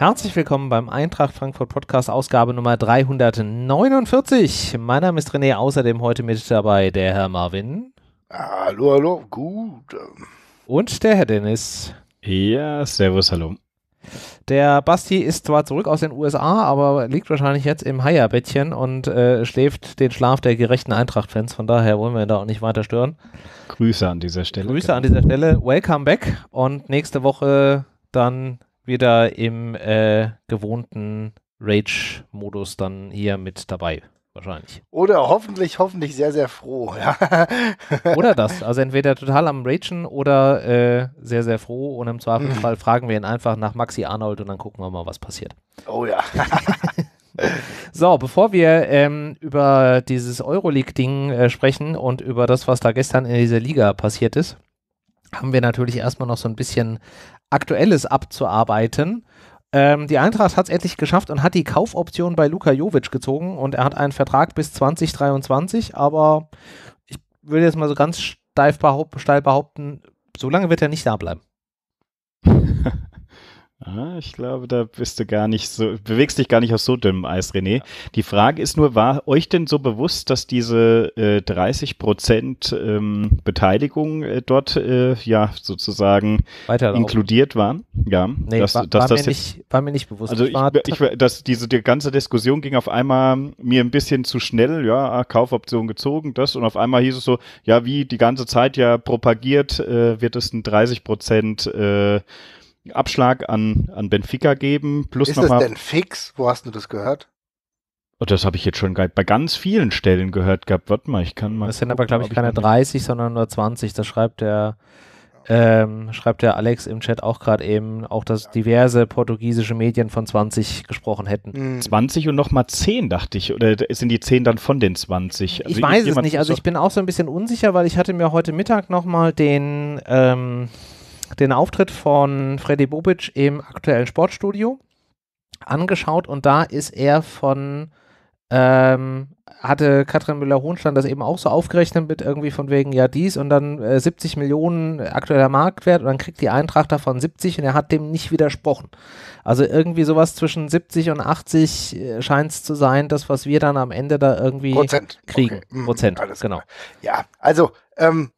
Herzlich willkommen beim Eintracht Frankfurt Podcast Ausgabe Nummer 349. Mein Name ist René, außerdem heute mit dabei der Herr Marvin. Ah, hallo, hallo, gut. Ähm. Und der Herr Dennis. Ja, servus, hallo. Der Basti ist zwar zurück aus den USA, aber liegt wahrscheinlich jetzt im Haierbettchen und äh, schläft den Schlaf der gerechten Eintracht-Fans. Von daher wollen wir ihn da auch nicht weiter stören. Grüße an dieser Stelle. Grüße genau. an dieser Stelle. Welcome back und nächste Woche dann wieder im äh, gewohnten Rage-Modus dann hier mit dabei. Wahrscheinlich. Oder hoffentlich, hoffentlich sehr, sehr froh. Ja. oder das. Also entweder total am Ragen oder äh, sehr, sehr froh. Und im Zweifelsfall fragen wir ihn einfach nach Maxi Arnold und dann gucken wir mal, was passiert. Oh ja. So, bevor wir ähm, über dieses Euroleague-Ding äh, sprechen und über das, was da gestern in dieser Liga passiert ist, haben wir natürlich erstmal noch so ein bisschen Aktuelles abzuarbeiten. Ähm, die Eintracht hat es endlich geschafft und hat die Kaufoption bei Luka Jovic gezogen und er hat einen Vertrag bis 2023, aber ich würde jetzt mal so ganz steif behaupt, steil behaupten, so lange wird er nicht da bleiben. Ah, ich glaube, da bist du gar nicht so, bewegst dich gar nicht auf so dünnem Eis, René. Die Frage ist nur, war euch denn so bewusst, dass diese äh, 30 Prozent ähm, Beteiligung äh, dort äh, ja sozusagen inkludiert waren? Ja, nee, dass, war, dass war das mir jetzt, nicht, war mir nicht bewusst. Also ich, ich, ich dass diese die ganze Diskussion ging auf einmal mir ein bisschen zu schnell, ja, ah, Kaufoption gezogen, das und auf einmal hieß es so, ja, wie die ganze Zeit ja propagiert, äh, wird es ein 30 Prozent Äh, Abschlag an, an Benfica geben. Plus ist das denn fix? Wo hast du das gehört? Oh, das habe ich jetzt schon bei ganz vielen Stellen gehört gehabt. Warte mal, ich kann mal. Das sind aber, glaube ich, keine ich 30, sondern nur 20. Das schreibt der, ähm, schreibt der Alex im Chat auch gerade eben, auch dass diverse portugiesische Medien von 20 gesprochen hätten. 20 hm. und nochmal 10, dachte ich. Oder sind die 10 dann von den 20? Also ich weiß es nicht. Also ich bin auch so ein bisschen unsicher, weil ich hatte mir heute Mittag nochmal den. Ähm, den Auftritt von Freddy Bobic im aktuellen Sportstudio angeschaut und da ist er von ähm, hatte Katrin Müller-Hohenstein das eben auch so aufgerechnet mit irgendwie von wegen, ja, dies und dann äh, 70 Millionen aktueller Marktwert und dann kriegt die Eintracht davon 70 und er hat dem nicht widersprochen. Also irgendwie sowas zwischen 70 und 80 äh, scheint es zu sein, das, was wir dann am Ende da irgendwie Prozent. kriegen. Okay. Mhm. Prozent, Alles genau. Ja, also ähm,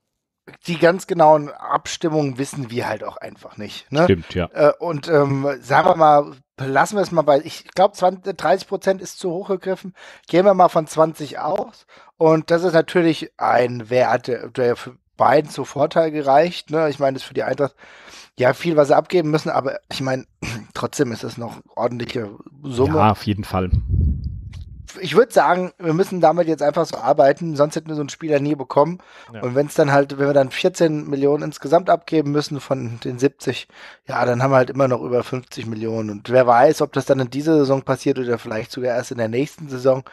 die ganz genauen Abstimmungen wissen wir halt auch einfach nicht. Ne? Stimmt, ja. Äh, und ähm, sagen wir mal, lassen wir es mal bei, ich glaube, 30 Prozent ist zu hoch gegriffen. Gehen wir mal von 20 aus. Und das ist natürlich ein Wert, der für beiden zu Vorteil gereicht. Ne? Ich meine, es ist für die Eintracht ja viel, was sie abgeben müssen, aber ich meine, trotzdem ist es noch ordentliche Summe. Ja, auf jeden Fall ich würde sagen, wir müssen damit jetzt einfach so arbeiten, sonst hätten wir so einen Spieler nie bekommen. Ja. Und wenn es dann halt, wenn wir dann 14 Millionen insgesamt abgeben müssen von den 70, ja, dann haben wir halt immer noch über 50 Millionen. Und wer weiß, ob das dann in dieser Saison passiert oder vielleicht sogar erst in der nächsten Saison.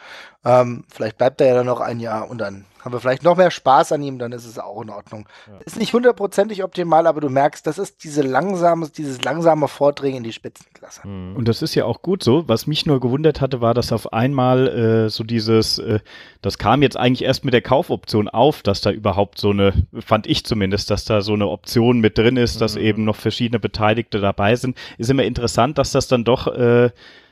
Ähm, vielleicht bleibt er ja dann noch ein Jahr und dann haben wir vielleicht noch mehr Spaß an ihm, dann ist es auch in Ordnung. Ja. Ist nicht hundertprozentig optimal, aber du merkst, das ist diese langsame, dieses langsame Vordringen in die Spitzenklasse. Hm. Und das ist ja auch gut so. Was mich nur gewundert hatte, war, dass auf einmal äh, so dieses, äh, das kam jetzt eigentlich erst mit der Kaufoption auf, dass da überhaupt so eine, fand ich zumindest, dass da so eine Option mit drin ist, dass hm. eben noch verschiedene Beteiligte dabei sind. Ist immer interessant, dass das dann doch äh,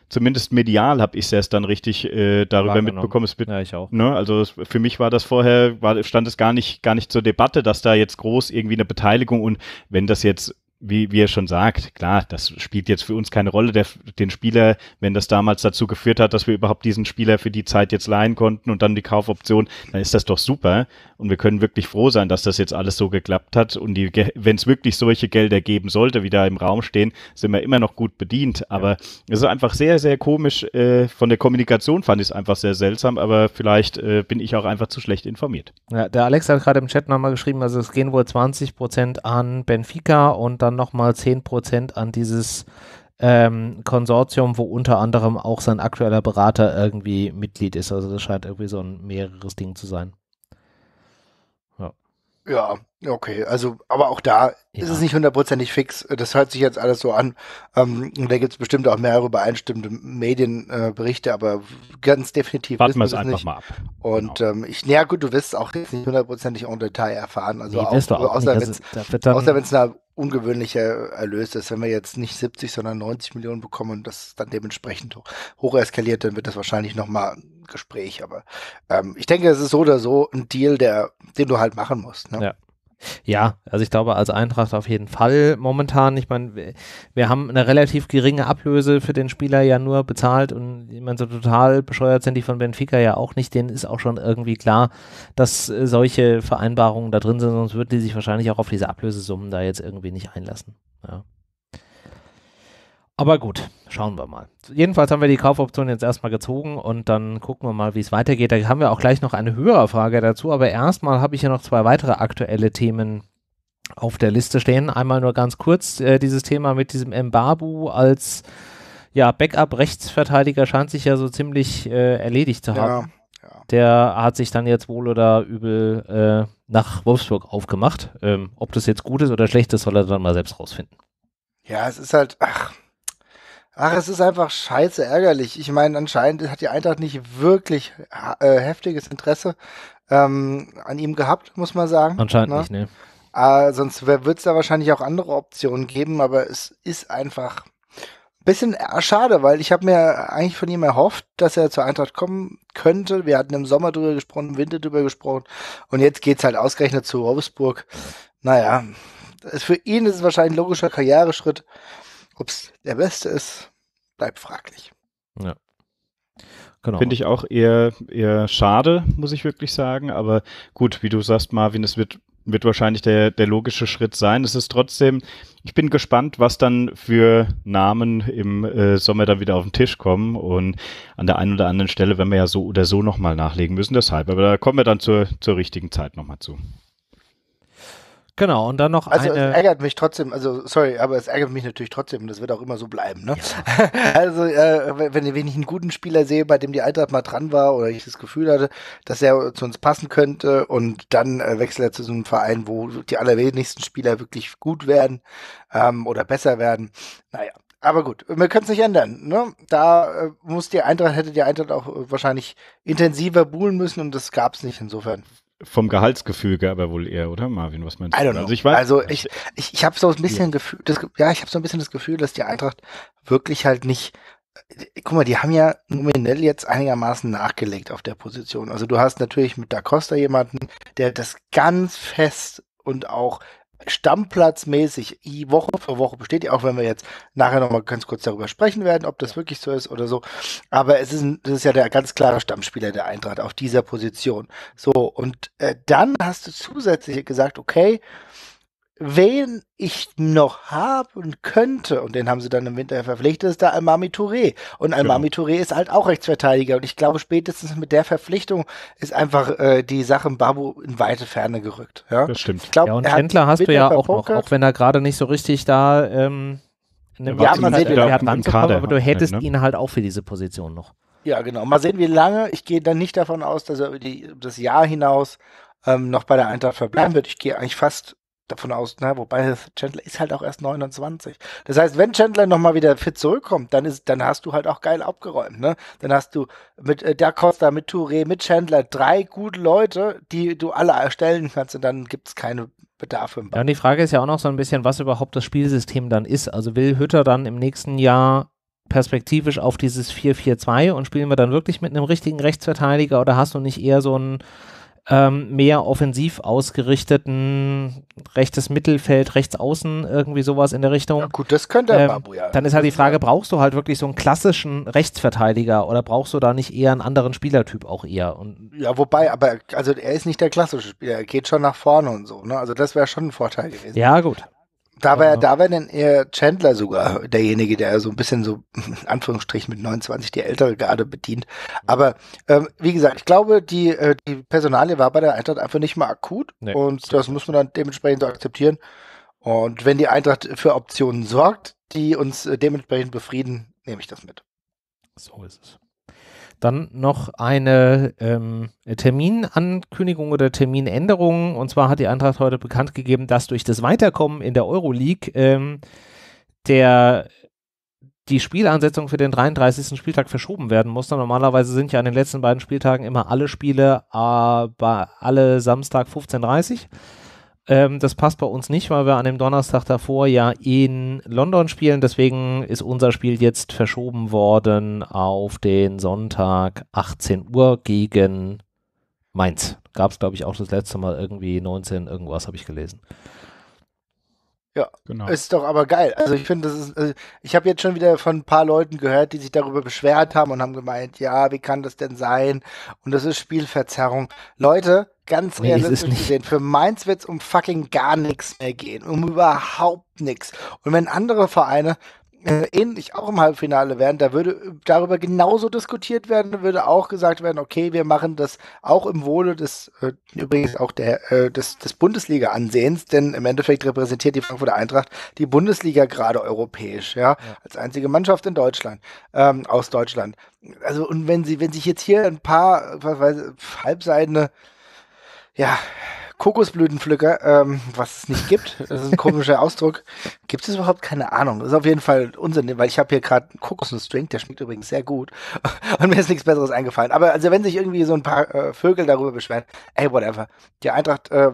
zumindest medial habe ich es dann richtig äh, darüber mitbekommen. ja, ich auch. Ne, also es, für mich war das vorher, war, stand es gar nicht, gar nicht zur Debatte, dass da jetzt groß irgendwie eine Beteiligung und wenn das jetzt wie, wie er schon sagt, klar, das spielt jetzt für uns keine Rolle. Der, den Spieler, wenn das damals dazu geführt hat, dass wir überhaupt diesen Spieler für die Zeit jetzt leihen konnten und dann die Kaufoption, dann ist das doch super. Und wir können wirklich froh sein, dass das jetzt alles so geklappt hat. Und wenn es wirklich solche Gelder geben sollte, wie da im Raum stehen, sind wir immer noch gut bedient. Aber es ist einfach sehr, sehr komisch. Äh, von der Kommunikation fand ich es einfach sehr seltsam, aber vielleicht äh, bin ich auch einfach zu schlecht informiert. Ja, der Alex hat gerade im Chat nochmal geschrieben, also es gehen wohl 20 Prozent an Benfica und dann dann nochmal 10% an dieses ähm, Konsortium, wo unter anderem auch sein aktueller Berater irgendwie Mitglied ist. Also das scheint irgendwie so ein mehreres Ding zu sein. Ja, okay. Also, aber auch da ja. ist es nicht hundertprozentig fix. Das hört sich jetzt alles so an. Ähm, da gibt es bestimmt auch mehrere übereinstimmende Medienberichte, äh, aber ganz definitiv. Warten wir es einfach nicht. mal ab. Und genau. ähm, ich, naja, gut, du wirst auch nicht hundertprozentig en Detail erfahren. Also nee, auch, auch außer wenn also es also, eine ungewöhnlicher Erlös ist. Wenn wir jetzt nicht 70, sondern 90 Millionen bekommen und das dann dementsprechend hoch, eskaliert, dann wird das wahrscheinlich nochmal ein Gespräch. Aber ähm, ich denke, es ist so oder so ein Deal, der, den du halt machen musst. Ne? Ja. Ja, also ich glaube, als Eintracht auf jeden Fall momentan. Ich meine, wir haben eine relativ geringe Ablöse für den Spieler ja nur bezahlt und ich meine, so total bescheuert sind die von Benfica ja auch nicht. Denen ist auch schon irgendwie klar, dass äh, solche Vereinbarungen da drin sind, sonst würden die sich wahrscheinlich auch auf diese Ablösesummen da jetzt irgendwie nicht einlassen. Ja. Aber gut, schauen wir mal. Jedenfalls haben wir die Kaufoption jetzt erstmal gezogen und dann gucken wir mal, wie es weitergeht. Da haben wir auch gleich noch eine höhere Frage dazu, aber erstmal habe ich ja noch zwei weitere aktuelle Themen auf der Liste stehen. Einmal nur ganz kurz äh, dieses Thema mit diesem Mbabu als ja, Backup-Rechtsverteidiger scheint sich ja so ziemlich äh, erledigt zu haben. Ja, ja. Der hat sich dann jetzt wohl oder übel äh, nach Wolfsburg aufgemacht. Ähm, ob das jetzt gut ist oder schlecht ist, soll er dann mal selbst rausfinden. Ja, es ist halt, ach, Ach, es ist einfach scheiße ärgerlich. Ich meine, anscheinend hat die Eintracht nicht wirklich äh, heftiges Interesse ähm, an ihm gehabt, muss man sagen. Anscheinend ne? nicht, ne? Äh, sonst wird es da wahrscheinlich auch andere Optionen geben, aber es ist einfach ein bisschen äh, schade, weil ich habe mir eigentlich von ihm erhofft, dass er zur Eintracht kommen könnte. Wir hatten im Sommer drüber gesprochen, im Winter drüber gesprochen und jetzt geht es halt ausgerechnet zu Wolfsburg. Naja, für ihn ist es wahrscheinlich ein logischer Karriereschritt. Ob's der beste ist, bleibt fraglich. Ja. Genau. Finde ich auch eher, eher schade, muss ich wirklich sagen. Aber gut, wie du sagst, Marvin, es wird, wird wahrscheinlich der, der logische Schritt sein. Es ist trotzdem, ich bin gespannt, was dann für Namen im äh, Sommer dann wieder auf den Tisch kommen. Und an der einen oder anderen Stelle werden wir ja so oder so nochmal nachlegen müssen, deshalb. Aber da kommen wir dann zur, zur richtigen Zeit nochmal zu. Genau, und dann noch also eine. Also, es ärgert mich trotzdem, also, sorry, aber es ärgert mich natürlich trotzdem, und das wird auch immer so bleiben, ne? Ja. also, äh, wenn, wenn ich einen guten Spieler sehe, bei dem die Eintracht mal dran war oder ich das Gefühl hatte, dass er zu uns passen könnte und dann äh, wechselt er zu so einem Verein, wo die allerwenigsten Spieler wirklich gut werden ähm, oder besser werden. Naja. Aber gut, wir können es nicht ändern. Ne? Da äh, muss die Eintracht, hätte die Eintracht auch äh, wahrscheinlich intensiver buhlen müssen und das gab es nicht. Insofern vom Gehaltsgefüge aber wohl eher, oder Marvin? Was meinst du? Also ich, weiß, also ich, ich, ich habe so ein bisschen ja. Gefühl, das, ja, ich habe so ein bisschen das Gefühl, dass die Eintracht wirklich halt nicht. Guck mal, die haben ja nominell jetzt einigermaßen nachgelegt auf der Position. Also du hast natürlich mit Da Costa jemanden, der das ganz fest und auch stammplatzmäßig Woche für Woche besteht, auch wenn wir jetzt nachher nochmal ganz kurz darüber sprechen werden, ob das wirklich so ist oder so. Aber es ist, ein, das ist ja der ganz klare Stammspieler der Eintracht auf dieser Position. So, und äh, dann hast du zusätzlich gesagt, okay, wen ich noch haben könnte, und den haben sie dann im Winter verpflichtet, ist da Almami Touré. Und Almami genau. Touré ist halt auch Rechtsverteidiger. Und ich glaube, spätestens mit der Verpflichtung ist einfach äh, die Sache im Babu in weite Ferne gerückt. Ja? Das stimmt. Ich glaub, ja, und Händler hast du ja auch noch, auch wenn er gerade nicht so richtig da ähm, einem ja, man sieht, er hat rangekommen, aber du halt, ne? hättest ne? ihn halt auch für diese Position noch. Ja, genau. Mal sehen, wie lange. Ich gehe dann nicht davon aus, dass er über die, das Jahr hinaus ähm, noch bei der Eintracht verbleiben wird. Ich gehe eigentlich fast davon aus, na, wobei Chandler ist halt auch erst 29. Das heißt, wenn Chandler nochmal wieder fit zurückkommt, dann ist, dann hast du halt auch geil abgeräumt, ne? Dann hast du mit äh, Da Costa, mit Touré, mit Chandler drei gute Leute, die du alle erstellen kannst und dann gibt es keine Bedarfe im Ball. Ja, und die Frage ist ja auch noch so ein bisschen, was überhaupt das Spielsystem dann ist. Also will Hütter dann im nächsten Jahr perspektivisch auf dieses 4-4-2 und spielen wir dann wirklich mit einem richtigen Rechtsverteidiger oder hast du nicht eher so ein ähm, mehr offensiv ausgerichteten rechtes Mittelfeld, rechts außen, irgendwie sowas in der Richtung. Ja, gut, das könnte ähm, Babu, ja. Dann ist halt die Frage, brauchst du halt wirklich so einen klassischen Rechtsverteidiger oder brauchst du da nicht eher einen anderen Spielertyp auch eher? Und ja, wobei, aber also er ist nicht der klassische Spieler, er geht schon nach vorne und so, ne? Also das wäre schon ein Vorteil gewesen. Ja, gut. Da war, ja. da war dann eher Chandler sogar derjenige, der so ein bisschen so, in Anführungsstrichen mit 29 die ältere Garde bedient. Aber ähm, wie gesagt, ich glaube, die, äh, die Personalie war bei der Eintracht einfach nicht mal akut nee, und das muss man dann dementsprechend so akzeptieren. Und wenn die Eintracht für Optionen sorgt, die uns äh, dementsprechend befrieden, nehme ich das mit. So ist es. Dann noch eine ähm, Terminankündigung oder Terminänderung. Und zwar hat die Eintracht heute bekannt gegeben, dass durch das Weiterkommen in der Euroleague ähm, der die Spielansetzung für den 33. Spieltag verschoben werden muss. Normalerweise sind ja an den letzten beiden Spieltagen immer alle Spiele äh, alle Samstag 15.30 Uhr. Ähm, das passt bei uns nicht, weil wir an dem Donnerstag davor ja in London spielen. Deswegen ist unser Spiel jetzt verschoben worden auf den Sonntag 18 Uhr gegen Mainz. Gab es, glaube ich, auch das letzte Mal irgendwie 19 irgendwas, habe ich gelesen. Ja, genau. ist doch aber geil. Also ich finde, also ich habe jetzt schon wieder von ein paar Leuten gehört, die sich darüber beschwert haben und haben gemeint, ja, wie kann das denn sein? Und das ist Spielverzerrung. Leute, ganz nee, realistisch gesehen, für Mainz wird es um fucking gar nichts mehr gehen. Um überhaupt nichts. Und wenn andere Vereine äh, ähnlich auch im Halbfinale wären, da würde darüber genauso diskutiert werden, würde auch gesagt werden, okay, wir machen das auch im Wohle des, äh, übrigens auch der, äh, des, des Bundesliga-Ansehens, denn im Endeffekt repräsentiert die Frankfurter Eintracht die Bundesliga gerade europäisch, ja, ja, als einzige Mannschaft in Deutschland, ähm, aus Deutschland. Also, und wenn sie, wenn sich jetzt hier ein paar, was weiß, halbseidene ja, Kokosblütenpflücker, ähm, was es nicht gibt. Das ist ein komischer Ausdruck. Gibt es überhaupt keine Ahnung? Das ist auf jeden Fall Unsinn, weil ich habe hier gerade einen Kokosnussdrink, der schmeckt übrigens sehr gut. Und mir ist nichts Besseres eingefallen. Aber also wenn sich irgendwie so ein paar äh, Vögel darüber beschweren, ey, whatever. Die Eintracht, äh,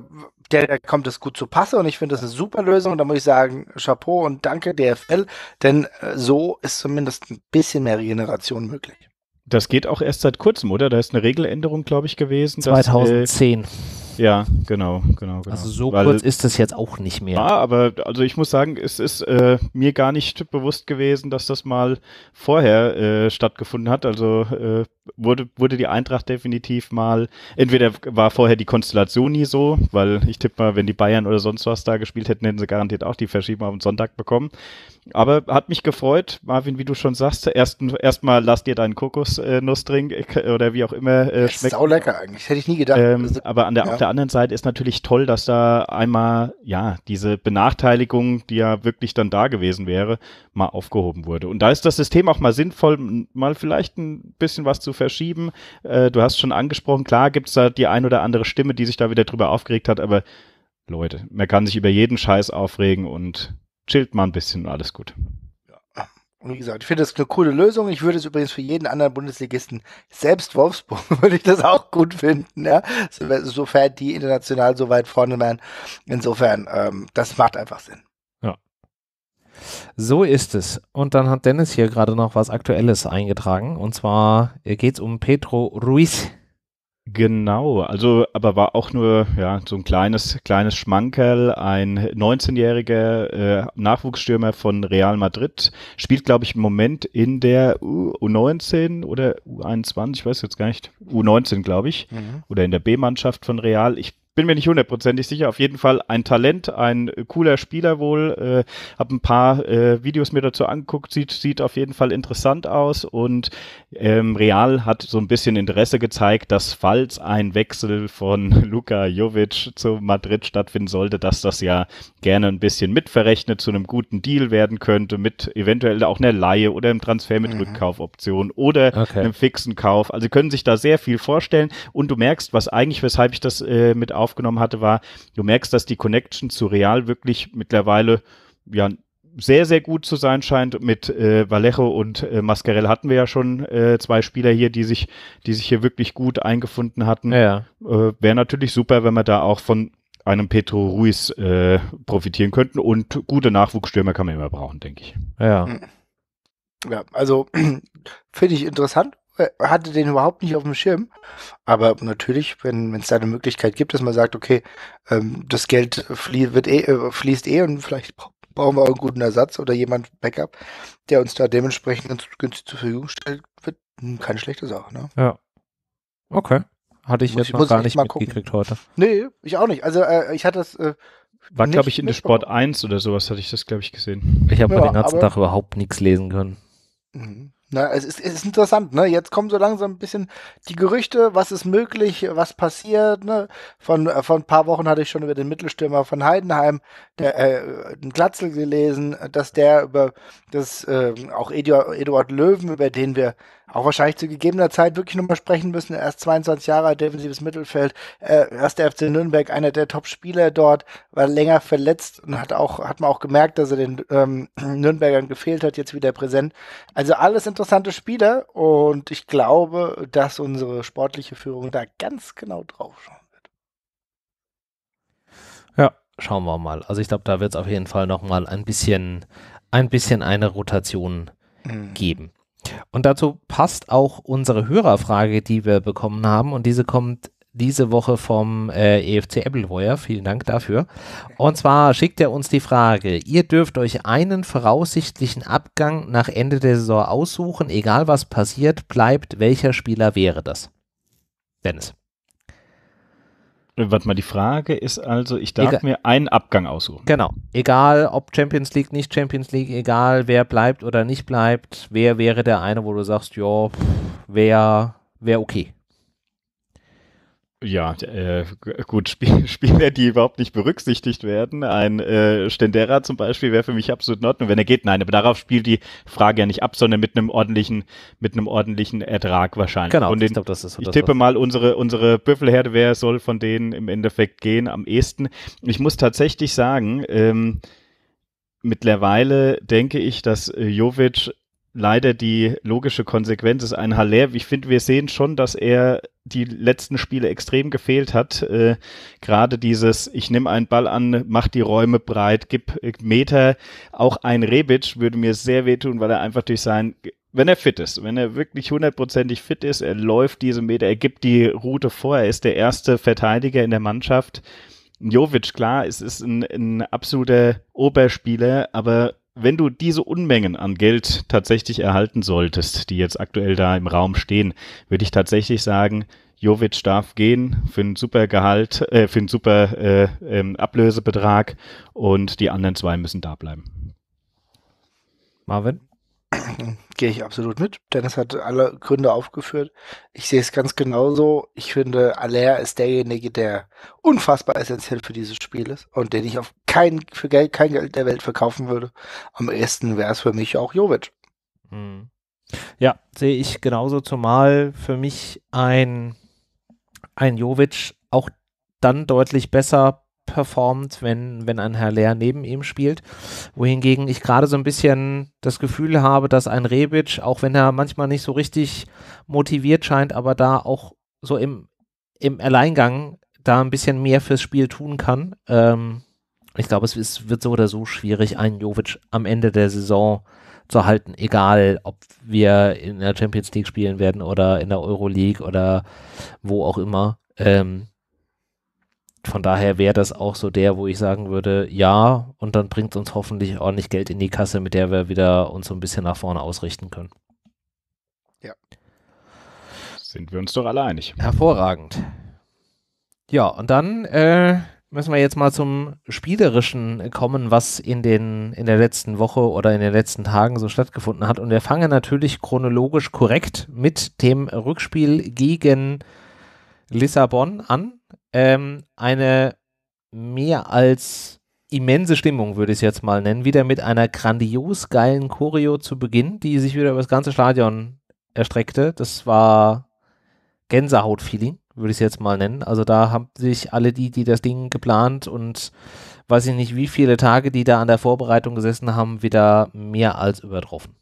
der, der kommt es gut zu Passe und ich finde das eine super Lösung. Und da muss ich sagen, Chapeau und danke DFL, denn äh, so ist zumindest ein bisschen mehr Regeneration möglich. Das geht auch erst seit kurzem, oder? Da ist eine Regeländerung, glaube ich, gewesen. 2010. Dass, äh, ja, genau, genau, genau. Also so Weil, kurz ist das jetzt auch nicht mehr. Ja, aber also ich muss sagen, es ist äh, mir gar nicht bewusst gewesen, dass das mal vorher äh, stattgefunden hat. Also äh, wurde, wurde die Eintracht definitiv mal, entweder war vorher die Konstellation nie so, weil ich tippe mal, wenn die Bayern oder sonst was da gespielt hätten, hätten sie garantiert auch die Verschiebung auf den Sonntag bekommen. Aber hat mich gefreut, Marvin, wie du schon sagst, erstmal erst lass dir deinen Kokosnussdrink äh, oder wie auch immer äh, schmeckt. Sau lecker eigentlich, hätte ich nie gedacht. Ähm, also, aber an der, ja. auf der der anderen Seite ist natürlich toll, dass da einmal, ja, diese Benachteiligung, die ja wirklich dann da gewesen wäre, mal aufgehoben wurde. Und da ist das System auch mal sinnvoll, mal vielleicht ein bisschen was zu verschieben. Äh, du hast schon angesprochen, klar gibt es da die ein oder andere Stimme, die sich da wieder drüber aufgeregt hat, aber Leute, man kann sich über jeden Scheiß aufregen und chillt mal ein bisschen und alles gut wie gesagt, ich finde das eine coole Lösung. Ich würde es übrigens für jeden anderen Bundesligisten, selbst Wolfsburg, würde ich das auch gut finden, ja. Sofern die international so weit vorne wären. Insofern, ähm, das macht einfach Sinn. Ja. So ist es. Und dann hat Dennis hier gerade noch was Aktuelles eingetragen. Und zwar äh, geht es um Pedro Ruiz. Genau, also aber war auch nur ja so ein kleines kleines Schmankerl. Ein 19-jähriger äh, Nachwuchsstürmer von Real Madrid spielt, glaube ich, im Moment in der U19 oder U21, ich weiß jetzt gar nicht, U19 glaube ich, mhm. oder in der B-Mannschaft von Real. Ich bin mir nicht hundertprozentig sicher. Auf jeden Fall ein Talent, ein äh, cooler Spieler wohl. Äh, hab ein paar äh, Videos mir dazu angeguckt, sieht, sieht auf jeden Fall interessant aus. Und ähm, Real hat so ein bisschen Interesse gezeigt, dass falls ein Wechsel von Luka Jovic zu Madrid stattfinden sollte, dass das ja gerne ein bisschen mitverrechnet zu einem guten Deal werden könnte, mit eventuell auch einer Laie oder einem Transfer mit mhm. Rückkaufoption oder okay. einem fixen Kauf. Also können sich da sehr viel vorstellen. Und du merkst, was eigentlich, weshalb ich das äh, mit aufgenommen hatte, war, du merkst, dass die Connection zu Real wirklich mittlerweile ja sehr, sehr gut zu sein scheint. Mit äh, Vallejo und äh, Mascarell hatten wir ja schon äh, zwei Spieler hier, die sich, die sich hier wirklich gut eingefunden hatten. Ja. Äh, Wäre natürlich super, wenn man da auch von einem Petro Ruiz äh, profitieren könnten. Und gute Nachwuchsstürmer kann man immer brauchen, denke ich. Ja. Ja, also finde ich interessant. Äh, hatte den überhaupt nicht auf dem Schirm. Aber natürlich, wenn es da eine Möglichkeit gibt, dass man sagt, okay, ähm, das Geld flie eh, äh, fließt eh und vielleicht brauchen wir auch einen guten Ersatz oder jemand Backup, der uns da dementsprechend ganz günstig zur Verfügung stellt, wird keine schlechte Sache. Ne? Ja. Okay. Hatte ich muss, jetzt noch gar nicht mitgekriegt heute. Nee, ich auch nicht. Also äh, ich hatte das... Äh, war, glaube ich, in der Sport 1 oder sowas hatte ich das, glaube ich, gesehen. Ich habe ja, den ganzen Tag überhaupt nichts lesen können. Mhm. Na, es ist, es ist interessant, ne? Jetzt kommen so langsam ein bisschen die Gerüchte, was ist möglich, was passiert, ne? Von, äh, von ein paar Wochen hatte ich schon über den Mittelstürmer von Heidenheim, der, äh, den Glatzel gelesen, dass der über das, äh, auch Eduard, Eduard Löwen, über den wir auch wahrscheinlich zu gegebener Zeit wirklich nochmal sprechen müssen. Erst 22 Jahre defensives Mittelfeld, äh, erst der FC Nürnberg, einer der Top-Spieler dort, war länger verletzt und hat auch, hat man auch gemerkt, dass er den ähm, Nürnbergern gefehlt hat, jetzt wieder präsent. Also alles interessante Spieler und ich glaube, dass unsere sportliche Führung da ganz genau drauf schauen wird. Ja, schauen wir mal. Also ich glaube, da wird es auf jeden Fall nochmal ein bisschen, ein bisschen eine Rotation mhm. geben. Und dazu passt auch unsere Hörerfrage, die wir bekommen haben. Und diese kommt diese Woche vom äh, EFC Applewire. Vielen Dank dafür. Und zwar schickt er uns die Frage, ihr dürft euch einen voraussichtlichen Abgang nach Ende der Saison aussuchen, egal was passiert, bleibt, welcher Spieler wäre das? Dennis. Warte mal, die Frage ist also, ich darf egal. mir einen Abgang aussuchen. Genau. Egal, ob Champions League, nicht Champions League, egal, wer bleibt oder nicht bleibt, wer wäre der eine, wo du sagst, ja, wer wäre okay ja, äh, gut, Spiel, Spieler, die überhaupt nicht berücksichtigt werden. Ein äh, Stendera zum Beispiel wäre für mich absolut in Ordnung, wenn er geht. Nein, aber darauf spielt die Frage ja nicht ab, sondern mit einem ordentlichen, mit einem ordentlichen Ertrag wahrscheinlich. Genau, Und den, ich, glaub, das ist, das tippe was. mal, unsere, unsere Büffelherde, wer soll von denen im Endeffekt gehen am ehesten. Ich muss tatsächlich sagen, ähm, mittlerweile denke ich, dass äh, Jovic leider die logische Konsequenz ist ein Haller. Ich finde, wir sehen schon, dass er die letzten Spiele extrem gefehlt hat. Äh, Gerade dieses, ich nehme einen Ball an, mach die Räume breit, gib äh, Meter. Auch ein Rebic würde mir sehr wehtun, weil er einfach durch sein wenn er fit ist, wenn er wirklich hundertprozentig fit ist, er läuft diese Meter, er gibt die Route vor, er ist der erste Verteidiger in der Mannschaft. Jovic, klar, es ist ein, ein absoluter Oberspieler, aber wenn du diese Unmengen an Geld tatsächlich erhalten solltest, die jetzt aktuell da im Raum stehen, würde ich tatsächlich sagen, Jovic darf gehen für einen super Gehalt, äh, für einen super äh, ähm, Ablösebetrag und die anderen zwei müssen da bleiben. Marvin? Gehe ich absolut mit. Dennis hat alle Gründe aufgeführt. Ich sehe es ganz genauso. Ich finde, Allaire ist derjenige, der unfassbar essentiell für dieses Spiel ist und den ich auf kein, für Geld, kein Geld der Welt verkaufen würde. Am ehesten wäre es für mich auch Jovic. Mhm. Ja, sehe ich genauso, zumal für mich ein, ein Jovic auch dann deutlich besser performt, wenn, wenn ein Herr Lehr neben ihm spielt. Wohingegen ich gerade so ein bisschen das Gefühl habe, dass ein Rebic, auch wenn er manchmal nicht so richtig motiviert scheint, aber da auch so im, im Alleingang da ein bisschen mehr fürs Spiel tun kann. Ähm, ich glaube, es ist, wird so oder so schwierig, einen Jovic am Ende der Saison zu halten, egal ob wir in der Champions League spielen werden oder in der Euroleague oder wo auch immer. Ähm, von daher wäre das auch so der, wo ich sagen würde, ja, und dann bringt uns hoffentlich ordentlich Geld in die Kasse, mit der wir wieder uns so ein bisschen nach vorne ausrichten können. Ja. Sind wir uns doch alle einig. Hervorragend. Ja, und dann äh, müssen wir jetzt mal zum Spielerischen kommen, was in, den, in der letzten Woche oder in den letzten Tagen so stattgefunden hat. Und wir fangen natürlich chronologisch korrekt mit dem Rückspiel gegen Lissabon an ähm, eine mehr als immense Stimmung, würde ich es jetzt mal nennen, wieder mit einer grandios geilen Choreo zu Beginn, die sich wieder über das ganze Stadion erstreckte. Das war Gänsehaut-Feeling, würde ich es jetzt mal nennen. Also da haben sich alle die, die das Ding geplant und weiß ich nicht, wie viele Tage, die da an der Vorbereitung gesessen haben, wieder mehr als übertroffen.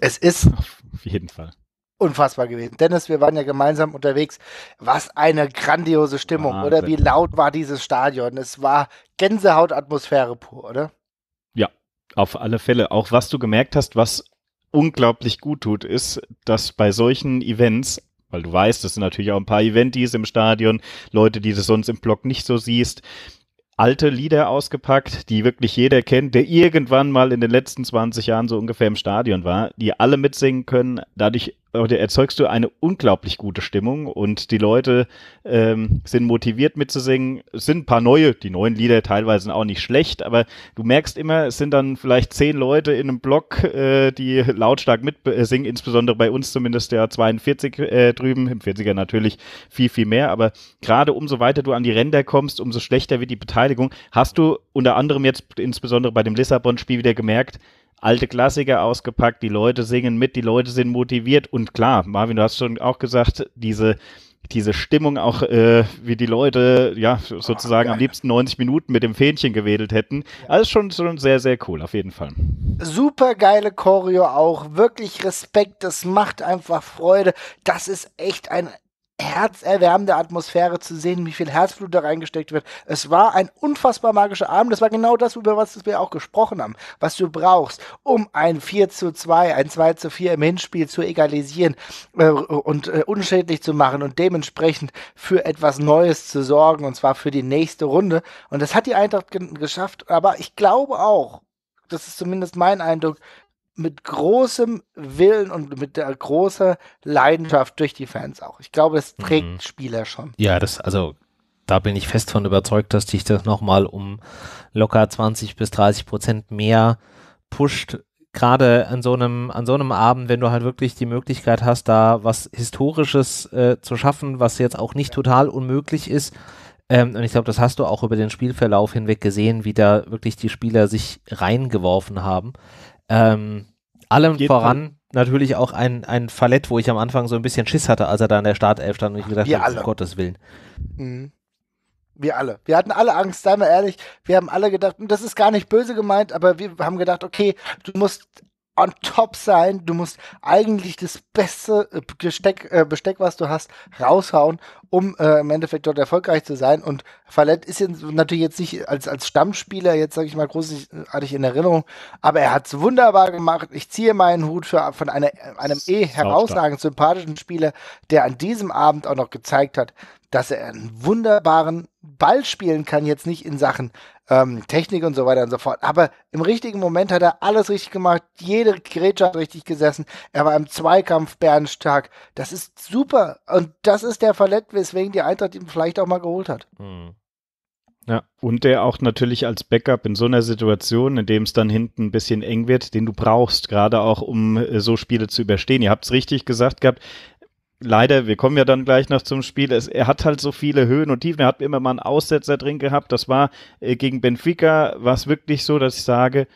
Es ist auf jeden Fall unfassbar gewesen. Dennis, wir waren ja gemeinsam unterwegs. Was eine grandiose Stimmung, ah, oder? Wie laut war dieses Stadion? Es war Gänsehautatmosphäre pur, oder? Ja, auf alle Fälle. Auch was du gemerkt hast, was unglaublich gut tut, ist, dass bei solchen Events weil du weißt, es sind natürlich auch ein paar Eventees im Stadion, Leute, die du sonst im Blog nicht so siehst. Alte Lieder ausgepackt, die wirklich jeder kennt, der irgendwann mal in den letzten 20 Jahren so ungefähr im Stadion war, die alle mitsingen können. Dadurch oder erzeugst du eine unglaublich gute Stimmung und die Leute ähm, sind motiviert mitzusingen. Es sind ein paar neue, die neuen Lieder teilweise sind auch nicht schlecht, aber du merkst immer, es sind dann vielleicht zehn Leute in einem Block, äh, die lautstark mitsingen, äh, insbesondere bei uns zumindest der 42 äh, drüben, im 40er natürlich viel, viel mehr, aber gerade umso weiter du an die Ränder kommst, umso schlechter wird die Beteiligung. Hast du unter anderem jetzt insbesondere bei dem Lissabon-Spiel wieder gemerkt, alte Klassiker ausgepackt, die Leute singen mit, die Leute sind motiviert und klar, Marvin, du hast schon auch gesagt, diese diese Stimmung auch, äh, wie die Leute ja sozusagen oh, am liebsten 90 Minuten mit dem Fähnchen gewedelt hätten. Alles schon, schon sehr, sehr cool, auf jeden Fall. Super geile Choreo auch, wirklich Respekt, das macht einfach Freude. Das ist echt ein herzerwärmende Atmosphäre zu sehen, wie viel Herzblut da reingesteckt wird. Es war ein unfassbar magischer Abend. Das war genau das, über was wir auch gesprochen haben, was du brauchst, um ein 4 zu 2, ein 2 zu 4 im Hinspiel zu egalisieren äh, und äh, unschädlich zu machen und dementsprechend für etwas Neues zu sorgen, und zwar für die nächste Runde. Und das hat die Eintracht geschafft, aber ich glaube auch, das ist zumindest mein Eindruck, mit großem Willen und mit der großer Leidenschaft durch die Fans auch. Ich glaube, es mhm. trägt mhm. Spieler schon. Ja, das, also da bin ich fest von überzeugt, dass dich das nochmal um locker 20 bis 30 Prozent mehr pusht. Gerade an so einem, an so einem Abend, wenn du halt wirklich die Möglichkeit hast, da was Historisches äh, zu schaffen, was jetzt auch nicht total unmöglich ist. Ähm, und ich glaube, das hast du auch über den Spielverlauf hinweg gesehen, wie da wirklich die Spieler sich reingeworfen haben. Ähm, allem Geht voran an. natürlich auch ein, ein Fallett, wo ich am Anfang so ein bisschen Schiss hatte, als er da in der Startelf stand und ich gedacht habe, um Gottes Willen. Mhm. Wir alle. Wir hatten alle Angst, sei mal ehrlich. Wir haben alle gedacht, und hm, das ist gar nicht böse gemeint, aber wir haben gedacht, okay, du musst on top sein. Du musst eigentlich das beste Besteck, äh, äh, Besteck was du hast, raushauen, um äh, im Endeffekt dort erfolgreich zu sein. Und Fallett ist jetzt natürlich jetzt nicht als, als Stammspieler, jetzt sage ich mal, großartig in Erinnerung, aber er hat es wunderbar gemacht. Ich ziehe meinen Hut für, von einer, einem eh herausragend sympathischen Spieler, der an diesem Abend auch noch gezeigt hat, dass er einen wunderbaren Ball spielen kann, jetzt nicht in Sachen ähm, Technik und so weiter und so fort. Aber im richtigen Moment hat er alles richtig gemacht, jede Gerätschaft hat richtig gesessen, er war im Zweikampf bärenstark. Das ist super und das ist der Verletzt, weswegen die Eintracht ihn vielleicht auch mal geholt hat. Mhm. Ja, und der auch natürlich als Backup in so einer Situation, in dem es dann hinten ein bisschen eng wird, den du brauchst, gerade auch um äh, so Spiele zu überstehen. Ihr habt es richtig gesagt gehabt, leider, wir kommen ja dann gleich noch zum Spiel, es, er hat halt so viele Höhen und Tiefen, er hat immer mal einen Aussetzer drin gehabt, das war äh, gegen Benfica, war es wirklich so, dass ich sage,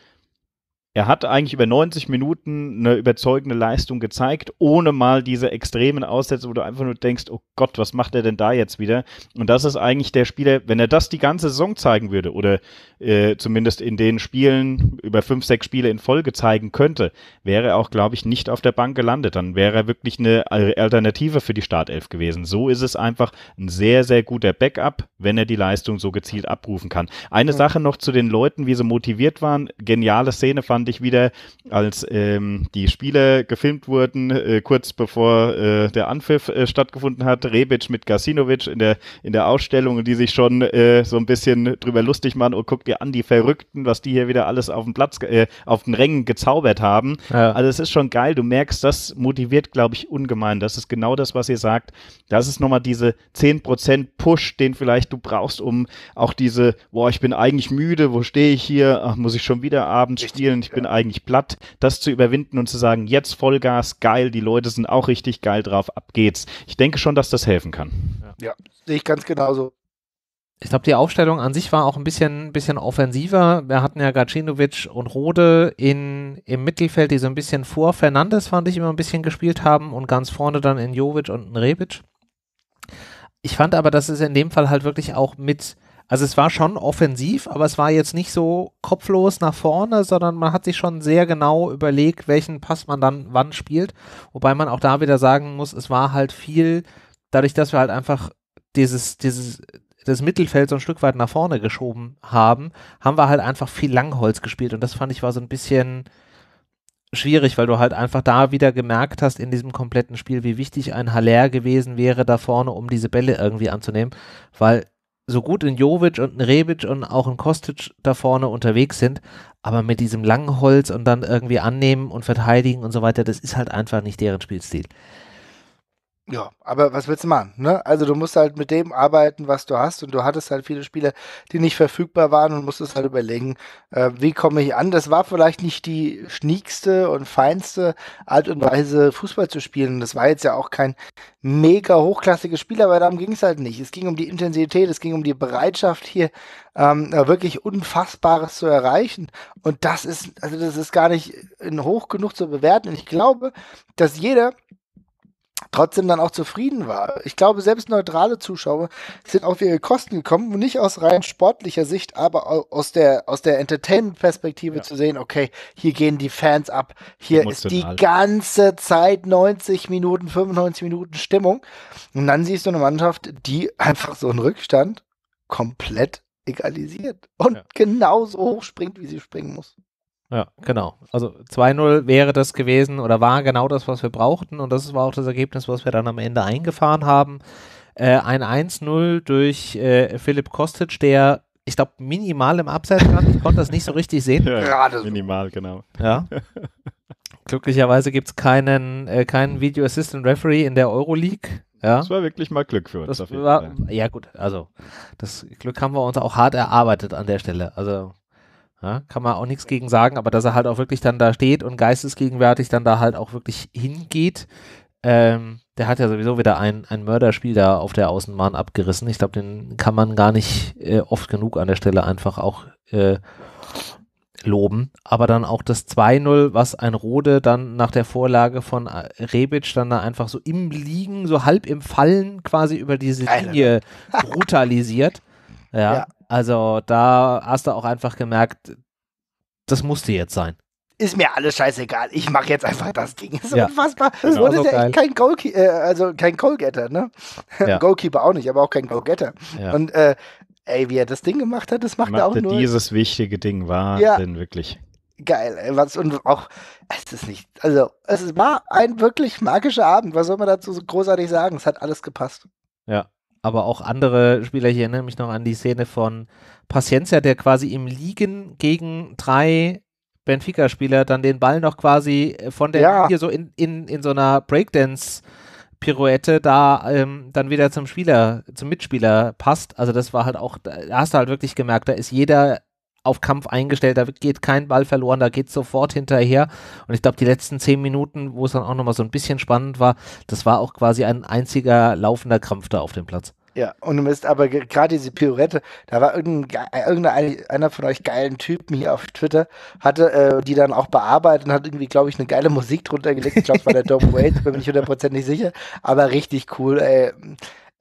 er hat eigentlich über 90 Minuten eine überzeugende Leistung gezeigt, ohne mal diese extremen Aussätze, wo du einfach nur denkst, oh Gott, was macht er denn da jetzt wieder? Und das ist eigentlich der Spieler, wenn er das die ganze Saison zeigen würde oder äh, zumindest in den Spielen über fünf, sechs Spiele in Folge zeigen könnte, wäre er auch, glaube ich, nicht auf der Bank gelandet. Dann wäre er wirklich eine Alternative für die Startelf gewesen. So ist es einfach ein sehr, sehr guter Backup, wenn er die Leistung so gezielt abrufen kann. Eine mhm. Sache noch zu den Leuten, wie sie motiviert waren. Geniale Szene fand endlich wieder, als ähm, die Spiele gefilmt wurden, äh, kurz bevor äh, der Anpfiff äh, stattgefunden hat. Rebic mit Gasinovic in der, in der Ausstellung, die sich schon äh, so ein bisschen drüber lustig machen und oh, guckt ihr an, die Verrückten, was die hier wieder alles auf dem Platz, äh, auf den Rängen gezaubert haben. Ja. Also es ist schon geil, du merkst, das motiviert, glaube ich, ungemein. Das ist genau das, was ihr sagt. Das ist nochmal diese 10% Push, den vielleicht du brauchst, um auch diese, boah, ich bin eigentlich müde, wo stehe ich hier, Ach, muss ich schon wieder abends spielen, ich bin eigentlich platt, das zu überwinden und zu sagen, jetzt Vollgas, geil, die Leute sind auch richtig geil drauf, ab geht's. Ich denke schon, dass das helfen kann. Ja, sehe ich ganz genauso. Ich glaube, die Aufstellung an sich war auch ein bisschen, bisschen offensiver. Wir hatten ja Gacinovic und Rode in, im Mittelfeld, die so ein bisschen vor Fernandes, fand ich, immer ein bisschen gespielt haben und ganz vorne dann in Jovic und in Rebic. Ich fand aber, dass es in dem Fall halt wirklich auch mit also es war schon offensiv, aber es war jetzt nicht so kopflos nach vorne, sondern man hat sich schon sehr genau überlegt, welchen Pass man dann wann spielt. Wobei man auch da wieder sagen muss, es war halt viel, dadurch, dass wir halt einfach dieses, dieses, das Mittelfeld so ein Stück weit nach vorne geschoben haben, haben wir halt einfach viel Langholz gespielt und das fand ich war so ein bisschen schwierig, weil du halt einfach da wieder gemerkt hast in diesem kompletten Spiel, wie wichtig ein Haller gewesen wäre da vorne, um diese Bälle irgendwie anzunehmen, weil so gut in Jovic und in Rebic und auch in Kostic da vorne unterwegs sind, aber mit diesem langen Holz und dann irgendwie annehmen und verteidigen und so weiter, das ist halt einfach nicht deren Spielstil. Ja, aber was willst du machen? Ne? Also du musst halt mit dem arbeiten, was du hast und du hattest halt viele Spieler, die nicht verfügbar waren und musstest halt überlegen, äh, wie komme ich an. Das war vielleicht nicht die schniegste und feinste Art und Weise, Fußball zu spielen. Das war jetzt ja auch kein mega hochklassiges Spiel, aber darum ging es halt nicht. Es ging um die Intensität, es ging um die Bereitschaft hier ähm, äh, wirklich Unfassbares zu erreichen. Und das ist, also das ist gar nicht äh, hoch genug zu bewerten. Und ich glaube, dass jeder trotzdem dann auch zufrieden war. Ich glaube, selbst neutrale Zuschauer sind auf ihre Kosten gekommen, nicht aus rein sportlicher Sicht, aber aus der, aus der Entertainment-Perspektive ja. zu sehen, okay, hier gehen die Fans ab, hier Emotional. ist die ganze Zeit 90 Minuten, 95 Minuten Stimmung. Und dann siehst du eine Mannschaft, die einfach so einen Rückstand komplett egalisiert und ja. genauso hoch springt, wie sie springen muss. Ja, genau. Also 2-0 wäre das gewesen oder war genau das, was wir brauchten. Und das war auch das Ergebnis, was wir dann am Ende eingefahren haben. Äh, ein 1-0 durch äh, Philipp Kostic, der, ich glaube, minimal im Abseits stand. Ich konnte das nicht so richtig sehen. Ja, Gerade minimal, genau. Ja. Glücklicherweise gibt es keinen, äh, keinen Video Assistant Referee in der Euroleague. Ja. Das war wirklich mal Glück für uns. War, ja, gut. Also, das Glück haben wir uns auch hart erarbeitet an der Stelle. Also, ja, kann man auch nichts gegen sagen, aber dass er halt auch wirklich dann da steht und geistesgegenwärtig dann da halt auch wirklich hingeht. Ähm, der hat ja sowieso wieder ein, ein Mörderspiel da auf der Außenbahn abgerissen. Ich glaube, den kann man gar nicht äh, oft genug an der Stelle einfach auch äh, loben. Aber dann auch das 2-0, was ein Rode dann nach der Vorlage von äh, Rebic dann da einfach so im Liegen, so halb im Fallen quasi über diese Linie brutalisiert. Ja. ja. Also da hast du auch einfach gemerkt, das musste jetzt sein. Ist mir alles scheißegal. Ich mache jetzt einfach das Ding. Ist ja. unfassbar. Genau, und so ist ja echt kein Goalkeeper, äh, also kein Goalgetter, ne? Ja. Goalkeeper auch nicht, aber auch kein Goalgetter. Ja. Und äh, ey, wie er das Ding gemacht hat, das macht er auch nur. Dieses wichtige Ding war ja. denn wirklich geil. Ey, was und auch es ist nicht, also es war ein wirklich magischer Abend. Was soll man dazu so großartig sagen? Es hat alles gepasst. Ja, aber auch andere Spieler. Ich erinnere mich noch an die Szene von Paciencia, der quasi im Liegen gegen drei Benfica-Spieler dann den Ball noch quasi äh, von der ja. hier so in, in, in so einer Breakdance Pirouette da ähm, dann wieder zum Spieler, zum Mitspieler passt. Also das war halt auch, da hast du halt wirklich gemerkt, da ist jeder auf Kampf eingestellt, da geht kein Ball verloren, da geht sofort hinterher. Und ich glaube, die letzten zehn Minuten, wo es dann auch nochmal so ein bisschen spannend war, das war auch quasi ein einziger laufender Krampf da auf dem Platz. Ja, und du bist aber gerade diese Pirouette, da war irgendein, irgendeiner von euch geilen Typen hier auf Twitter, hatte äh, die dann auch bearbeitet und hat irgendwie, glaube ich, eine geile Musik drunter gelegt. Ich glaube, es war der Dope Waits, bin ich hundertprozentig sicher, aber richtig cool, ey.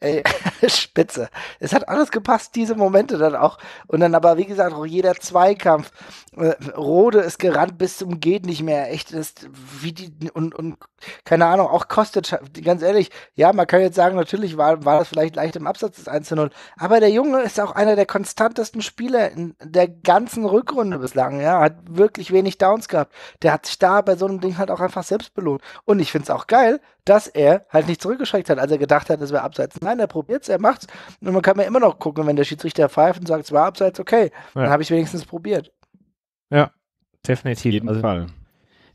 Ey, spitze. Es hat alles gepasst, diese Momente dann auch. Und dann aber, wie gesagt, auch jeder Zweikampf. Äh, Rode ist gerannt bis zum Geht nicht mehr. Echt, ist wie die, und, und keine Ahnung, auch Kostic, ganz ehrlich, ja, man kann jetzt sagen, natürlich war, war das vielleicht leicht im Absatz des 1 0. Aber der Junge ist auch einer der konstantesten Spieler in der ganzen Rückrunde bislang. Ja, hat wirklich wenig Downs gehabt. Der hat sich da bei so einem Ding halt auch einfach selbst belohnt. Und ich finde es auch geil, dass er halt nicht zurückgeschreckt hat, als er gedacht hat, es wäre abseits. Nein, er probiert es, er macht es. Und man kann ja immer noch gucken, wenn der Schiedsrichter pfeift und sagt, es war abseits, okay, ja. dann habe ich wenigstens probiert. Ja, definitiv. Auf jeden also, Fall.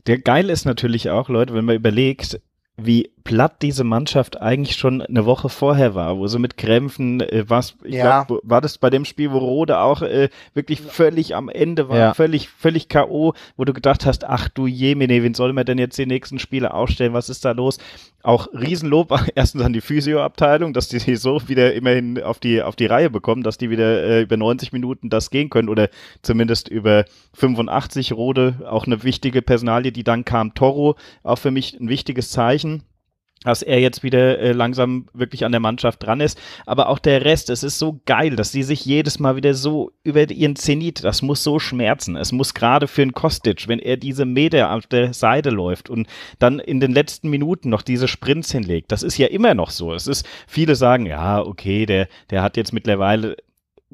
Der geil ist natürlich auch, Leute, wenn man überlegt, wie platt diese Mannschaft eigentlich schon eine Woche vorher war, wo sie mit Krämpfen, äh, was, ja. war das bei dem Spiel, wo Rode auch äh, wirklich völlig am Ende war, ja. völlig, völlig K.O., wo du gedacht hast, ach du Jemine, wen soll man denn jetzt die nächsten Spiele aufstellen, was ist da los? Auch Riesenlob erstens an die Physio-Abteilung, dass die so wieder immerhin auf die, auf die Reihe bekommen, dass die wieder äh, über 90 Minuten das gehen können oder zumindest über 85 Rode, auch eine wichtige Personalie, die dann kam, Toro, auch für mich ein wichtiges Zeichen dass er jetzt wieder äh, langsam wirklich an der Mannschaft dran ist. Aber auch der Rest, es ist so geil, dass die sich jedes Mal wieder so über ihren Zenit, das muss so schmerzen. Es muss gerade für einen Kostic, wenn er diese Meter auf der Seite läuft und dann in den letzten Minuten noch diese Sprints hinlegt, das ist ja immer noch so. Es ist, viele sagen, ja, okay, der, der hat jetzt mittlerweile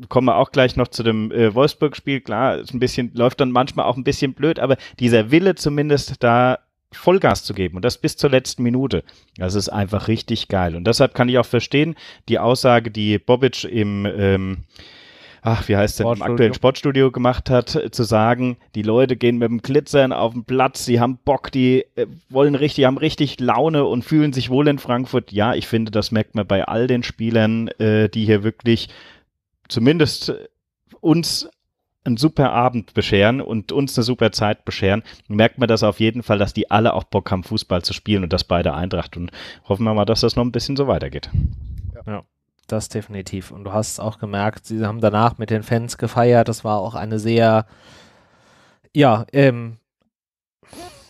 kommen wir auch gleich noch zu dem äh, Wolfsburg-Spiel. Klar, ist ein bisschen, läuft dann manchmal auch ein bisschen blöd, aber dieser Wille zumindest da Vollgas zu geben und das bis zur letzten Minute. Das ist einfach richtig geil. Und deshalb kann ich auch verstehen, die Aussage, die Bobic im, ähm, ach, wie heißt denn, im aktuellen Sportstudio gemacht hat, äh, zu sagen, die Leute gehen mit dem Glitzern auf den Platz, sie haben Bock, die äh, wollen richtig, haben richtig Laune und fühlen sich wohl in Frankfurt. Ja, ich finde, das merkt man bei all den Spielern, äh, die hier wirklich zumindest uns einen super Abend bescheren und uns eine super Zeit bescheren, merkt man das auf jeden Fall, dass die alle auch Bock haben, Fußball zu spielen und das beide Eintracht. Und hoffen wir mal, dass das noch ein bisschen so weitergeht. Ja. Das definitiv. Und du hast es auch gemerkt, sie haben danach mit den Fans gefeiert. Das war auch eine sehr, ja, ähm,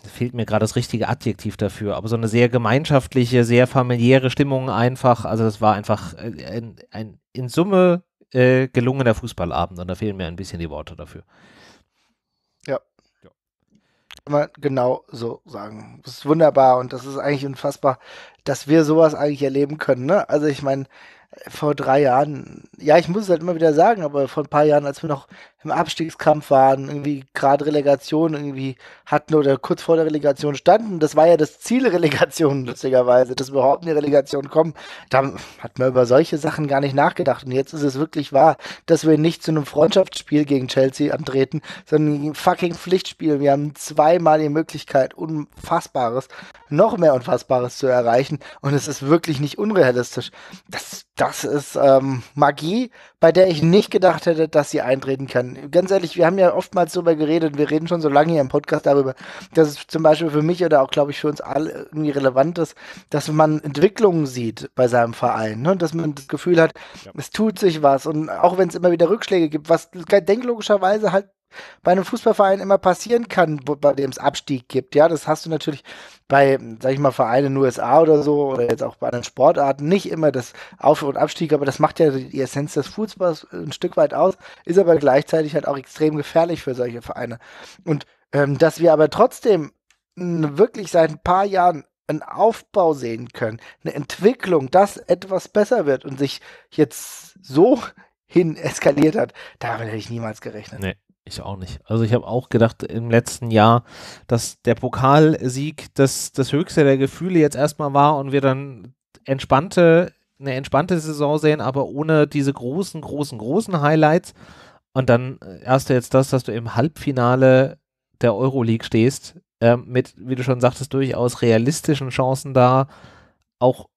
fehlt mir gerade das richtige Adjektiv dafür, aber so eine sehr gemeinschaftliche, sehr familiäre Stimmung einfach. Also das war einfach äh, ein, ein in Summe äh, gelungener Fußballabend und da fehlen mir ein bisschen die Worte dafür. Ja. ja. man genau so sagen. Das ist wunderbar und das ist eigentlich unfassbar, dass wir sowas eigentlich erleben können. Ne? Also ich meine, vor drei Jahren, ja, ich muss es halt immer wieder sagen, aber vor ein paar Jahren, als wir noch im Abstiegskampf waren, irgendwie gerade Relegation irgendwie hatten oder kurz vor der Relegation standen. Das war ja das Ziel Relegation, lustigerweise, dass wir überhaupt in die Relegation kommen. Da hat man über solche Sachen gar nicht nachgedacht. Und jetzt ist es wirklich wahr, dass wir nicht zu einem Freundschaftsspiel gegen Chelsea antreten, sondern ein fucking Pflichtspiel. Wir haben zweimal die Möglichkeit, Unfassbares, noch mehr Unfassbares zu erreichen. Und es ist wirklich nicht unrealistisch. Das, das ist ähm, Magie, bei der ich nicht gedacht hätte, dass sie eintreten kann ganz ehrlich, wir haben ja oftmals darüber geredet, wir reden schon so lange hier im Podcast darüber, dass es zum Beispiel für mich oder auch, glaube ich, für uns alle irgendwie relevant ist, dass man Entwicklungen sieht bei seinem Verein, ne? dass man das Gefühl hat, ja. es tut sich was und auch wenn es immer wieder Rückschläge gibt, was denke logischerweise halt bei einem Fußballverein immer passieren kann, bei dem es Abstieg gibt. Ja, das hast du natürlich bei, sag ich mal, Vereinen in den USA oder so oder jetzt auch bei anderen Sportarten nicht immer das Auf- und Abstieg, aber das macht ja die Essenz des Fußballs ein Stück weit aus, ist aber gleichzeitig halt auch extrem gefährlich für solche Vereine. Und ähm, dass wir aber trotzdem wirklich seit ein paar Jahren einen Aufbau sehen können, eine Entwicklung, dass etwas besser wird und sich jetzt so hin eskaliert hat, damit hätte ich niemals gerechnet. Nee. Ich auch nicht. Also ich habe auch gedacht im letzten Jahr, dass der Pokalsieg das, das höchste der Gefühle jetzt erstmal war und wir dann entspannte, eine entspannte Saison sehen, aber ohne diese großen, großen, großen Highlights. Und dann äh, erst jetzt das, dass du im Halbfinale der Euroleague stehst, äh, mit, wie du schon sagtest, durchaus realistischen Chancen da, auch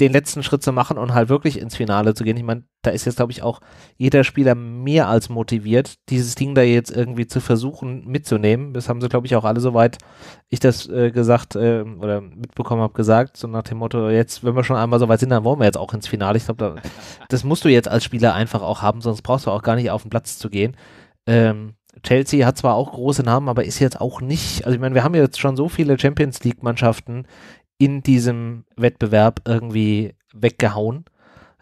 den letzten Schritt zu machen und halt wirklich ins Finale zu gehen. Ich meine, da ist jetzt, glaube ich, auch jeder Spieler mehr als motiviert, dieses Ding da jetzt irgendwie zu versuchen mitzunehmen. Das haben sie, glaube ich, auch alle, soweit ich das äh, gesagt äh, oder mitbekommen habe, gesagt, so nach dem Motto, jetzt, wenn wir schon einmal so weit sind, dann wollen wir jetzt auch ins Finale. Ich glaube, da, das musst du jetzt als Spieler einfach auch haben, sonst brauchst du auch gar nicht auf den Platz zu gehen. Ähm, Chelsea hat zwar auch große Namen, aber ist jetzt auch nicht, also ich meine, wir haben jetzt schon so viele Champions League-Mannschaften, in diesem Wettbewerb irgendwie weggehauen.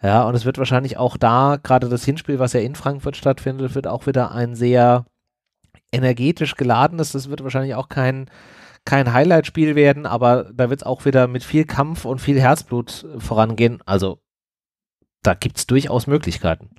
Ja, und es wird wahrscheinlich auch da, gerade das Hinspiel, was ja in Frankfurt stattfindet, wird auch wieder ein sehr energetisch geladenes. Das wird wahrscheinlich auch kein, kein Highlight-Spiel werden, aber da wird es auch wieder mit viel Kampf und viel Herzblut vorangehen. Also da gibt es durchaus Möglichkeiten.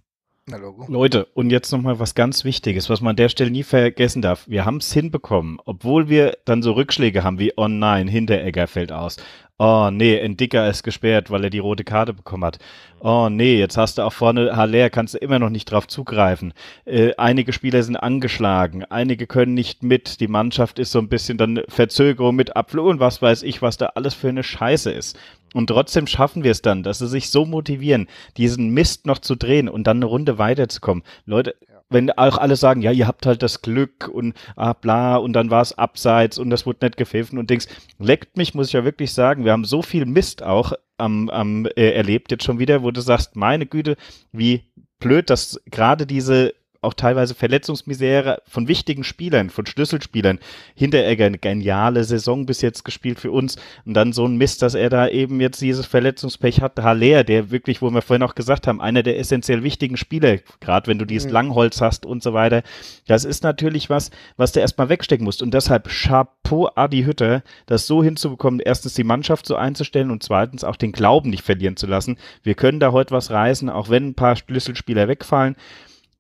Leute, und jetzt nochmal was ganz Wichtiges, was man an der Stelle nie vergessen darf. Wir haben es hinbekommen, obwohl wir dann so Rückschläge haben wie, oh nein, Hinteregger fällt aus. Oh nee, ein Dicker ist gesperrt, weil er die rote Karte bekommen hat oh nee, jetzt hast du auch vorne Haller, kannst du immer noch nicht drauf zugreifen. Äh, einige Spieler sind angeschlagen, einige können nicht mit, die Mannschaft ist so ein bisschen dann Verzögerung mit Abflug und was weiß ich, was da alles für eine Scheiße ist. Und trotzdem schaffen wir es dann, dass sie sich so motivieren, diesen Mist noch zu drehen und dann eine Runde weiterzukommen. Leute, ja wenn auch alle sagen, ja, ihr habt halt das Glück und ah, bla und dann war es abseits und das wurde nicht gepfiffen und Dings. Leckt mich, muss ich ja wirklich sagen, wir haben so viel Mist auch am, am äh, erlebt jetzt schon wieder, wo du sagst, meine Güte, wie blöd, dass gerade diese auch teilweise Verletzungsmisere von wichtigen Spielern, von Schlüsselspielern. Hinteregger, eine geniale Saison bis jetzt gespielt für uns. Und dann so ein Mist, dass er da eben jetzt dieses Verletzungspech hat. Haller, der wirklich, wo wir vorhin auch gesagt haben, einer der essentiell wichtigen Spieler, gerade wenn du dieses mhm. Langholz hast und so weiter. Das ist natürlich was, was du erstmal wegstecken musst. Und deshalb Chapeau Adi Hütter, das so hinzubekommen, erstens die Mannschaft so einzustellen und zweitens auch den Glauben nicht verlieren zu lassen. Wir können da heute was reißen, auch wenn ein paar Schlüsselspieler wegfallen.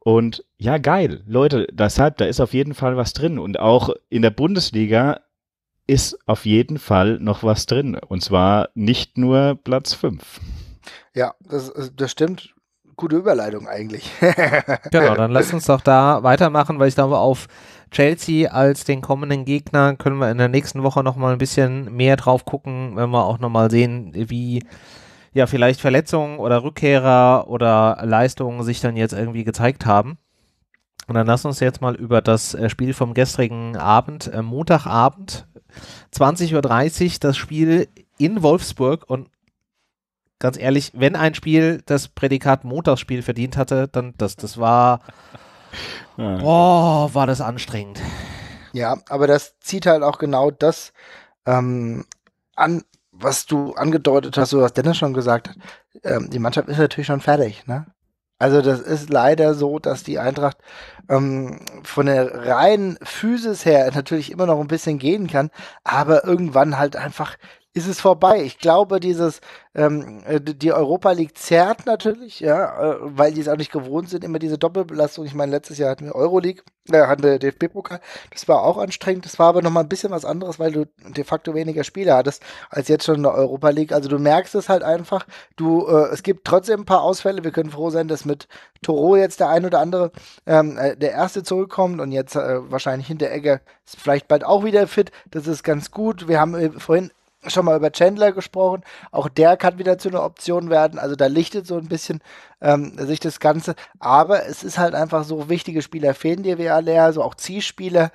Und ja, geil. Leute, deshalb, da ist auf jeden Fall was drin. Und auch in der Bundesliga ist auf jeden Fall noch was drin. Und zwar nicht nur Platz 5. Ja, das, das stimmt. Gute Überleitung eigentlich. genau, dann lass uns doch da weitermachen, weil ich glaube, auf Chelsea als den kommenden Gegner können wir in der nächsten Woche nochmal ein bisschen mehr drauf gucken, wenn wir auch nochmal sehen, wie ja vielleicht Verletzungen oder Rückkehrer oder Leistungen sich dann jetzt irgendwie gezeigt haben. Und dann lass uns jetzt mal über das äh, Spiel vom gestrigen Abend, äh, Montagabend, 20.30 Uhr, das Spiel in Wolfsburg. Und ganz ehrlich, wenn ein Spiel das Prädikat Montagsspiel verdient hatte, dann das, das war, boah, war das anstrengend. Ja, aber das zieht halt auch genau das ähm, an, was du angedeutet hast, so was Dennis schon gesagt hat, ähm, die Mannschaft ist natürlich schon fertig, ne? Also das ist leider so, dass die Eintracht ähm, von der reinen Physis her natürlich immer noch ein bisschen gehen kann, aber irgendwann halt einfach ist es vorbei. Ich glaube, dieses ähm, äh, die Europa League zerrt natürlich, ja, äh, weil die es auch nicht gewohnt sind, immer diese Doppelbelastung. Ich meine, letztes Jahr hatten wir Euroleague, äh, hatten wir DFB-Pokal. Das war auch anstrengend. Das war aber nochmal ein bisschen was anderes, weil du de facto weniger Spiele hattest als jetzt schon in der Europa League. Also du merkst es halt einfach. Du, äh, es gibt trotzdem ein paar Ausfälle. Wir können froh sein, dass mit Toro jetzt der ein oder andere ähm, äh, der erste zurückkommt und jetzt äh, wahrscheinlich Hinteregger ist vielleicht bald auch wieder fit. Das ist ganz gut. Wir haben vorhin schon mal über Chandler gesprochen. Auch der kann wieder zu einer Option werden. Also da lichtet so ein bisschen ähm, sich das Ganze. Aber es ist halt einfach so, wichtige Spieler fehlen dir wie alle, also auch Zielspieler.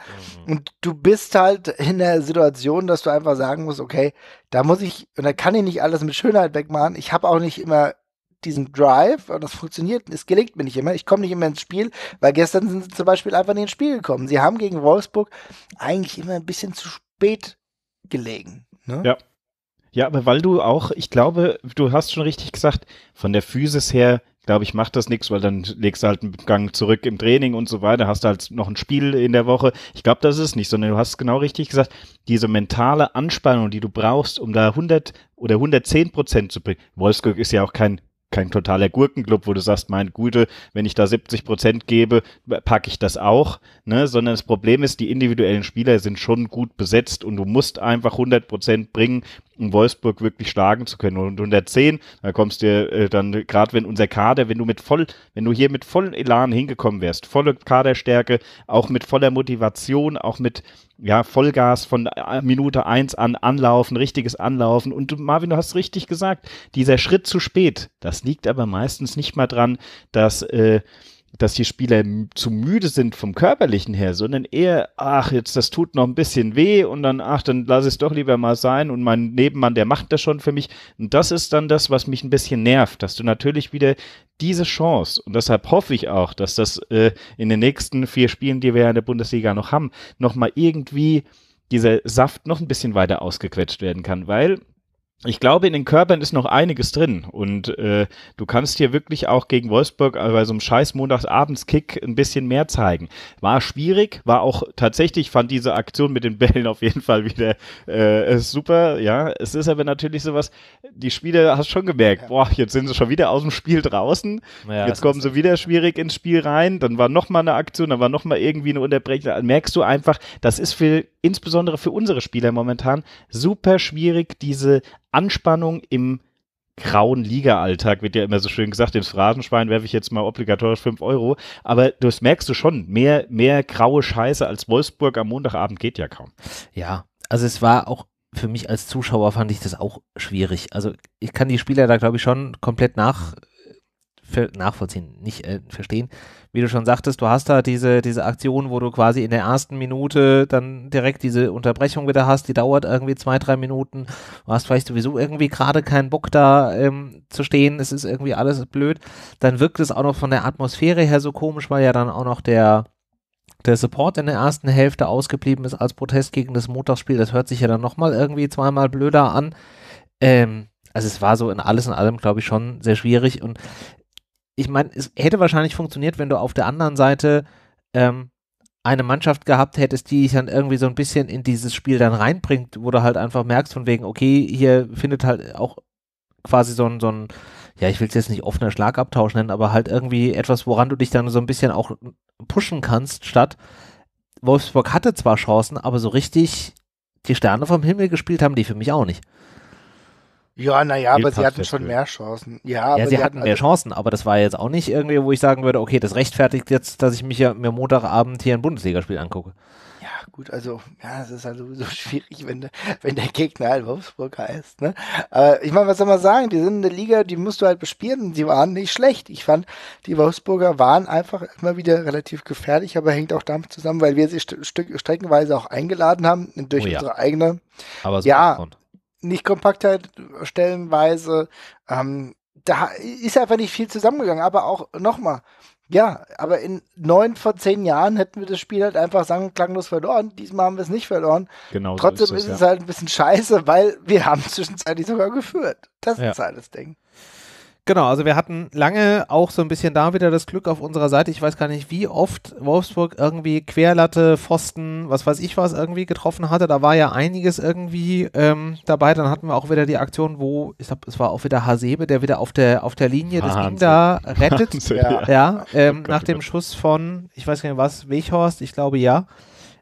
Mhm. Und du bist halt in der Situation, dass du einfach sagen musst, okay, da muss ich, und da kann ich nicht alles mit Schönheit wegmachen. Ich habe auch nicht immer diesen Drive und das funktioniert, es gelingt mir nicht immer. Ich komme nicht immer ins Spiel, weil gestern sind sie zum Beispiel einfach nicht ins Spiel gekommen. Sie haben gegen Wolfsburg eigentlich immer ein bisschen zu spät gelegen. Ne? Ja. Ja, aber weil du auch, ich glaube, du hast schon richtig gesagt, von der Physis her, glaube ich, macht das nichts, weil dann legst du halt einen Gang zurück im Training und so weiter, hast halt noch ein Spiel in der Woche. Ich glaube, das ist nicht, sondern du hast genau richtig gesagt, diese mentale Anspannung, die du brauchst, um da 100 oder 110 Prozent zu bringen. Wolfsburg ist ja auch kein kein totaler Gurkenclub, wo du sagst, mein Güte, wenn ich da 70 Prozent gebe, packe ich das auch, ne? sondern das Problem ist, die individuellen Spieler sind schon gut besetzt und du musst einfach 100 Prozent bringen, um Wolfsburg wirklich schlagen zu können. Und unter 10, da kommst du äh, dann, gerade wenn unser Kader, wenn du mit voll, wenn du hier mit vollem Elan hingekommen wärst, volle Kaderstärke, auch mit voller Motivation, auch mit ja, Vollgas von äh, Minute 1 an anlaufen, richtiges Anlaufen. Und du, Marvin, du hast richtig gesagt, dieser Schritt zu spät, das liegt aber meistens nicht mal dran, dass äh, dass die Spieler zu müde sind vom körperlichen her, sondern eher, ach, jetzt das tut noch ein bisschen weh und dann, ach, dann lass es doch lieber mal sein und mein Nebenmann, der macht das schon für mich. Und das ist dann das, was mich ein bisschen nervt, dass du natürlich wieder diese Chance, und deshalb hoffe ich auch, dass das äh, in den nächsten vier Spielen, die wir ja in der Bundesliga noch haben, nochmal irgendwie dieser Saft noch ein bisschen weiter ausgequetscht werden kann, weil ich glaube, in den Körpern ist noch einiges drin und äh, du kannst hier wirklich auch gegen Wolfsburg also bei so einem scheiß Montagsabendskick ein bisschen mehr zeigen. War schwierig, war auch tatsächlich, fand diese Aktion mit den Bällen auf jeden Fall wieder äh, super, ja. Es ist aber natürlich sowas, die Spieler hast schon gemerkt, ja. boah, jetzt sind sie schon wieder aus dem Spiel draußen, ja, jetzt kommen sie wieder schwierig ins Spiel rein, dann war nochmal eine Aktion, dann war nochmal irgendwie eine Unterbrechung, merkst du einfach, das ist für insbesondere für unsere Spieler momentan super schwierig, diese Anspannung im grauen Liga-Alltag, wird ja immer so schön gesagt, ins Phrasenschwein werfe ich jetzt mal obligatorisch 5 Euro, aber das merkst du schon, mehr, mehr graue Scheiße als Wolfsburg am Montagabend geht ja kaum. Ja, also es war auch für mich als Zuschauer fand ich das auch schwierig. Also ich kann die Spieler da glaube ich schon komplett nach, nachvollziehen, nicht äh, verstehen. Wie du schon sagtest, du hast da diese, diese Aktion, wo du quasi in der ersten Minute dann direkt diese Unterbrechung wieder hast, die dauert irgendwie zwei, drei Minuten. Du hast vielleicht sowieso irgendwie gerade keinen Bock da ähm, zu stehen, es ist irgendwie alles blöd. Dann wirkt es auch noch von der Atmosphäre her so komisch, weil ja dann auch noch der, der Support in der ersten Hälfte ausgeblieben ist als Protest gegen das Montagsspiel. Das hört sich ja dann nochmal irgendwie zweimal blöder an. Ähm, also es war so in alles in allem, glaube ich, schon sehr schwierig. Und ich meine, es hätte wahrscheinlich funktioniert, wenn du auf der anderen Seite ähm, eine Mannschaft gehabt hättest, die dich dann irgendwie so ein bisschen in dieses Spiel dann reinbringt, wo du halt einfach merkst von wegen, okay, hier findet halt auch quasi so ein, so ein ja, ich will es jetzt nicht offener Schlagabtausch nennen, aber halt irgendwie etwas, woran du dich dann so ein bisschen auch pushen kannst, statt Wolfsburg hatte zwar Chancen, aber so richtig die Sterne vom Himmel gespielt haben die für mich auch nicht. Ja, naja, aber sie hatten schon mehr Chancen. Ja, aber ja sie, hatten, hatten mehr also Chancen, aber das war jetzt auch nicht irgendwie, wo ich sagen würde, okay, das rechtfertigt jetzt, dass ich mich ja mir Montagabend hier ein Bundesligaspiel angucke. Ja, gut, also, ja, es ist halt sowieso schwierig, wenn, wenn der Gegner halt Wolfsburg heißt, ne? Aber äh, ich meine, was soll man sagen? Die sind in der Liga, die musst du halt bespielen. Sie waren nicht schlecht. Ich fand, die Wolfsburger waren einfach immer wieder relativ gefährlich, aber hängt auch damit zusammen, weil wir sie st streckenweise auch eingeladen haben durch oh ja. unsere eigene. Aber so ja, nicht kompakter stellenweise. Ähm, da ist einfach nicht viel zusammengegangen. Aber auch nochmal, ja, aber in neun von zehn Jahren hätten wir das Spiel halt einfach sagen, klanglos verloren. Diesmal haben wir es nicht verloren. Genau. Trotzdem so ist, es, ist es ja. halt ein bisschen scheiße, weil wir haben zwischenzeitlich sogar geführt. Das ja. ist halt das Ding. Genau, also wir hatten lange auch so ein bisschen da wieder das Glück auf unserer Seite. Ich weiß gar nicht, wie oft Wolfsburg irgendwie Querlatte, Pfosten, was weiß ich was irgendwie getroffen hatte. Da war ja einiges irgendwie ähm, dabei. Dann hatten wir auch wieder die Aktion, wo, ich glaube, es war auch wieder Hasebe, der wieder auf der, auf der Linie Wahnsinn. das Ding da rettet. Wahnsinn, ja, ja oh ähm, oh Gott, nach dem Schuss von, ich weiß gar nicht was, Weghorst, ich glaube ja.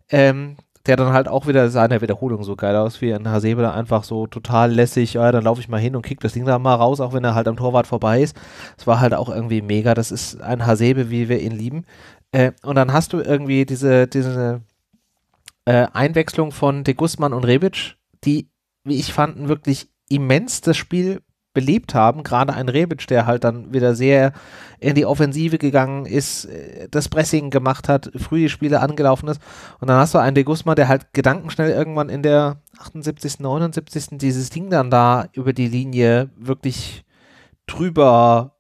Ähm, der dann halt auch wieder seine Wiederholung so geil aus, wie ein Hasebe da einfach so total lässig, ja, dann laufe ich mal hin und kick das Ding da mal raus, auch wenn er halt am Torwart vorbei ist. Es war halt auch irgendwie mega. Das ist ein Hasebe, wie wir ihn lieben. Äh, und dann hast du irgendwie diese, diese äh, Einwechslung von De Guzman und Rebic, die, wie ich fanden, wirklich immens das Spiel belebt haben. Gerade ein Rebic, der halt dann wieder sehr in die Offensive gegangen ist, äh, das Pressing gemacht hat, früh die Spiele angelaufen ist. Und dann hast du einen De Guzman, der halt gedankenschnell irgendwann in der 78., 79. dieses Ding dann da über die Linie wirklich drüber,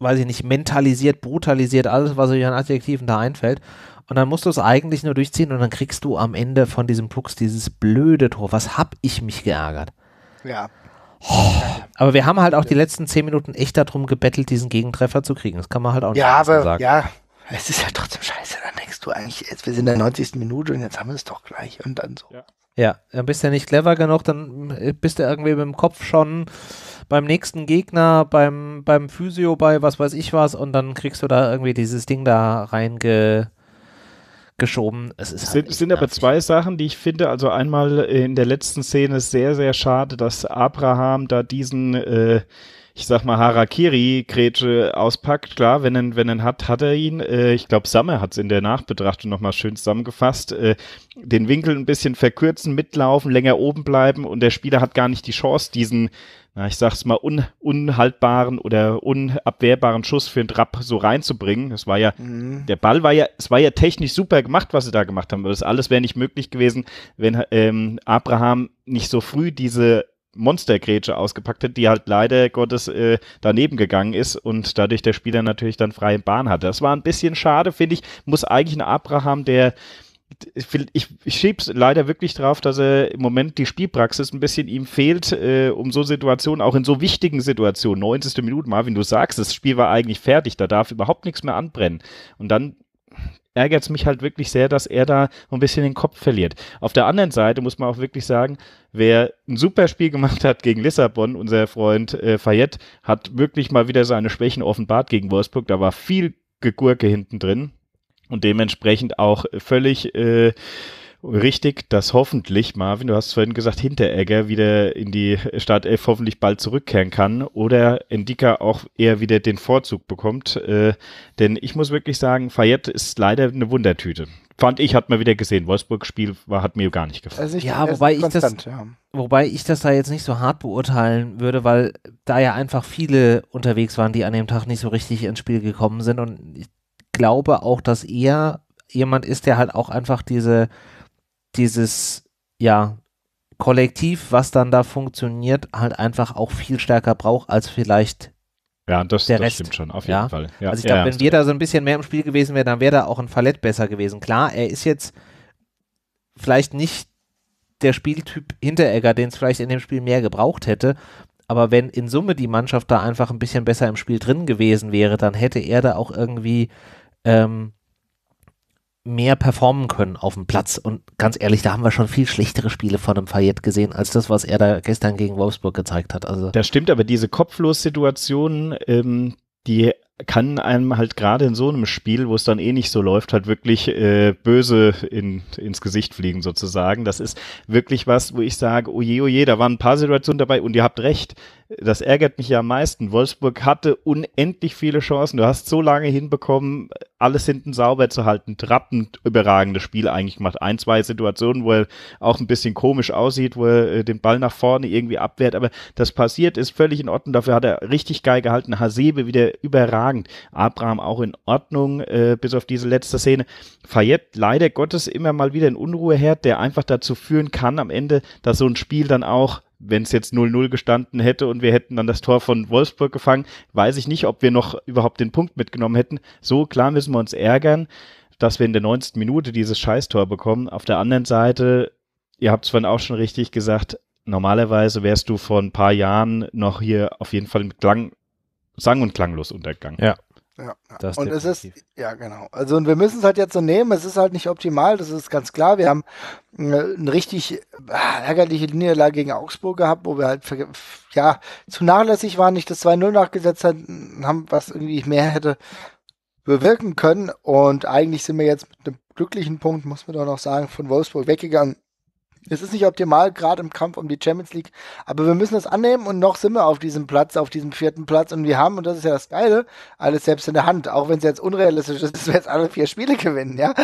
weiß ich nicht, mentalisiert, brutalisiert, alles, was euch an Adjektiven da einfällt. Und dann musst du es eigentlich nur durchziehen und dann kriegst du am Ende von diesem Pucks dieses blöde Tor. Was hab ich mich geärgert? Ja, aber wir haben halt auch die letzten zehn Minuten echt darum gebettelt, diesen Gegentreffer zu kriegen. Das kann man halt auch nicht ja, aber, sagen. Ja, es ist ja halt trotzdem scheiße. Dann denkst du eigentlich, jetzt, wir sind in der 90. Minute und jetzt haben wir es doch gleich und dann so. Ja. ja, dann bist du ja nicht clever genug, dann äh, bist du irgendwie mit dem Kopf schon beim nächsten Gegner, beim, beim Physio, bei was weiß ich was und dann kriegst du da irgendwie dieses Ding da reinge geschoben. Es ist halt sind, sind aber zwei Sachen, die ich finde. Also einmal in der letzten Szene sehr, sehr schade, dass Abraham da diesen äh, ich sag mal, Harakiri-Grätsche auspackt. Klar, wenn er wenn ihn hat, hat er ihn. Äh, ich glaube, Samme hat es in der Nachbetrachtung nochmal schön zusammengefasst. Äh, den Winkel ein bisschen verkürzen, mitlaufen, länger oben bleiben und der Spieler hat gar nicht die Chance, diesen, na, ich sag's mal, un, unhaltbaren oder unabwehrbaren Schuss für den Trab so reinzubringen. Es war ja, mhm. der Ball war ja, es war ja technisch super gemacht, was sie da gemacht haben, aber das alles wäre nicht möglich gewesen, wenn ähm, Abraham nicht so früh diese Monstergrätsche ausgepackt hat, die halt leider Gottes äh, daneben gegangen ist und dadurch der Spieler natürlich dann freie Bahn hatte. Das war ein bisschen schade, finde ich. Muss eigentlich ein Abraham, der ich, ich schiebe es leider wirklich drauf, dass er im Moment die Spielpraxis ein bisschen ihm fehlt, äh, um so Situationen, auch in so wichtigen Situationen, 90. Minute, Marvin, du sagst, das Spiel war eigentlich fertig, da darf überhaupt nichts mehr anbrennen. Und dann ärgert es mich halt wirklich sehr, dass er da ein bisschen den Kopf verliert. Auf der anderen Seite muss man auch wirklich sagen, wer ein super Spiel gemacht hat gegen Lissabon, unser Freund äh, Fayette, hat wirklich mal wieder seine Schwächen offenbart gegen Wolfsburg. Da war viel Gegurke hinten drin und dementsprechend auch völlig äh, richtig, dass hoffentlich, Marvin, du hast vorhin gesagt, Hinteregger wieder in die Startelf hoffentlich bald zurückkehren kann oder Endika auch eher wieder den Vorzug bekommt. Äh, denn ich muss wirklich sagen, Fayette ist leider eine Wundertüte. Fand ich, hat man wieder gesehen. Wolfsburg-Spiel hat mir gar nicht gefallen. Also ich, ja, wobei ich, das, ja. wobei ich das da jetzt nicht so hart beurteilen würde, weil da ja einfach viele unterwegs waren, die an dem Tag nicht so richtig ins Spiel gekommen sind. Und ich glaube auch, dass er jemand ist, der halt auch einfach diese dieses, ja, Kollektiv, was dann da funktioniert, halt einfach auch viel stärker braucht als vielleicht ja, das, der das Rest. stimmt schon, auf jeden ja? Fall. Ja, also ich glaube, ja, wenn wir da so ein bisschen mehr im Spiel gewesen wären, dann wäre da auch ein Fallett besser gewesen. Klar, er ist jetzt vielleicht nicht der Spieltyp Hinteregger, den es vielleicht in dem Spiel mehr gebraucht hätte, aber wenn in Summe die Mannschaft da einfach ein bisschen besser im Spiel drin gewesen wäre, dann hätte er da auch irgendwie ähm, mehr performen können auf dem Platz. Und ganz ehrlich, da haben wir schon viel schlechtere Spiele von dem Fayette gesehen, als das, was er da gestern gegen Wolfsburg gezeigt hat. Also das stimmt, aber diese Kopflos-Situationen, ähm, die kann einem halt gerade in so einem Spiel, wo es dann eh nicht so läuft, halt wirklich äh, böse in, ins Gesicht fliegen sozusagen. Das ist wirklich was, wo ich sage, oje, oje, da waren ein paar Situationen dabei und ihr habt recht. Das ärgert mich ja am meisten. Wolfsburg hatte unendlich viele Chancen. Du hast so lange hinbekommen, alles hinten sauber zu halten, trappend überragendes Spiel eigentlich gemacht. Ein, zwei Situationen, wo er auch ein bisschen komisch aussieht, wo er äh, den Ball nach vorne irgendwie abwehrt, aber das passiert, ist völlig in Ordnung. Dafür hat er richtig geil gehalten. Hasebe wieder überragend. Abraham auch in Ordnung, äh, bis auf diese letzte Szene. Fayette leider Gottes immer mal wieder in Unruhe her, der einfach dazu führen kann am Ende, dass so ein Spiel dann auch wenn es jetzt 0-0 gestanden hätte und wir hätten dann das Tor von Wolfsburg gefangen, weiß ich nicht, ob wir noch überhaupt den Punkt mitgenommen hätten. So klar müssen wir uns ärgern, dass wir in der 90. Minute dieses Scheißtor bekommen. Auf der anderen Seite, ihr habt es vorhin auch schon richtig gesagt, normalerweise wärst du vor ein paar Jahren noch hier auf jeden Fall mit Klang, sang- und klanglos untergegangen. Ja. Ja, ja. und definitiv. es ist, ja genau. Also und wir müssen es halt jetzt so nehmen, es ist halt nicht optimal, das ist ganz klar. Wir haben äh, eine richtig ah, ärgerliche Niederlage gegen Augsburg gehabt, wo wir halt ja zu nachlässig waren, nicht das 2-0 nachgesetzt haben, was irgendwie mehr hätte bewirken können. Und eigentlich sind wir jetzt mit einem glücklichen Punkt, muss man doch noch sagen, von Wolfsburg weggegangen. Es ist nicht optimal, gerade im Kampf um die Champions League, aber wir müssen das annehmen und noch sind wir auf diesem Platz, auf diesem vierten Platz und wir haben, und das ist ja das Geile, alles selbst in der Hand, auch wenn es jetzt unrealistisch ist, dass wir jetzt alle vier Spiele gewinnen, ja.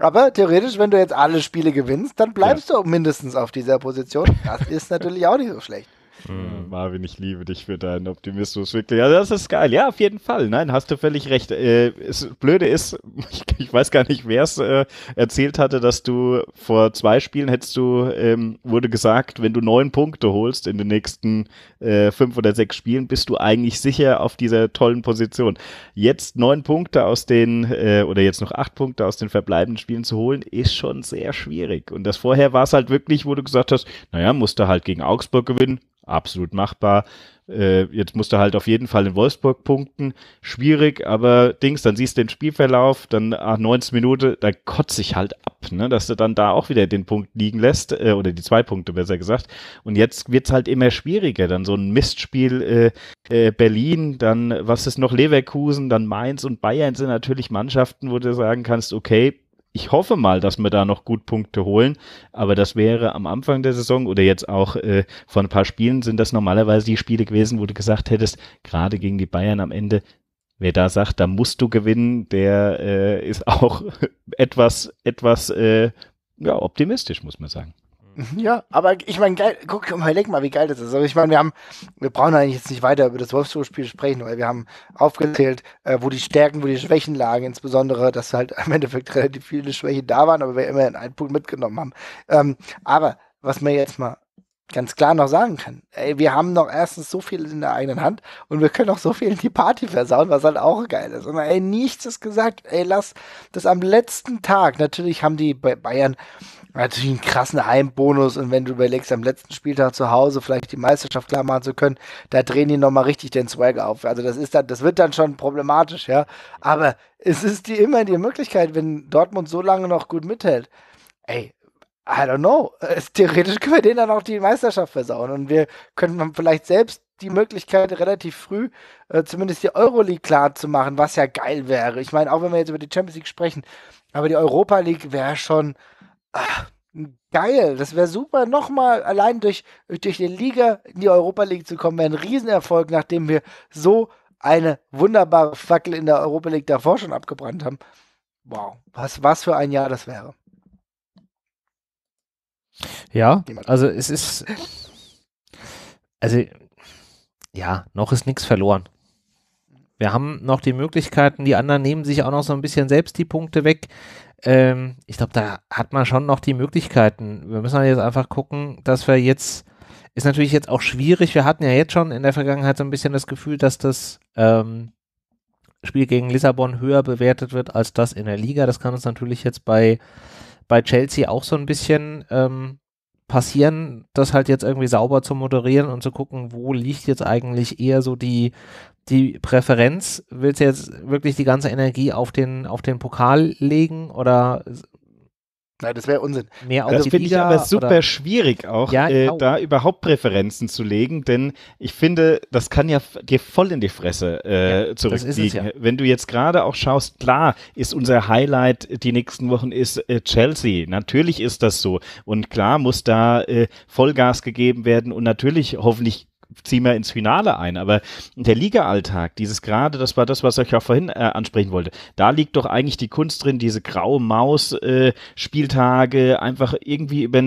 Aber theoretisch, wenn du jetzt alle Spiele gewinnst, dann bleibst ja. du mindestens auf dieser Position. Das ist natürlich auch nicht so schlecht. Mhm. Marvin, ich liebe dich für deinen Optimismus. Wirklich. Also das ist geil. Ja, auf jeden Fall. Nein, hast du völlig recht. Äh, es, Blöde ist, ich, ich, weiß gar nicht, wer es äh, erzählt hatte, dass du vor zwei Spielen hättest du, ähm, wurde gesagt, wenn du neun Punkte holst in den nächsten äh, fünf oder sechs Spielen, bist du eigentlich sicher auf dieser tollen Position. Jetzt neun Punkte aus den, äh, oder jetzt noch acht Punkte aus den verbleibenden Spielen zu holen, ist schon sehr schwierig. Und das vorher war es halt wirklich, wo du gesagt hast, naja, musst du halt gegen Augsburg gewinnen, absolut machbar. Äh, jetzt musst du halt auf jeden Fall in Wolfsburg punkten. Schwierig, aber Dings, dann siehst du den Spielverlauf, dann ach, 19 Minuten, da kotze ich halt ab, ne? dass du dann da auch wieder den Punkt liegen lässt, äh, oder die zwei Punkte besser gesagt. Und jetzt wird es halt immer schwieriger. Dann so ein Mistspiel äh, äh, Berlin, dann was ist noch Leverkusen, dann Mainz und Bayern sind natürlich Mannschaften, wo du sagen kannst, okay, ich hoffe mal, dass wir da noch gut Punkte holen, aber das wäre am Anfang der Saison oder jetzt auch äh, vor ein paar Spielen sind das normalerweise die Spiele gewesen, wo du gesagt hättest, gerade gegen die Bayern am Ende, wer da sagt, da musst du gewinnen, der äh, ist auch etwas, etwas äh, ja, optimistisch, muss man sagen. Mhm. Ja, aber ich meine, guck mal, leg mal, wie geil das ist. Also ich meine, wir haben, wir brauchen eigentlich jetzt nicht weiter über das Wolfsburg-Spiel sprechen, weil wir haben aufgezählt, äh, wo die Stärken, wo die Schwächen lagen, insbesondere, dass halt im Endeffekt relativ viele Schwächen da waren, aber wir immerhin einen Punkt mitgenommen haben. Ähm, aber was mir jetzt mal ganz klar noch sagen kann. Ey, wir haben noch erstens so viel in der eigenen Hand und wir können auch so viel in die Party versauen, was halt auch geil ist. Und ey, nichts ist gesagt. Ey, lass das am letzten Tag. Natürlich haben die Bayern natürlich einen krassen Heimbonus und wenn du überlegst, am letzten Spieltag zu Hause vielleicht die Meisterschaft klar machen zu können, da drehen die nochmal richtig den Swag auf. Also das ist dann, das wird dann schon problematisch, ja. Aber es ist die immer die Möglichkeit, wenn Dortmund so lange noch gut mithält. Ey, I don't know. Äh, theoretisch können wir denen dann auch die Meisterschaft versauen. Und wir könnten vielleicht selbst die Möglichkeit, relativ früh äh, zumindest die Euroleague klar zu machen, was ja geil wäre. Ich meine, auch wenn wir jetzt über die Champions League sprechen, aber die Europa League wäre schon ach, geil. Das wäre super. Nochmal allein durch, durch die Liga in die Europa League zu kommen, wäre ein Riesenerfolg, nachdem wir so eine wunderbare Fackel in der Europa League davor schon abgebrannt haben. Wow, was, was für ein Jahr das wäre. Ja, also es ist, also ja, noch ist nichts verloren. Wir haben noch die Möglichkeiten, die anderen nehmen sich auch noch so ein bisschen selbst die Punkte weg. Ähm, ich glaube, da hat man schon noch die Möglichkeiten. Wir müssen halt jetzt einfach gucken, dass wir jetzt, ist natürlich jetzt auch schwierig, wir hatten ja jetzt schon in der Vergangenheit so ein bisschen das Gefühl, dass das ähm, Spiel gegen Lissabon höher bewertet wird als das in der Liga. Das kann uns natürlich jetzt bei bei Chelsea auch so ein bisschen ähm, passieren, das halt jetzt irgendwie sauber zu moderieren und zu gucken, wo liegt jetzt eigentlich eher so die, die Präferenz? Willst du jetzt wirklich die ganze Energie auf den, auf den Pokal legen oder Nein, das wäre Unsinn. Mehr auf das finde ich aber super oder? schwierig auch, ja, genau. äh, da überhaupt Präferenzen zu legen, denn ich finde, das kann ja dir voll in die Fresse äh, ja, zurückliegen. Ja. Wenn du jetzt gerade auch schaust, klar ist unser Highlight die nächsten Wochen ist äh, Chelsea. Natürlich ist das so. Und klar muss da äh, Vollgas gegeben werden und natürlich hoffentlich ziehen wir ins Finale ein. Aber der Liga-Alltag, dieses gerade, das war das, was ich auch vorhin äh, ansprechen wollte. Da liegt doch eigentlich die Kunst drin, diese graue Maus-Spieltage äh, einfach irgendwie über,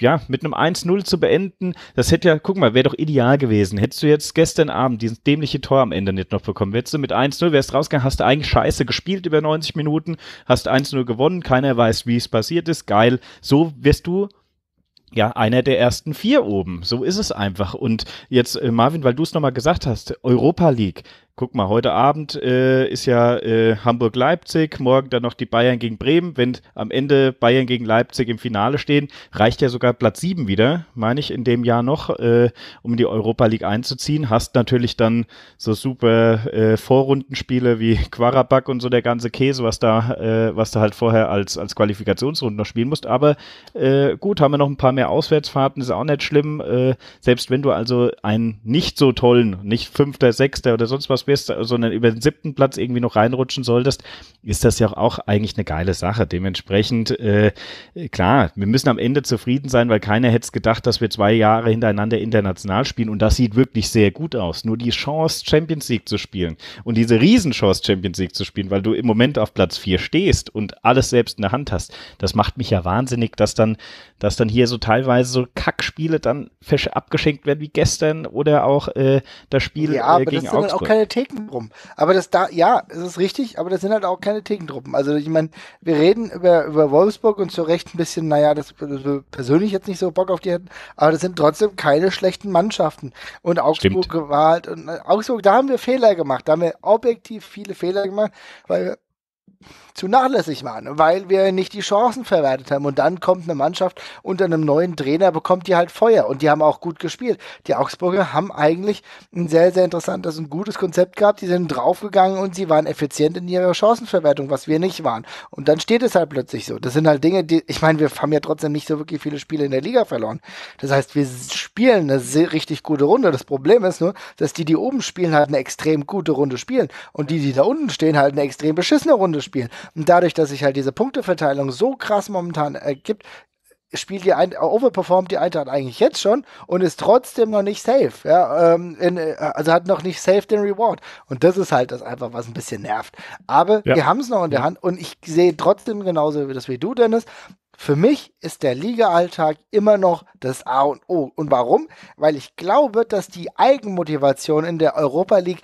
ja, mit einem 1-0 zu beenden. Das hätte ja, guck mal, wäre doch ideal gewesen. Hättest du jetzt gestern Abend dieses dämliche Tor am Ende nicht noch bekommen, hättest du mit 1-0 wärst rausgegangen, hast du eigentlich scheiße gespielt über 90 Minuten, hast 1-0 gewonnen, keiner weiß, wie es passiert ist, geil. So wirst du ja, einer der ersten vier oben. So ist es einfach. Und jetzt, äh, Marvin, weil du es nochmal gesagt hast, Europa League, guck mal, heute Abend äh, ist ja äh, Hamburg-Leipzig, morgen dann noch die Bayern gegen Bremen. Wenn am Ende Bayern gegen Leipzig im Finale stehen, reicht ja sogar Platz 7 wieder, meine ich, in dem Jahr noch, äh, um in die Europa League einzuziehen. Hast natürlich dann so super äh, Vorrundenspiele wie Quarabak und so der ganze Käse, was da, äh, was du halt vorher als, als Qualifikationsrunde noch spielen musst. Aber äh, gut, haben wir noch ein paar mehr Auswärtsfahrten, ist auch nicht schlimm. selbst wenn du also einen nicht so tollen, nicht fünfter, sechster oder sonst was bist, wirst, sondern über den siebten Platz irgendwie noch reinrutschen solltest, ist das ja auch eigentlich eine geile Sache. Dementsprechend, äh, klar, wir müssen am Ende zufrieden sein, weil keiner hätte es gedacht, dass wir zwei Jahre hintereinander international spielen und das sieht wirklich sehr gut aus. Nur die Chance, Champions League zu spielen und diese Riesenchance, Champions League zu spielen, weil du im Moment auf Platz 4 stehst und alles selbst in der Hand hast, das macht mich ja wahnsinnig, dass dann, dass dann hier so teilweise so Kackspiele dann abgeschenkt werden wie gestern oder auch äh, das Spiel ja, äh, aber gegen das sind Augsburg. Dann auch keine Theken drum. Aber das da, ja, es ist richtig, aber das sind halt auch keine Thekentruppen. Also ich meine, wir reden über, über Wolfsburg und zu Recht ein bisschen, naja, das, das wir persönlich jetzt nicht so Bock auf die hätten, aber das sind trotzdem keine schlechten Mannschaften. Und Augsburg Stimmt. Halt, und äh, Augsburg, da haben wir Fehler gemacht, da haben wir objektiv viele Fehler gemacht, weil wir zu nachlässig waren, weil wir nicht die Chancen verwertet haben. Und dann kommt eine Mannschaft unter einem neuen Trainer, bekommt die halt Feuer und die haben auch gut gespielt. Die Augsburger haben eigentlich ein sehr, sehr interessantes und gutes Konzept gehabt. Die sind draufgegangen und sie waren effizient in ihrer Chancenverwertung, was wir nicht waren. Und dann steht es halt plötzlich so. Das sind halt Dinge, die, ich meine, wir haben ja trotzdem nicht so wirklich viele Spiele in der Liga verloren. Das heißt, wir spielen eine sehr, richtig gute Runde. Das Problem ist nur, dass die, die oben spielen, halt eine extrem gute Runde spielen. Und die, die da unten stehen, halt eine extrem beschissene Runde spielen. Und dadurch, dass sich halt diese Punkteverteilung so krass momentan ergibt, spielt die Eintracht, overperformt die Eintracht eigentlich jetzt schon und ist trotzdem noch nicht safe. Ja, ähm, in, äh, also hat noch nicht safe den Reward. Und das ist halt das einfach, was ein bisschen nervt. Aber ja. wir haben es noch in der Hand und ich sehe trotzdem genauso wie das wie du, Dennis. Für mich ist der Liga-Alltag immer noch das A und O. Und warum? Weil ich glaube, dass die Eigenmotivation in der Europa League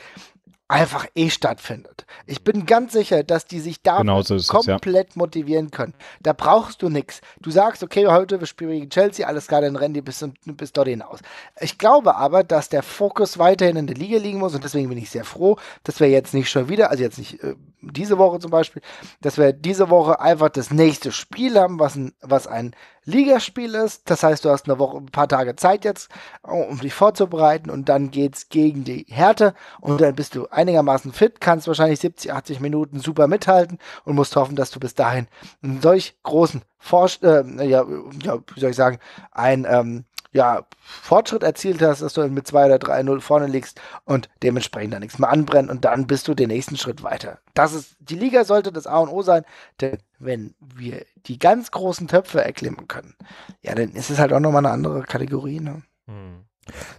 einfach eh stattfindet. Ich bin ganz sicher, dass die sich da genau so komplett es, ja. motivieren können. Da brauchst du nichts. Du sagst, okay, heute wir spielen gegen Chelsea, alles klar, dann rennen die bis, bis dort hinaus. Ich glaube aber, dass der Fokus weiterhin in der Liga liegen muss und deswegen bin ich sehr froh, dass wir jetzt nicht schon wieder, also jetzt nicht äh, diese Woche zum Beispiel, dass wir diese Woche einfach das nächste Spiel haben, was ein, was ein Ligaspiel ist. Das heißt, du hast eine Woche, ein paar Tage Zeit jetzt, um dich vorzubereiten und dann geht's gegen die Härte und dann bist du einigermaßen fit, kannst wahrscheinlich 70, 80 Minuten super mithalten und musst hoffen, dass du bis dahin einen solch großen Forsch, äh, ja, ja, wie soll ich sagen, ein, ähm, ja, Fortschritt erzielt hast, dass du mit 2 oder 3-0 vorne liegst und dementsprechend da nichts mehr anbrennt und dann bist du den nächsten Schritt weiter. Das ist, die Liga sollte das A und O sein, denn wenn wir die ganz großen Töpfe erklimmen können, ja, dann ist es halt auch nochmal eine andere Kategorie. Ne? Hm.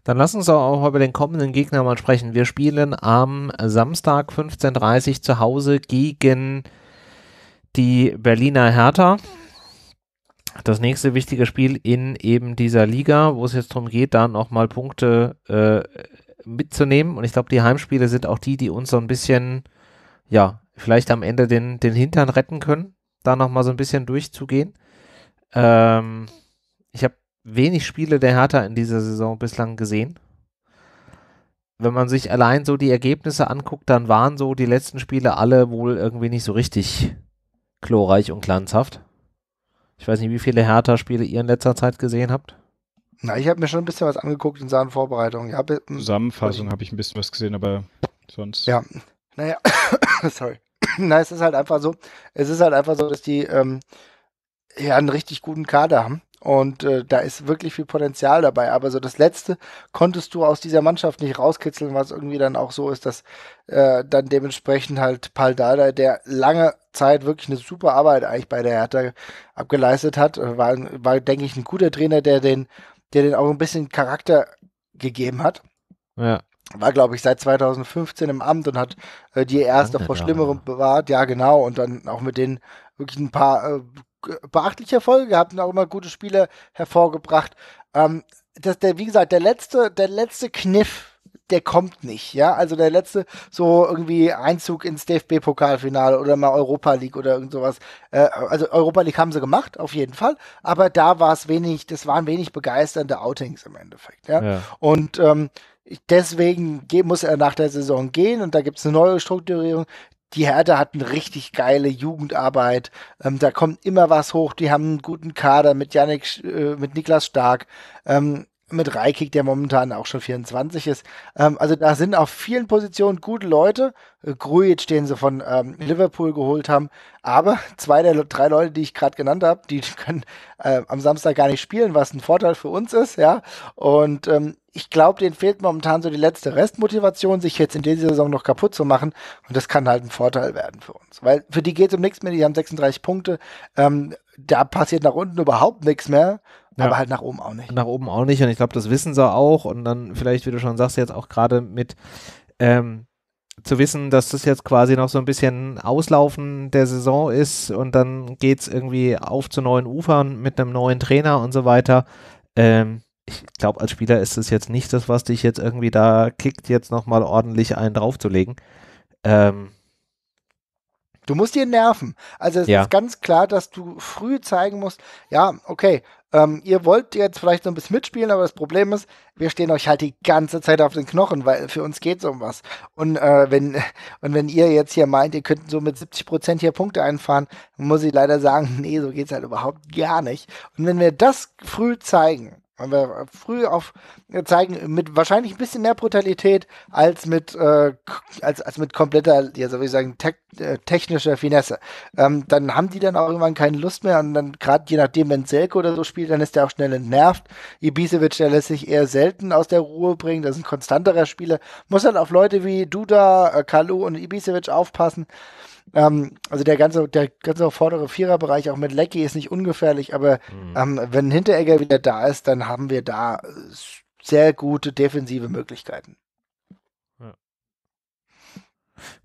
Dann lass uns auch über den kommenden Gegner mal sprechen. Wir spielen am Samstag 15.30 Uhr zu Hause gegen die Berliner Hertha das nächste wichtige Spiel in eben dieser Liga, wo es jetzt darum geht, da nochmal Punkte äh, mitzunehmen. Und ich glaube, die Heimspiele sind auch die, die uns so ein bisschen, ja, vielleicht am Ende den, den Hintern retten können, da nochmal so ein bisschen durchzugehen. Ähm, ich habe wenig Spiele der Hertha in dieser Saison bislang gesehen. Wenn man sich allein so die Ergebnisse anguckt, dann waren so die letzten Spiele alle wohl irgendwie nicht so richtig glorreich und glanzhaft. Ich weiß nicht, wie viele Hertha-Spiele ihr in letzter Zeit gesehen habt. Na, ich habe mir schon ein bisschen was angeguckt in Sachen Vorbereitung. Ja, Zusammenfassung habe ich ein bisschen was gesehen, aber sonst. Ja, naja, sorry. Na, es ist halt einfach so, es ist halt einfach so, dass die ähm, ja einen richtig guten Kader haben. Und äh, da ist wirklich viel Potenzial dabei. Aber so das Letzte konntest du aus dieser Mannschaft nicht rauskitzeln, was irgendwie dann auch so ist, dass äh, dann dementsprechend halt Paul Dada, der lange Zeit wirklich eine super Arbeit eigentlich bei der Hertha abgeleistet hat, äh, war, war denke ich, ein guter Trainer, der den, der den auch ein bisschen Charakter gegeben hat. Ja war, glaube ich, seit 2015 im Amt und hat äh, die erst noch vor Schlimmerem bewahrt. Ja, genau. Und dann auch mit denen wirklich ein paar äh, äh, beachtliche Erfolge gehabt und auch immer gute Spiele hervorgebracht. Ähm, das, der, wie gesagt, der letzte, der letzte Kniff, der kommt nicht, ja. Also der letzte so irgendwie Einzug ins DFB-Pokalfinale oder mal Europa League oder irgend sowas. Äh, also Europa League haben sie gemacht, auf jeden Fall. Aber da war es wenig, das waren wenig begeisternde Outings im Endeffekt, ja. ja. Und ähm, deswegen muss er nach der Saison gehen und da gibt es eine neue Strukturierung die Hertha hat eine richtig geile Jugendarbeit. Ähm, da kommt immer was hoch. Die haben einen guten Kader mit Janik, äh, mit Niklas Stark. Ähm, mit Reikig, der momentan auch schon 24 ist. Ähm, also da sind auf vielen Positionen gute Leute. Äh, Grujic, den sie von ähm, Liverpool geholt haben. Aber zwei der drei Leute, die ich gerade genannt habe, die können äh, am Samstag gar nicht spielen, was ein Vorteil für uns ist, ja. Und ähm, ich glaube, denen fehlt momentan so die letzte Restmotivation, sich jetzt in dieser Saison noch kaputt zu machen. Und das kann halt ein Vorteil werden für uns. Weil für die geht es um nichts mehr, die haben 36 Punkte. Ähm, da passiert nach unten überhaupt nichts mehr. Ja. Aber halt nach oben auch nicht. Nach oben auch nicht. Und ich glaube, das wissen sie auch. Und dann vielleicht, wie du schon sagst, jetzt auch gerade mit ähm, zu wissen, dass das jetzt quasi noch so ein bisschen Auslaufen der Saison ist und dann geht es irgendwie auf zu neuen Ufern mit einem neuen Trainer und so weiter. Ähm, ich glaube, als Spieler ist es jetzt nicht das, was dich jetzt irgendwie da kickt, jetzt nochmal ordentlich einen draufzulegen. Ähm, Du musst dir nerven. Also es ja. ist ganz klar, dass du früh zeigen musst, ja, okay, ähm, ihr wollt jetzt vielleicht so ein bisschen mitspielen, aber das Problem ist, wir stehen euch halt die ganze Zeit auf den Knochen, weil für uns geht es um was. Und, äh, wenn, und wenn ihr jetzt hier meint, ihr könnt so mit 70 Prozent hier Punkte einfahren, muss ich leider sagen, nee, so geht's halt überhaupt gar nicht. Und wenn wir das früh zeigen, wenn wir äh, früh auf äh, zeigen, mit wahrscheinlich ein bisschen mehr Brutalität als mit, äh, als, als mit kompletter, ja, soll ich sagen, te äh, technischer Finesse. Ähm, dann haben die dann auch irgendwann keine Lust mehr und dann, gerade je nachdem, wenn Selko oder so spielt, dann ist der auch schnell entnervt. Ibisevic, der lässt sich eher selten aus der Ruhe bringen, das ist ein konstanterer Spieler. Muss dann halt auf Leute wie Duda, Kalu und Ibisevic aufpassen. Ähm, also der ganze, der ganze vordere Viererbereich, auch mit Lecky, ist nicht ungefährlich, aber mhm. ähm, wenn Hinteregger wieder da ist, dann haben wir da sehr gute defensive Möglichkeiten. Ja.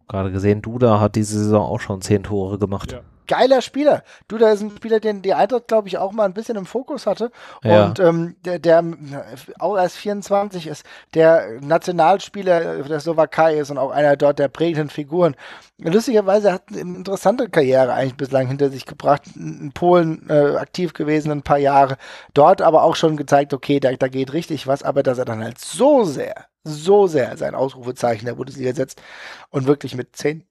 Gerade gesehen, Duda hat diese Saison auch schon zehn Tore gemacht. Ja geiler Spieler. Du, da ist ein Spieler, den die Eintracht, glaube ich, auch mal ein bisschen im Fokus hatte. Ja. Und ähm, der, der äh, auch erst 24 ist, der Nationalspieler der Slowakei ist und auch einer dort der prägenden Figuren. Lustigerweise hat eine interessante Karriere eigentlich bislang hinter sich gebracht. In Polen äh, aktiv gewesen ein paar Jahre. Dort aber auch schon gezeigt, okay, da, da geht richtig was, aber dass er dann halt so sehr, so sehr sein Ausrufezeichen der Bundesliga setzt und wirklich mit zehn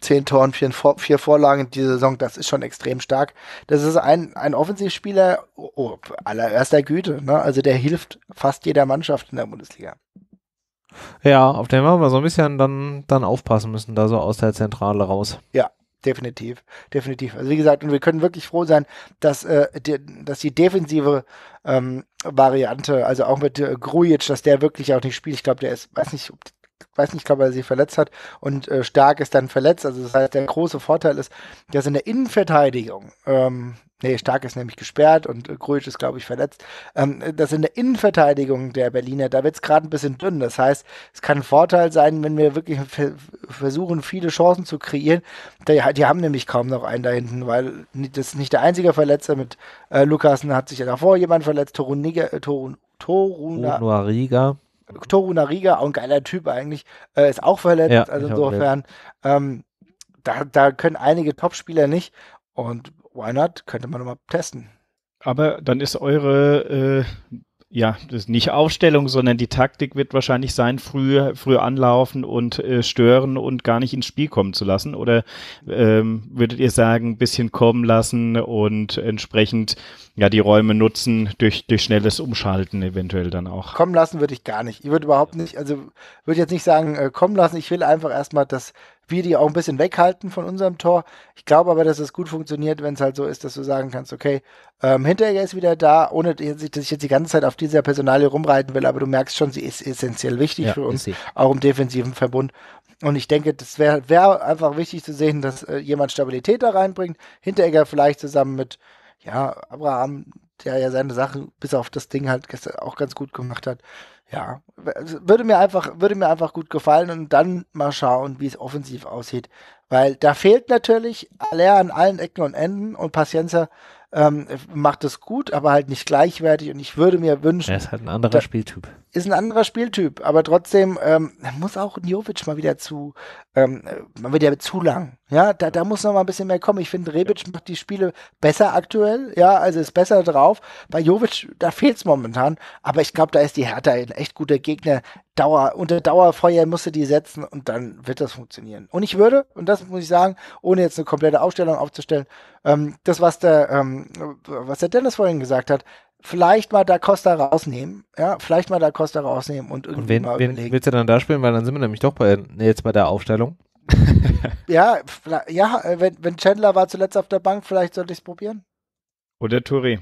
zehn Toren, vier, vier Vorlagen dieser Saison, das ist schon extrem stark. Das ist ein, ein Offensivspieler oh, oh, allererster Güte, ne? Also der hilft fast jeder Mannschaft in der Bundesliga. Ja, auf den werden wir so ein bisschen dann, dann aufpassen müssen, da so aus der Zentrale raus. Ja, definitiv, definitiv. Also wie gesagt, und wir können wirklich froh sein, dass, äh, die, dass die defensive ähm, Variante, also auch mit äh, Grujic, dass der wirklich auch nicht spielt. Ich glaube, der ist, weiß nicht, ob weiß nicht, ich glaube, weil er sie verletzt hat und äh, Stark ist dann verletzt. Also das heißt, der große Vorteil ist, dass in der Innenverteidigung, ähm, nee, Stark ist nämlich gesperrt und äh, Grösch ist, glaube ich, verletzt, ähm, dass in der Innenverteidigung der Berliner, da wird es gerade ein bisschen dünn. Das heißt, es kann ein Vorteil sein, wenn wir wirklich versuchen, viele Chancen zu kreieren. Die, die haben nämlich kaum noch einen da hinten, weil das ist nicht der einzige Verletzte. Mit äh, Lukasen hat sich ja davor jemand verletzt, Torun äh, Torun Toruna, Torunariga. Toru Nariga, auch ein geiler Typ eigentlich, äh, ist auch verletzt. Ja, also insofern, ähm, da, da können einige Topspieler nicht. Und why not? Könnte man mal testen. Aber dann ist eure äh, ja, das ist nicht Aufstellung, sondern die Taktik wird wahrscheinlich sein, früh, früh anlaufen und äh, stören und gar nicht ins Spiel kommen zu lassen. Oder ähm, würdet ihr sagen, ein bisschen kommen lassen und entsprechend ja die Räume nutzen durch, durch schnelles Umschalten eventuell dann auch? Kommen lassen würde ich gar nicht. Ich würde überhaupt nicht, also würde jetzt nicht sagen, äh, kommen lassen. Ich will einfach erstmal, dass wir die auch ein bisschen weghalten von unserem Tor. Ich glaube aber, dass es gut funktioniert, wenn es halt so ist, dass du sagen kannst, okay, ähm, Hinteregger ist wieder da, ohne dass ich jetzt die ganze Zeit auf dieser Personalie rumreiten will, aber du merkst schon, sie ist essentiell wichtig ja, für uns, auch im defensiven Verbund. Und ich denke, das wäre wär einfach wichtig zu sehen, dass äh, jemand Stabilität da reinbringt. Hinteregger vielleicht zusammen mit ja, Abraham der ja seine Sachen bis auf das Ding halt gestern auch ganz gut gemacht hat. Ja, würde mir einfach, würde mir einfach gut gefallen und dann mal schauen, wie es offensiv aussieht. Weil da fehlt natürlich Aller an allen Ecken und Enden und Pacienza ähm, macht es gut, aber halt nicht gleichwertig und ich würde mir wünschen. Er ist halt ein anderer Spieltyp ist ein anderer Spieltyp, aber trotzdem ähm, muss auch Jovic mal wieder zu, ähm, mal wieder zu lang. Ja, da, da muss noch mal ein bisschen mehr kommen. Ich finde, Rebic macht die Spiele besser aktuell, ja, also ist besser drauf. Bei Jovic, da fehlt es momentan, aber ich glaube, da ist die Hertha ein echt guter Gegner. Dauer, unter Dauerfeuer musste die setzen und dann wird das funktionieren. Und ich würde, und das muss ich sagen, ohne jetzt eine komplette Aufstellung aufzustellen, ähm, das, was der, ähm, was der Dennis vorhin gesagt hat, vielleicht mal Da Costa rausnehmen. Ja, vielleicht mal Da Costa rausnehmen und irgendwie und wen, mal Wen willst du dann da spielen? Weil dann sind wir nämlich doch bei, jetzt bei der Aufstellung. ja, ja äh, wenn, wenn Chandler war zuletzt auf der Bank, vielleicht sollte ich es probieren. Oder Touré.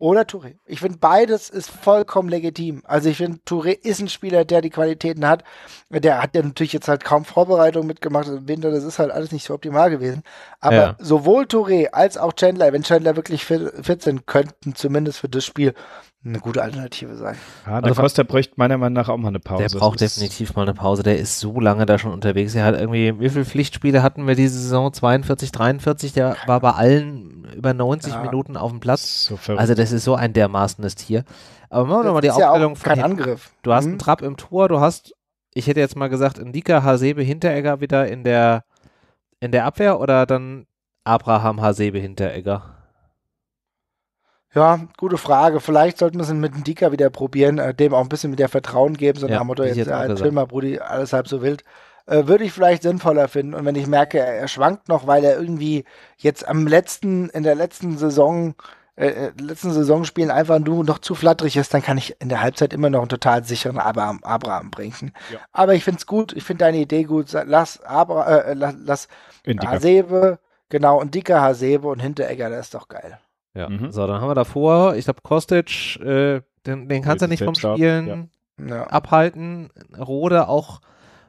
Oder Touré. Ich finde, beides ist vollkommen legitim. Also ich finde, Touré ist ein Spieler, der die Qualitäten hat. Der hat ja natürlich jetzt halt kaum Vorbereitung mitgemacht im Winter. Das ist halt alles nicht so optimal gewesen. Aber ja. sowohl Touré als auch Chandler, wenn Chandler wirklich fit, fit sind, könnten zumindest für das Spiel eine gute Alternative sein. Ja, der also, Costa bräuchte meiner Meinung nach auch mal eine Pause. Der braucht definitiv mal eine Pause. Der ist so lange da schon unterwegs. Er hat irgendwie, wie viele Pflichtspiele hatten wir diese Saison? 42, 43? Der war bei allen über 90 ja, Minuten auf dem Platz. So also das ist so ein dermaßenes Tier. Aber machen wir mal die Aufstellung ja kein Angriff. Du hast mhm. einen Trab im Tor, du hast, ich hätte jetzt mal gesagt, Indika, Hasebe, Hinteregger wieder in der, in der Abwehr oder dann Abraham, Hasebe, Hinteregger? Ja, gute Frage. Vielleicht sollten wir es mit dem Dicker wieder probieren, äh, dem auch ein bisschen wieder Vertrauen geben, so ja, nach dem Motto, jetzt, jetzt äh, ein Film Brudi, alles halb so wild. Äh, Würde ich vielleicht sinnvoller finden. Und wenn ich merke, er, er, schwankt noch, weil er irgendwie jetzt am letzten, in der letzten Saison, äh, äh letzten Saisonspielen einfach nur noch zu flatterig ist, dann kann ich in der Halbzeit immer noch einen total sicheren Abraham, Abraham bringen. Ja. Aber ich finde es gut, ich finde deine Idee gut. Lass Abra, äh, lass, lass Hasebe, genau, und Dicker Hasebe und Hinteregger, das ist doch geil. Ja. Mhm. So, dann haben wir davor, ich glaube, Kostic, äh, den, den kannst du nicht vom Spielen ja. abhalten. Rode auch,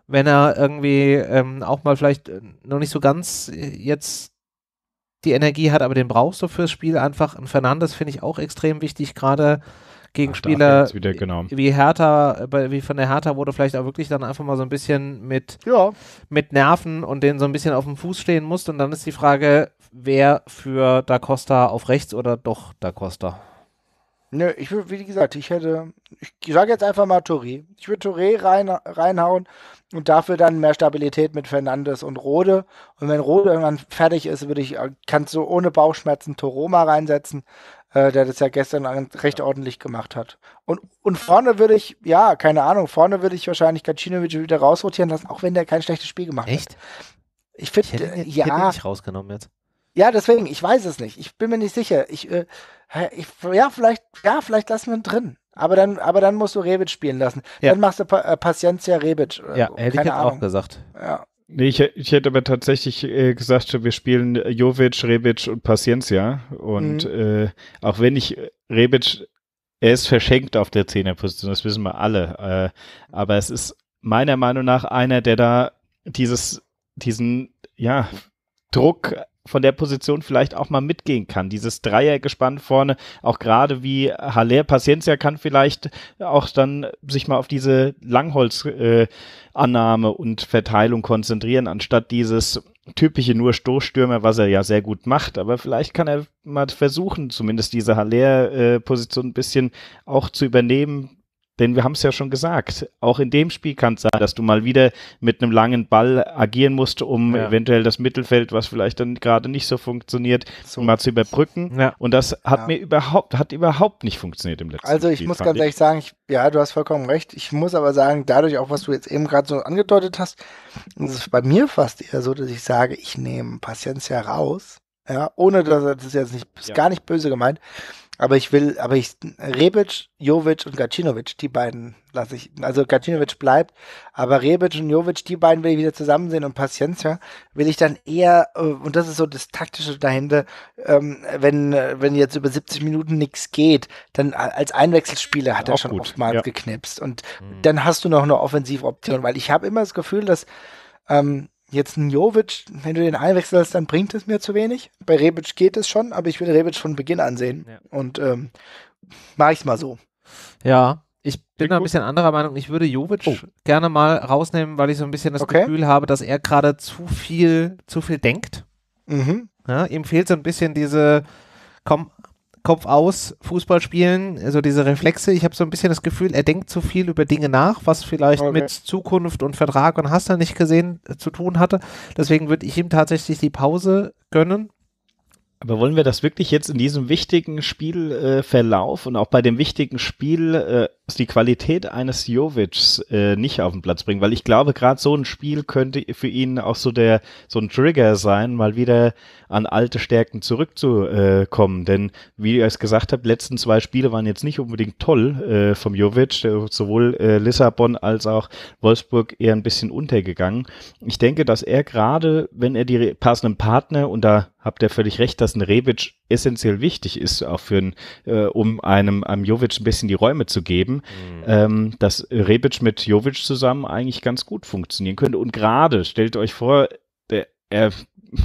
wenn er irgendwie ähm, auch mal vielleicht äh, noch nicht so ganz äh, jetzt die Energie hat, aber den brauchst du fürs Spiel einfach. Und Fernandes finde ich auch extrem wichtig, gerade gegen Ach, Spieler wieder, genau. wie Hertha, äh, wie von der Hertha wurde vielleicht auch wirklich dann einfach mal so ein bisschen mit, ja. mit Nerven und denen so ein bisschen auf dem Fuß stehen musst. Und dann ist die Frage, wer für Da Costa auf rechts oder doch Da Costa? Nö, ich würde, wie gesagt, ich hätte, ich sage jetzt einfach mal Touré. Ich würde Touré rein, reinhauen und dafür dann mehr Stabilität mit Fernandes und Rode. Und wenn Rode irgendwann fertig ist, würde ich, äh, kannst du so ohne Bauchschmerzen Toroma reinsetzen, äh, der das ja gestern recht ja. ordentlich gemacht hat. Und, und vorne würde ich, ja, keine Ahnung, vorne würde ich wahrscheinlich Gacinovic wieder rausrotieren lassen, auch wenn der kein schlechtes Spiel gemacht Echt? hat. Echt? Ich finde, ja. Ich hätte ihn äh, nicht rausgenommen jetzt. Ja, deswegen, ich weiß es nicht. Ich bin mir nicht sicher. Ich, äh, ich ja, vielleicht, ja, vielleicht lassen wir ihn drin. Aber dann, aber dann musst du Rebic spielen lassen. Ja. Dann machst du pa äh, Paciencia Rebic. Äh, ja, so. hätte Keine ich jetzt Ahnung. auch gesagt. Ja. Nee, ich, ich hätte aber tatsächlich äh, gesagt, wir spielen Jovic, Rebic und Paciencia. Und mhm. äh, auch wenn ich Rebic, er ist verschenkt auf der Zehnerposition, das wissen wir alle. Äh, aber es ist meiner Meinung nach einer, der da dieses, diesen, ja, Druck von der Position vielleicht auch mal mitgehen kann. Dieses Dreiergespann vorne, auch gerade wie Haller Paciencia kann vielleicht auch dann sich mal auf diese Langholz-Annahme äh, und Verteilung konzentrieren, anstatt dieses typische nur Stoßstürmer, was er ja sehr gut macht. Aber vielleicht kann er mal versuchen, zumindest diese Haller-Position äh, ein bisschen auch zu übernehmen, denn wir haben es ja schon gesagt, auch in dem Spiel kann es sein, dass du mal wieder mit einem langen Ball agieren musst, um ja. eventuell das Mittelfeld, was vielleicht dann gerade nicht so funktioniert, so. mal zu überbrücken. Ja. Und das hat ja. mir überhaupt, hat überhaupt nicht funktioniert im letzten Spiel. Also ich Spiel, muss ganz ehrlich sagen, ich, ja, du hast vollkommen recht. Ich muss aber sagen, dadurch auch, was du jetzt eben gerade so angedeutet hast, ist es bei mir fast eher so, dass ich sage, ich nehme Paciencia raus. Ja, ohne dass das jetzt nicht, ist gar nicht böse gemeint aber ich will, aber ich, Rebic, Jovic und Gacinovic, die beiden lasse ich, also Gacinovic bleibt, aber Rebic und Jovic, die beiden will ich wieder zusammen sehen und Paciencia will ich dann eher, äh, und das ist so das Taktische dahinter, ähm, wenn, wenn jetzt über 70 Minuten nichts geht, dann als Einwechselspieler hat er schon gut. oftmals ja. geknipst und mhm. dann hast du noch eine Offensivoption, weil ich habe immer das Gefühl, dass, ähm, Jetzt ein Jovic, wenn du den einwechselst, dann bringt es mir zu wenig. Bei Rebic geht es schon, aber ich will Rebic von Beginn an sehen. Ja. Und ähm, mache ich es mal so. Ja, ich bin da ein bisschen anderer Meinung. Ich würde Jovic oh. gerne mal rausnehmen, weil ich so ein bisschen das okay. Gefühl habe, dass er gerade zu viel, zu viel denkt. Mhm. Ja, ihm fehlt so ein bisschen diese, komm, Kopf aus, Fußball spielen, also diese Reflexe. Ich habe so ein bisschen das Gefühl, er denkt zu viel über Dinge nach, was vielleicht okay. mit Zukunft und Vertrag und hast du nicht gesehen äh, zu tun hatte. Deswegen würde ich ihm tatsächlich die Pause gönnen. Aber wollen wir das wirklich jetzt in diesem wichtigen Spielverlauf äh, und auch bei dem wichtigen Spiel äh, die Qualität eines Jovics äh, nicht auf den Platz bringen, weil ich glaube, gerade so ein Spiel könnte für ihn auch so der so ein Trigger sein, mal wieder an alte Stärken zurückzukommen. Denn wie ihr es gesagt habt, letzten zwei Spiele waren jetzt nicht unbedingt toll äh, vom Jovic, sowohl äh, Lissabon als auch Wolfsburg eher ein bisschen untergegangen. Ich denke, dass er gerade, wenn er die passenden Partner und da habt ihr völlig recht, dass ein Rebic essentiell wichtig ist, auch für ein, äh, um einem, einem Jovic ein bisschen die Räume zu geben mhm. ähm, dass Rebic mit Jovic zusammen eigentlich ganz gut funktionieren könnte. Und gerade, stellt euch vor, der, er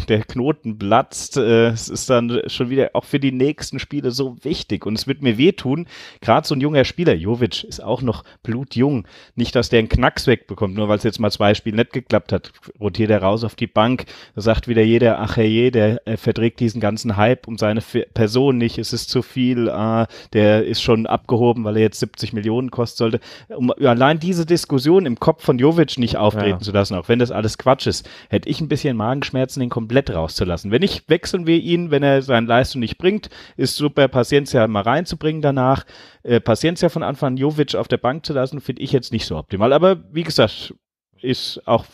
der Knoten platzt. Äh, es ist dann schon wieder auch für die nächsten Spiele so wichtig und es wird mir wehtun. Gerade so ein junger Spieler, Jovic, ist auch noch blutjung. Nicht, dass der einen Knacks wegbekommt, nur weil es jetzt mal zwei Spiele nicht geklappt hat. Rotiert er raus auf die Bank, da sagt wieder jeder, ach herrje, der äh, verträgt diesen ganzen Hype um seine Person nicht, es ist zu viel, ah, der ist schon abgehoben, weil er jetzt 70 Millionen kosten sollte. Um allein diese Diskussion im Kopf von Jovic nicht auftreten ja. zu lassen, auch wenn das alles Quatsch ist, hätte ich ein bisschen Magenschmerzen in den komplett rauszulassen. Wenn nicht, wechseln wir ihn, wenn er seine Leistung nicht bringt, ist super, Paciencia halt mal reinzubringen danach. Äh, Paciencia von Anfang an Jovic auf der Bank zu lassen, finde ich jetzt nicht so optimal. Aber wie gesagt, ist auch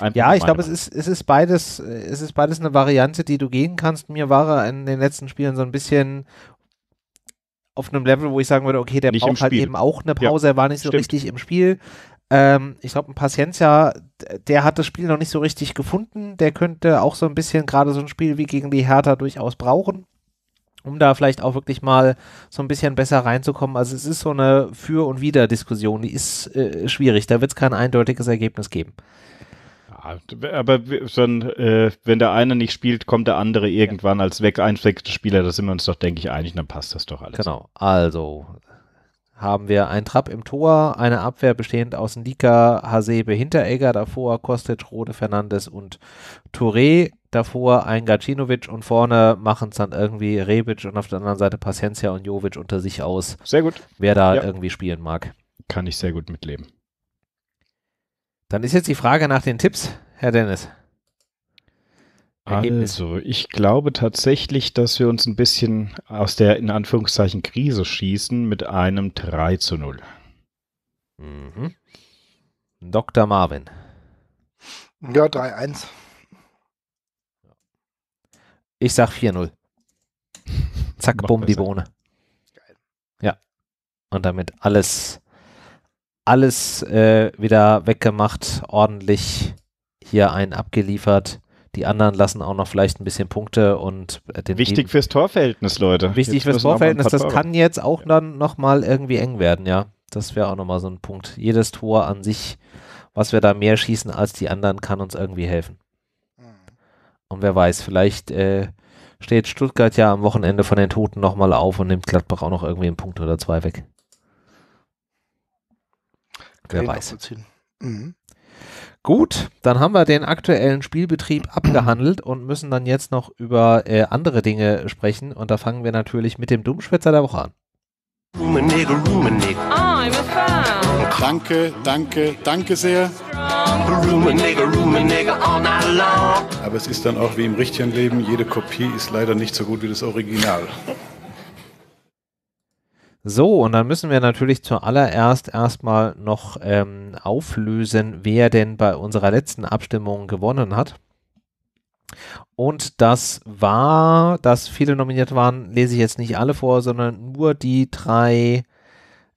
Einfach ja, ich glaube, es ist, es ist beides, es ist beides eine Variante, die du gehen kannst. Mir war er in den letzten Spielen so ein bisschen auf einem Level, wo ich sagen würde, okay, der Nicht braucht halt eben auch eine Pause, ja, er war nicht so stimmt. richtig im Spiel. Ähm, ich glaube, ein Paciencia, der hat das Spiel noch nicht so richtig gefunden. Der könnte auch so ein bisschen gerade so ein Spiel wie gegen die Hertha durchaus brauchen, um da vielleicht auch wirklich mal so ein bisschen besser reinzukommen. Also es ist so eine Für- und Wider-Diskussion, die ist äh, schwierig. Da wird es kein eindeutiges Ergebnis geben. Aber äh, wenn, der eine nicht spielt, kommt der andere irgendwann ja. als weg einwechselter Spieler. Da sind wir uns doch, denke ich, einig. Dann passt das doch alles. Genau. Also haben wir einen Trapp im Tor, eine Abwehr bestehend aus Nika, Hasebe, Hinteregger, davor Kostic, Rode, Fernandes und Touré, davor ein Gacinovic und vorne machen es dann irgendwie Rebic und auf der anderen Seite Paciencia und Jovic unter sich aus. Sehr gut. Wer da ja. irgendwie spielen mag. Kann ich sehr gut mitleben. Dann ist jetzt die Frage nach den Tipps, Herr Dennis. Also, ich glaube tatsächlich, dass wir uns ein bisschen aus der in Anführungszeichen Krise schießen mit einem 3 zu 0. Mhm. Dr. Marvin. Ja, 3-1. Ich sag 4-0. Zack, bumm, die Bohne. Geil. Ja. Und damit alles, alles äh, wieder weggemacht, ordentlich hier einen abgeliefert. Die anderen lassen auch noch vielleicht ein bisschen Punkte und äh, den wichtig fürs Torverhältnis, Leute. Wichtig jetzt fürs Torverhältnis. Das kann jetzt auch dann noch mal irgendwie eng werden, ja. Das wäre auch noch mal so ein Punkt. Jedes Tor an sich, was wir da mehr schießen als die anderen, kann uns irgendwie helfen. Mhm. Und wer weiß, vielleicht äh, steht Stuttgart ja am Wochenende von den Toten noch mal auf und nimmt Gladbach auch noch irgendwie einen Punkt oder zwei weg. Wer weiß. Mhm. Gut, dann haben wir den aktuellen Spielbetrieb abgehandelt und müssen dann jetzt noch über äh, andere Dinge sprechen. Und da fangen wir natürlich mit dem Dummschwätzer der Woche an. Rumenegel, Rumenegel. Ah, I'm a fan. Danke, danke, danke sehr. Rumenegel, Rumenegel all night long. Aber es ist dann auch wie im richtigen Leben, jede Kopie ist leider nicht so gut wie das Original. So, und dann müssen wir natürlich zuallererst erstmal noch ähm, auflösen, wer denn bei unserer letzten Abstimmung gewonnen hat. Und das war, dass viele nominiert waren, lese ich jetzt nicht alle vor, sondern nur die drei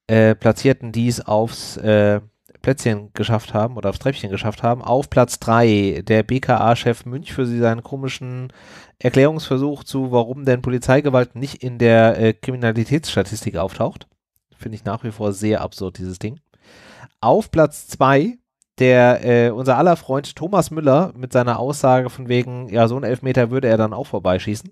äh, Platzierten, die es aufs äh, Plätzchen geschafft haben oder aufs Treppchen geschafft haben. Auf Platz 3 der BKA-Chef Münch für seinen komischen Erklärungsversuch zu, warum denn Polizeigewalt nicht in der äh, Kriminalitätsstatistik auftaucht. Finde ich nach wie vor sehr absurd, dieses Ding. Auf Platz 2 der äh, unser aller Freund Thomas Müller mit seiner Aussage von wegen, ja, so ein Elfmeter würde er dann auch vorbeischießen.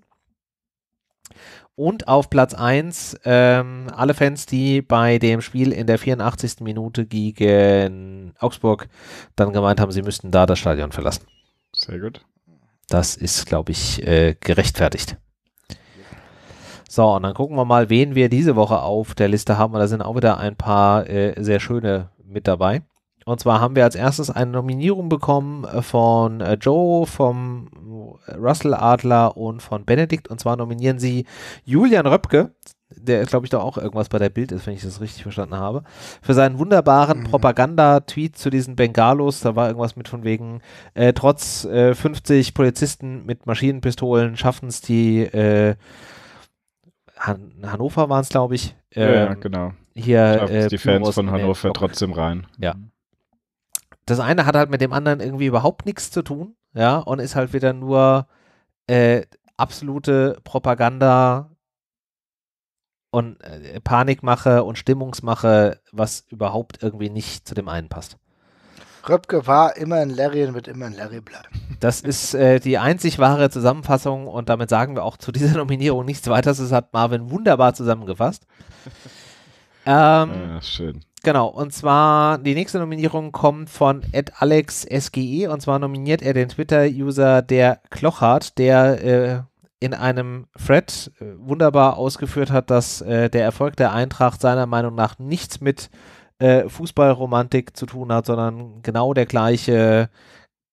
Und auf Platz 1 ähm, alle Fans, die bei dem Spiel in der 84. Minute gegen Augsburg dann gemeint haben, sie müssten da das Stadion verlassen. Sehr gut. Das ist, glaube ich, äh, gerechtfertigt. So, und dann gucken wir mal, wen wir diese Woche auf der Liste haben. Und da sind auch wieder ein paar äh, sehr schöne mit dabei. Und zwar haben wir als erstes eine Nominierung bekommen äh, von äh, Joe, vom äh, Russell Adler und von Benedikt. Und zwar nominieren sie Julian Röpke, der glaube ich da auch irgendwas bei der Bild ist, wenn ich das richtig verstanden habe, für seinen wunderbaren mhm. Propaganda-Tweet zu diesen Bengalos. Da war irgendwas mit von wegen, äh, trotz äh, 50 Polizisten mit Maschinenpistolen schaffen es die, äh, Han Hannover waren es glaube ich. Ähm, ja, genau. Hier, die Fans von Hannover trotzdem rein. Ja. Mhm das eine hat halt mit dem anderen irgendwie überhaupt nichts zu tun, ja, und ist halt wieder nur äh, absolute Propaganda und äh, Panikmache und Stimmungsmache, was überhaupt irgendwie nicht zu dem einen passt. Röpke war immer ein Larry und wird immer ein Larry bleiben. Das ist äh, die einzig wahre Zusammenfassung und damit sagen wir auch zu dieser Nominierung nichts weiter. Das hat Marvin wunderbar zusammengefasst. Ähm, ah ja, schön. Genau, und zwar die nächste Nominierung kommt von AdAlexSGE und zwar nominiert er den Twitter-User der Klochart, der äh, in einem Thread äh, wunderbar ausgeführt hat, dass äh, der Erfolg der Eintracht seiner Meinung nach nichts mit äh, Fußballromantik zu tun hat, sondern genau der gleiche,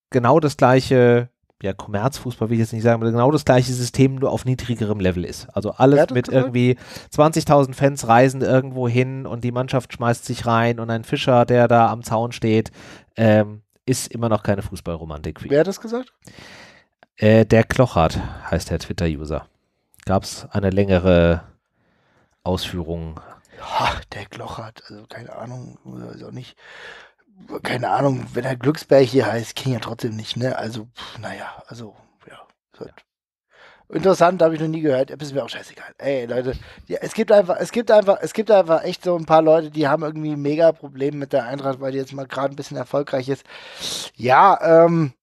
genau das gleiche ja, Kommerzfußball will ich jetzt nicht sagen, aber genau das gleiche System, nur auf niedrigerem Level ist. Also alles mit irgendwie 20.000 Fans reisen irgendwo hin und die Mannschaft schmeißt sich rein und ein Fischer, der da am Zaun steht, ähm, ist immer noch keine Fußballromantik. Wer hat das gesagt? Äh, der Klochart heißt der Twitter-User. Gab es eine längere Ausführung? Ach, der Klochart, also keine Ahnung, also nicht keine Ahnung, wenn er halt Glücksbär hier heißt, ging ja trotzdem nicht, ne? Also, pff, naja, also, ja. ja. Halt interessant, habe ich noch nie gehört. Ist mir auch scheißegal. Ey, Leute, ja, es gibt einfach, es gibt einfach, es gibt einfach echt so ein paar Leute, die haben irgendwie mega Probleme mit der Eintracht, weil die jetzt mal gerade ein bisschen erfolgreich ist. Ja, ähm,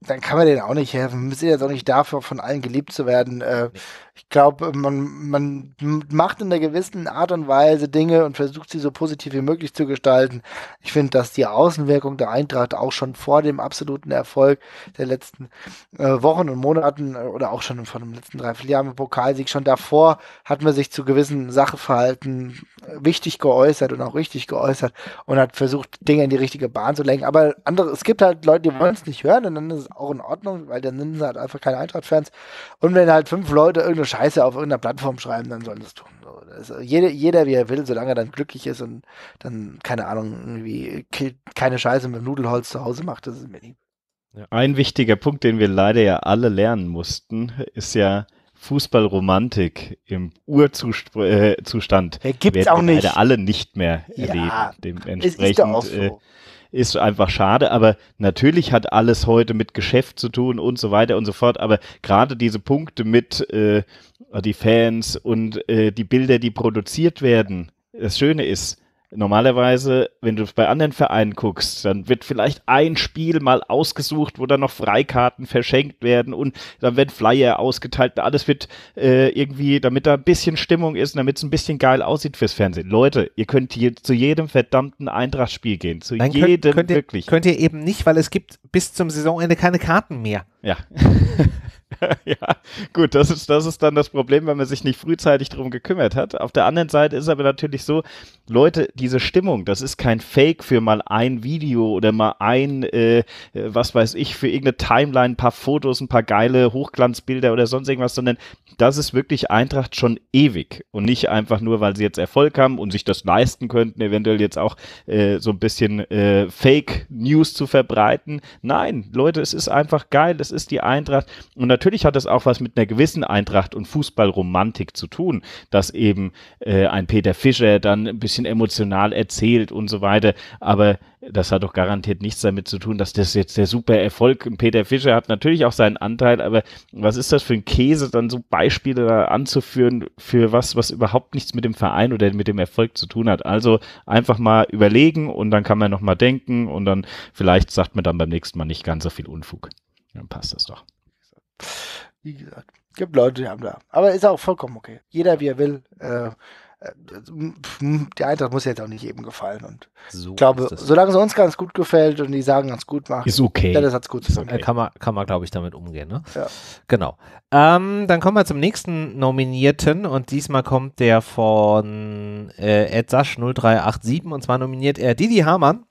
dann kann man denen auch nicht helfen. Wir sind jetzt auch nicht dafür, von allen geliebt zu werden. Äh, nee ich glaube, man, man macht in einer gewissen Art und Weise Dinge und versucht sie so positiv wie möglich zu gestalten. Ich finde, dass die Außenwirkung der Eintracht auch schon vor dem absoluten Erfolg der letzten äh, Wochen und Monaten äh, oder auch schon vor dem letzten Dreivierteljahr mit Pokalsieg, schon davor hat man sich zu gewissen Sachverhalten äh, wichtig geäußert und auch richtig geäußert und hat versucht, Dinge in die richtige Bahn zu lenken. Aber andere, es gibt halt Leute, die wollen es nicht hören und dann ist es auch in Ordnung, weil dann sind sie halt einfach keine Eintracht-Fans. Und wenn halt fünf Leute irgendeine Scheiße auf irgendeiner Plattform schreiben, dann sollen das tun. Also äh, jeder, jeder, wie er will, solange er dann glücklich ist und dann, keine Ahnung, irgendwie keine Scheiße mit Nudelholz zu Hause macht, das ist mir lieb. Ein wichtiger Punkt, den wir leider ja alle lernen mussten, ist ja Fußballromantik im Urzustand. Äh, Zustand. gibt's auch nicht. Leider alle nicht mehr erleben. Ja, Dementsprechend ist doch auch äh, so. Äh, ist einfach schade, aber natürlich hat alles heute mit Geschäft zu tun und so weiter und so fort, aber gerade diese Punkte mit äh, die Fans und äh, die Bilder, die produziert werden, das Schöne ist, normalerweise, wenn du bei anderen Vereinen guckst, dann wird vielleicht ein Spiel mal ausgesucht, wo dann noch Freikarten verschenkt werden und dann werden Flyer ausgeteilt. Alles wird äh, irgendwie, damit da ein bisschen Stimmung ist, damit es ein bisschen geil aussieht fürs Fernsehen. Leute, ihr könnt hier zu jedem verdammten Eintracht-Spiel gehen. Zu Nein, jedem könnt, könnt ihr, wirklich. Könnt ihr eben nicht, weil es gibt bis zum Saisonende keine Karten mehr. Ja. ja, gut, das ist, das ist dann das Problem, wenn man sich nicht frühzeitig darum gekümmert hat. Auf der anderen Seite ist aber natürlich so, Leute, diese Stimmung, das ist kein Fake für mal ein Video oder mal ein, äh, äh was weiß ich, für irgendeine Timeline, ein paar Fotos, ein paar geile Hochglanzbilder oder sonst irgendwas, sondern das ist wirklich Eintracht schon ewig und nicht einfach nur, weil sie jetzt Erfolg haben und sich das leisten könnten, eventuell jetzt auch äh, so ein bisschen äh, Fake News zu verbreiten. Nein, Leute, es ist einfach geil, es ist die Eintracht. Und natürlich hat das auch was mit einer gewissen Eintracht und Fußballromantik zu tun, dass eben äh, ein Peter Fischer dann ein bisschen emotional erzählt und so weiter. Aber das hat doch garantiert nichts damit zu tun, dass das jetzt der super Erfolg. Peter Fischer hat natürlich auch seinen Anteil, aber was ist das für ein Käse, dann so Beispiele da anzuführen für was, was überhaupt nichts mit dem Verein oder mit dem Erfolg zu tun hat? Also einfach mal überlegen und dann kann man nochmal denken und dann vielleicht sagt man dann beim nächsten Mal nicht ganz so viel Unfug. Dann passt das doch. Wie gesagt, es gibt Leute, die haben da. Aber ist auch vollkommen okay. Jeder, wie er will. Äh, äh der Eintracht muss jetzt auch nicht jedem gefallen. Und so ich glaube, solange es uns ganz gut gefällt und die sagen, ganz gut machen, ist okay. Dann ist es gut ist okay. Kann man, kann man glaube ich, damit umgehen. Ne? Ja. Genau. Ähm, dann kommen wir zum nächsten Nominierten und diesmal kommt der von äh, Ed Sasch 0387 und zwar nominiert er Didi Hamann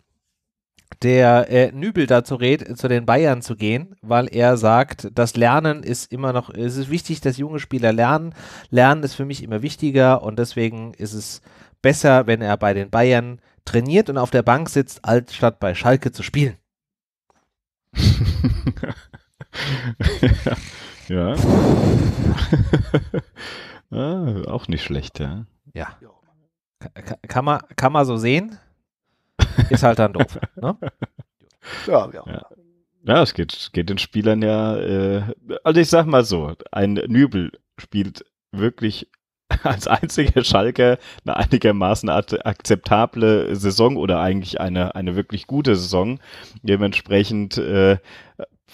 der äh, Nübel dazu rät, zu den Bayern zu gehen, weil er sagt, das Lernen ist immer noch, es ist wichtig, dass junge Spieler lernen. Lernen ist für mich immer wichtiger und deswegen ist es besser, wenn er bei den Bayern trainiert und auf der Bank sitzt, als statt bei Schalke zu spielen. ja. ja. ah, auch nicht schlecht, ja. Ja. Kann, man, kann man so sehen. Ist halt dann doof. ne? ja, ja. ja. es geht, geht den Spielern ja. Äh, also ich sag mal so, ein Nübel spielt wirklich als einziger Schalker eine einigermaßen akzeptable Saison oder eigentlich eine, eine wirklich gute Saison. Dementsprechend äh,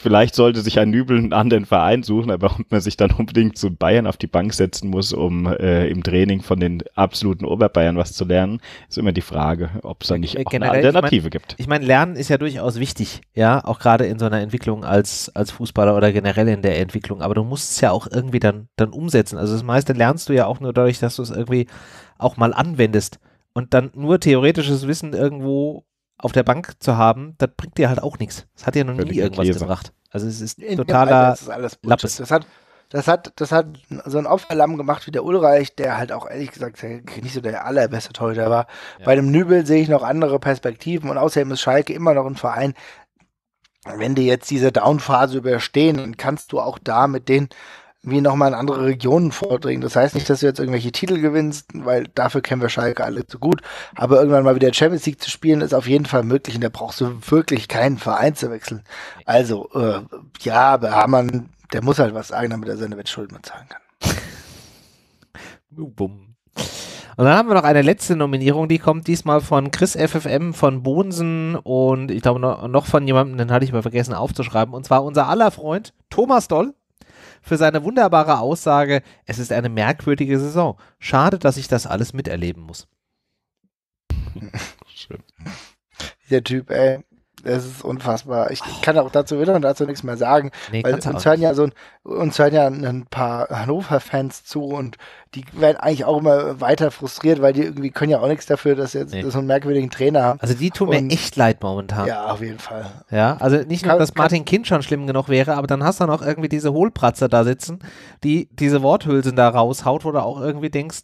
vielleicht sollte sich ein Nübel einen anderen Verein suchen, aber ob man sich dann unbedingt zu Bayern auf die Bank setzen muss, um äh, im Training von den absoluten Oberbayern was zu lernen, ist immer die Frage, ob es da nicht äh, auch eine Alternative ich mein, gibt. Ich meine, Lernen ist ja durchaus wichtig, ja, auch gerade in so einer Entwicklung als, als Fußballer oder generell in der Entwicklung, aber du musst es ja auch irgendwie dann, dann umsetzen. Also das meiste lernst du ja auch nur dadurch, dass du es irgendwie auch mal anwendest und dann nur theoretisches Wissen irgendwo auf der Bank zu haben, das bringt dir halt auch nichts. Das hat dir noch nie irgendwas Kleber. gebracht. Also es ist In totaler Lappes. Das hat, das hat, das hat so ein Opferlamm gemacht wie der Ulreich, der halt auch ehrlich gesagt nicht so der allerbeste Torhüter war. Ja. Bei dem Nübel sehe ich noch andere Perspektiven und außerdem ist Schalke immer noch ein Verein. Wenn die jetzt diese Downphase überstehen, dann kannst du auch da mit den wie nochmal in andere Regionen vordringen. Das heißt nicht, dass du jetzt irgendwelche Titel gewinnst, weil dafür kennen wir Schalke alle zu gut. Aber irgendwann mal wieder Champions League zu spielen, ist auf jeden Fall möglich und da brauchst du wirklich keinen Verein zu wechseln. Also, äh, ja, aber Hamann, der muss halt was sagen, damit er seine Wettschulden bezahlen kann. Bum. Und dann haben wir noch eine letzte Nominierung, die kommt diesmal von Chris FFM, von Bonsen und ich glaube noch von jemandem, den hatte ich mal vergessen aufzuschreiben, und zwar unser aller Freund Thomas Doll für seine wunderbare Aussage, es ist eine merkwürdige Saison. Schade, dass ich das alles miterleben muss. Schön. Der Typ, ey, das ist unfassbar. Ich oh. kann auch dazu wieder und dazu nichts mehr sagen. Nee, weil uns hören, nicht. ja so, uns hören ja ein paar Hannover-Fans zu und die werden eigentlich auch immer weiter frustriert, weil die irgendwie können ja auch nichts dafür, dass jetzt nee. so einen merkwürdigen Trainer haben. Also die tun mir echt leid momentan. Ja, auf jeden Fall. Ja, also nicht nur, dass Martin Kind schon schlimm genug wäre, aber dann hast du noch irgendwie diese Hohlpratzer da sitzen, die diese Worthülsen da raushaut, wo du auch irgendwie denkst,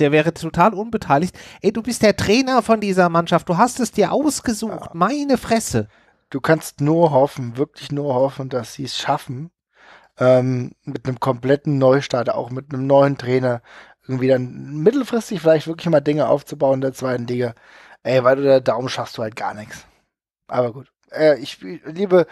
der wäre total unbeteiligt. Ey, du bist der Trainer von dieser Mannschaft, du hast es dir ausgesucht, ja. meine Fresse. Du kannst nur hoffen, wirklich nur hoffen, dass sie es schaffen, ähm, mit einem kompletten Neustart, auch mit einem neuen Trainer, irgendwie dann mittelfristig vielleicht wirklich mal Dinge aufzubauen in der zweiten Liga. Ey, weil du da Daumen schaffst du halt gar nichts. Aber gut. Äh, ich liebe,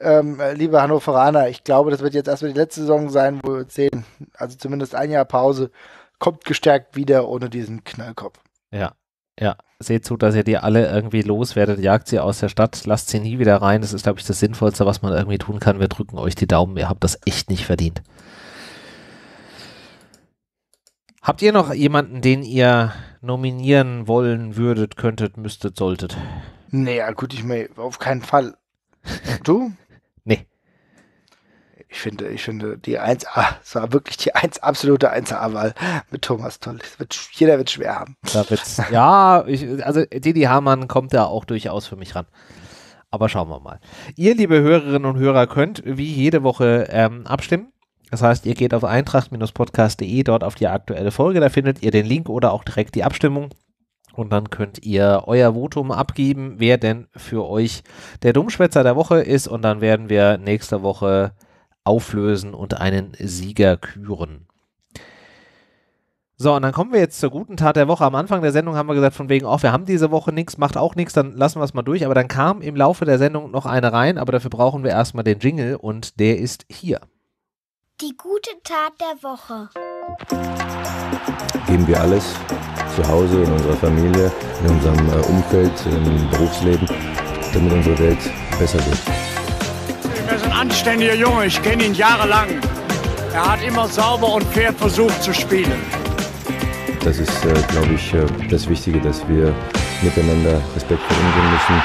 ähm, liebe Hannoveraner, ich glaube, das wird jetzt erstmal die letzte Saison sein, wo wir sehen, also zumindest ein Jahr Pause, kommt gestärkt wieder ohne diesen Knallkopf. Ja, ja seht zu, dass ihr die alle irgendwie loswerdet, jagt sie aus der Stadt, lasst sie nie wieder rein. Das ist, glaube ich, das Sinnvollste, was man irgendwie tun kann. Wir drücken euch die Daumen, ihr habt das echt nicht verdient. Habt ihr noch jemanden, den ihr nominieren wollen würdet, könntet, müsstet, solltet? Naja, gut, ich meine, auf keinen Fall. Du? ich finde, ich finde die 1A, es war wirklich die 1 absolute 1A-Wahl mit Thomas Toll. Wird, jeder wird schwer haben. ja, ich, also Didi Hamann kommt da auch durchaus für mich ran. Aber schauen wir mal. Ihr, liebe Hörerinnen und Hörer, könnt wie jede Woche ähm, abstimmen. Das heißt, ihr geht auf eintracht-podcast.de, dort auf die aktuelle Folge, da findet ihr den Link oder auch direkt die Abstimmung. Und dann könnt ihr euer Votum abgeben, wer denn für euch der Dummschwätzer der Woche ist. Und dann werden wir nächste Woche auflösen und einen Sieger küren. So, und dann kommen wir jetzt zur guten Tat der Woche. Am Anfang der Sendung haben wir gesagt, von wegen, oh, wir haben diese Woche nichts, macht auch nichts, dann lassen wir es mal durch. Aber dann kam im Laufe der Sendung noch eine rein, aber dafür brauchen wir erstmal den Jingle und der ist hier. Die gute Tat der Woche. Geben wir alles zu Hause, in unserer Familie, in unserem äh, Umfeld, im Berufsleben, damit unsere Welt besser wird anständiger Junge, ich kenne ihn jahrelang. Er hat immer sauber und fair versucht zu spielen. Das ist, äh, glaube ich, äh, das Wichtige, dass wir miteinander respektvoll umgehen müssen.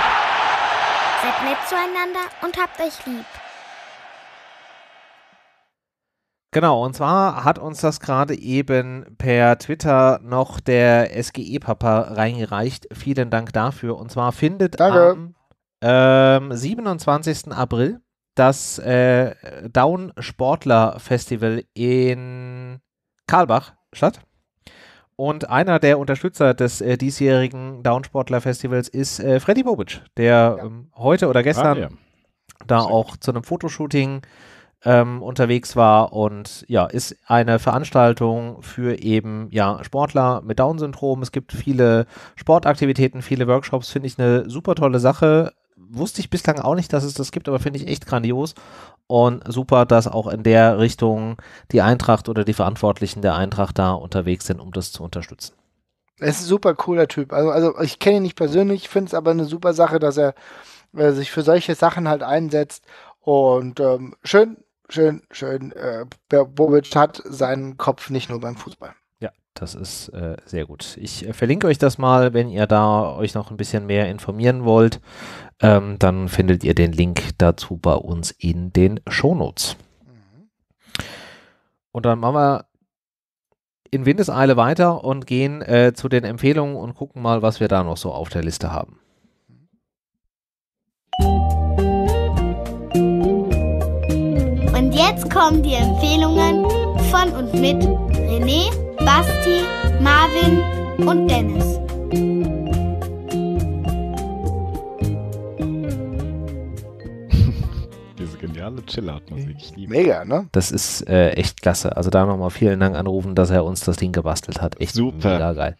Seid nett zueinander und habt euch lieb. Genau, und zwar hat uns das gerade eben per Twitter noch der SGE-Papa reingereicht. Vielen Dank dafür. Und zwar findet Danke. am ähm, 27. April das äh, Down Sportler Festival in Karlbach statt. Und einer der Unterstützer des äh, diesjährigen Down Sportler Festivals ist äh, Freddy Bobic, der ja. ähm, heute oder gestern ah, ja. da Sehr auch zu einem Fotoshooting ähm, unterwegs war und ja, ist eine Veranstaltung für eben ja Sportler mit Down-Syndrom. Es gibt viele Sportaktivitäten, viele Workshops, finde ich eine super tolle Sache wusste ich bislang auch nicht, dass es das gibt, aber finde ich echt grandios und super, dass auch in der Richtung die Eintracht oder die Verantwortlichen der Eintracht da unterwegs sind, um das zu unterstützen. Er ist ein super cooler Typ. Also, also ich kenne ihn nicht persönlich, finde es aber eine super Sache, dass er äh, sich für solche Sachen halt einsetzt. Und ähm, schön, schön, schön, äh, Bobic hat seinen Kopf nicht nur beim Fußball. Ja, das ist äh, sehr gut. Ich äh, verlinke euch das mal, wenn ihr da euch noch ein bisschen mehr informieren wollt ähm, dann findet ihr den Link dazu bei uns in den Shownotes. Mhm. Und dann machen wir in Windeseile weiter und gehen äh, zu den Empfehlungen und gucken mal, was wir da noch so auf der Liste haben. Und jetzt kommen die Empfehlungen von und mit René, Basti, Marvin und Dennis. Geniale Chillout-Musik. Ich liebe Mega, ne? Das ist äh, echt klasse. Also da nochmal vielen Dank anrufen, dass er uns das Ding gebastelt hat. Echt Super. mega geil.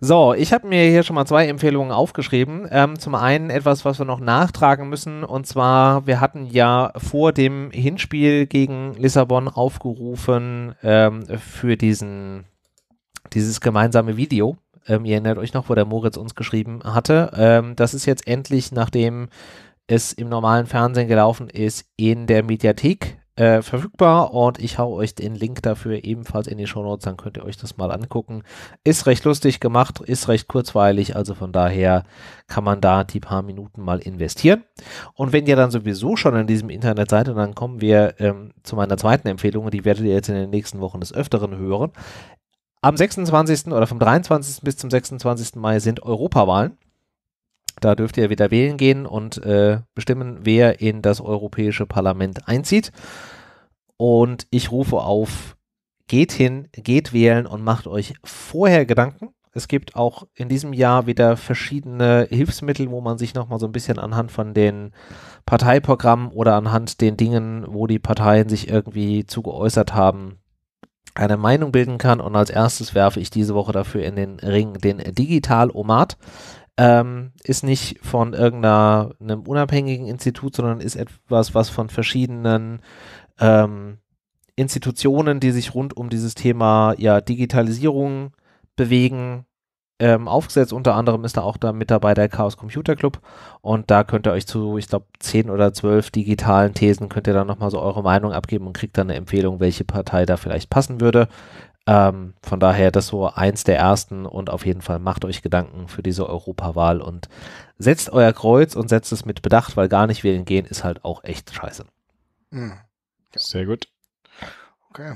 So, ich habe mir hier schon mal zwei Empfehlungen aufgeschrieben. Ähm, zum einen etwas, was wir noch nachtragen müssen. Und zwar, wir hatten ja vor dem Hinspiel gegen Lissabon aufgerufen ähm, für diesen, dieses gemeinsame Video. Ähm, ihr erinnert euch noch, wo der Moritz uns geschrieben hatte. Ähm, das ist jetzt endlich, nachdem es im normalen Fernsehen gelaufen ist, in der Mediathek äh, verfügbar und ich hau euch den Link dafür ebenfalls in die Shownotes, dann könnt ihr euch das mal angucken. Ist recht lustig gemacht, ist recht kurzweilig, also von daher kann man da die paar Minuten mal investieren. Und wenn ihr dann sowieso schon in diesem Internet seid, und dann kommen wir ähm, zu meiner zweiten Empfehlung, die werdet ihr jetzt in den nächsten Wochen des Öfteren hören. Am 26. oder vom 23. bis zum 26. Mai sind Europawahlen. Da dürft ihr wieder wählen gehen und äh, bestimmen, wer in das Europäische Parlament einzieht. Und ich rufe auf, geht hin, geht wählen und macht euch vorher Gedanken. Es gibt auch in diesem Jahr wieder verschiedene Hilfsmittel, wo man sich nochmal so ein bisschen anhand von den Parteiprogrammen oder anhand den Dingen, wo die Parteien sich irgendwie zu geäußert haben, eine Meinung bilden kann. Und als erstes werfe ich diese Woche dafür in den Ring den Digital-Omat ähm, ist nicht von irgendeinem unabhängigen Institut, sondern ist etwas, was von verschiedenen ähm, Institutionen, die sich rund um dieses Thema ja, Digitalisierung bewegen, ähm, aufgesetzt. Unter anderem ist da auch da mit dabei der Chaos Computer Club und da könnt ihr euch zu, ich glaube, zehn oder zwölf digitalen Thesen könnt ihr dann nochmal so eure Meinung abgeben und kriegt dann eine Empfehlung, welche Partei da vielleicht passen würde. Ähm, von daher, das so eins der ersten und auf jeden Fall macht euch Gedanken für diese Europawahl und setzt euer Kreuz und setzt es mit Bedacht, weil gar nicht wählen gehen ist halt auch echt scheiße. Mhm. Ja. Sehr gut. Okay.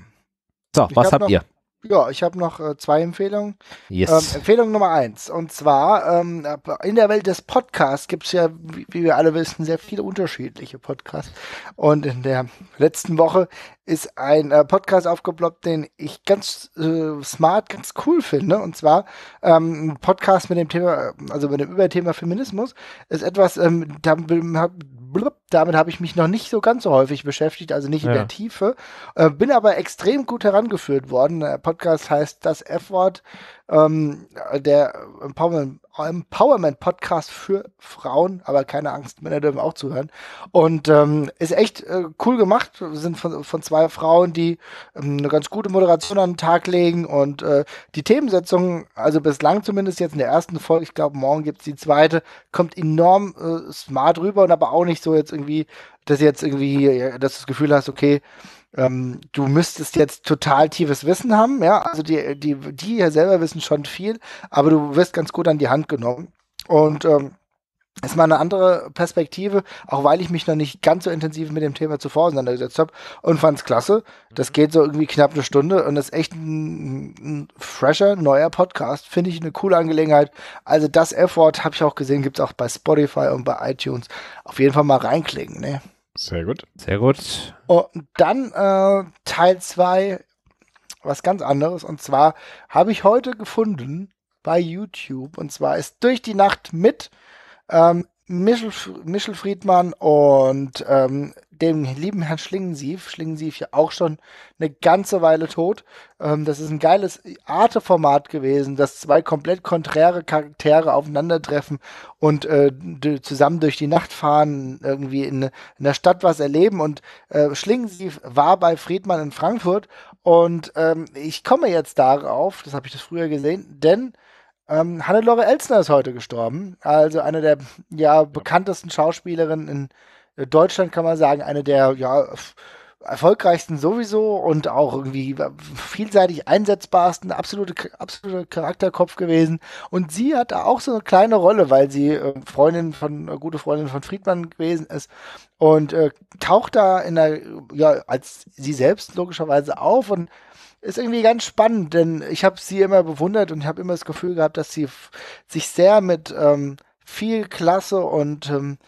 So, ich was habt noch, ihr? Ja, ich habe noch äh, zwei Empfehlungen. Yes. Ähm, Empfehlung Nummer eins. Und zwar, ähm, in der Welt des Podcasts gibt es ja, wie, wie, wir alle wissen, sehr viele unterschiedliche Podcasts. Und in der letzten Woche ist ein äh, Podcast aufgeploppt, den ich ganz äh, smart, ganz cool finde. Und zwar ähm, ein Podcast mit dem Thema, also mit dem Überthema Feminismus, ist etwas, ähm, da blub, damit habe ich mich noch nicht so ganz so häufig beschäftigt, also nicht in ja. der Tiefe. Äh, bin aber extrem gut herangeführt worden. Der Podcast heißt Das F-Wort, ähm, der Empowerment, Podcast für Frauen, aber keine Angst, Männer dürfen auch zuhören. Und ähm, ist echt äh, cool gemacht. Wir sind von, von zwei Frauen, die ähm, eine ganz gute Moderation an den Tag legen und äh, die Themensetzung, also bislang zumindest jetzt in der ersten Folge, ich glaube, morgen gibt es die zweite, kommt enorm äh, smart rüber und aber auch nicht so jetzt irgendwie irgendwie, dass du jetzt irgendwie, äh, dass du das Gefühl hast, okay, ähm, du müsstest jetzt total tiefes Wissen haben, ja, also die, die, die ja selber wissen schon viel, aber du wirst ganz gut an die Hand genommen. Und ähm, ist mal eine andere Perspektive, auch weil ich mich noch nicht ganz so intensiv mit dem Thema zuvor auseinandergesetzt habe und fand es klasse. Das mhm. geht so irgendwie knapp eine Stunde und das ist echt ein, ein fresher, neuer Podcast. Finde ich eine coole Angelegenheit. Also das F-Wort habe ich auch gesehen, gibt es auch bei Spotify und bei iTunes. Auf jeden Fall mal reinklicken, ne? Sehr gut. Sehr gut. Und dann äh, Teil 2, was ganz anderes. Und zwar habe ich heute gefunden bei YouTube, und zwar ist durch die Nacht mit ähm, Michel, Michel Friedmann und ähm, dem lieben Herrn Schlingensief. Schlingensief ja auch schon eine ganze Weile tot. Ähm, das ist ein geiles Arte-Format gewesen, dass zwei komplett konträre Charaktere aufeinandertreffen und äh, zusammen durch die Nacht fahren, irgendwie in, in der Stadt was erleben. Und äh, Schlingensief war bei Friedmann in Frankfurt. Und ähm, ich komme jetzt darauf, das habe ich das früher gesehen, denn ähm, Hannelore Elsner ist heute gestorben, also eine der ja, bekanntesten Schauspielerinnen in äh, Deutschland, kann man sagen, eine der ja, erfolgreichsten sowieso und auch irgendwie äh, vielseitig einsetzbarsten, absolute, absolute Charakterkopf gewesen. Und sie hat auch so eine kleine Rolle, weil sie äh, Freundin von, gute Freundin von Friedmann gewesen ist und äh, taucht da in der, ja, als sie selbst logischerweise auf und ist irgendwie ganz spannend, denn ich habe sie immer bewundert und habe immer das Gefühl gehabt, dass sie sich sehr mit ähm, viel Klasse und ähm,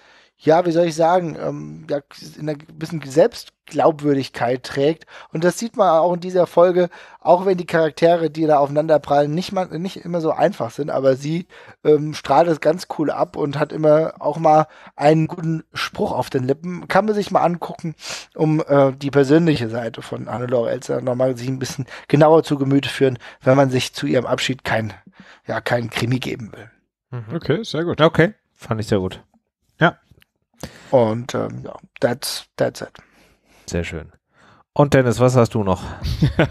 ja, wie soll ich sagen, ähm, ja, in einer gewissen Selbstglaubwürdigkeit trägt. Und das sieht man auch in dieser Folge, auch wenn die Charaktere, die da aufeinanderprallen, nicht, mal, nicht immer so einfach sind, aber sie ähm, strahlt es ganz cool ab und hat immer auch mal einen guten Spruch auf den Lippen. Kann man sich mal angucken, um äh, die persönliche Seite von Hannelore Elster nochmal sich ein bisschen genauer zu Gemüte führen, wenn man sich zu ihrem Abschied kein, ja, keinen Krimi geben will. Mhm. Okay, sehr gut. Okay, fand ich sehr gut. Und ähm, ja, that's, that's it. Sehr schön. Und Dennis, was hast du noch?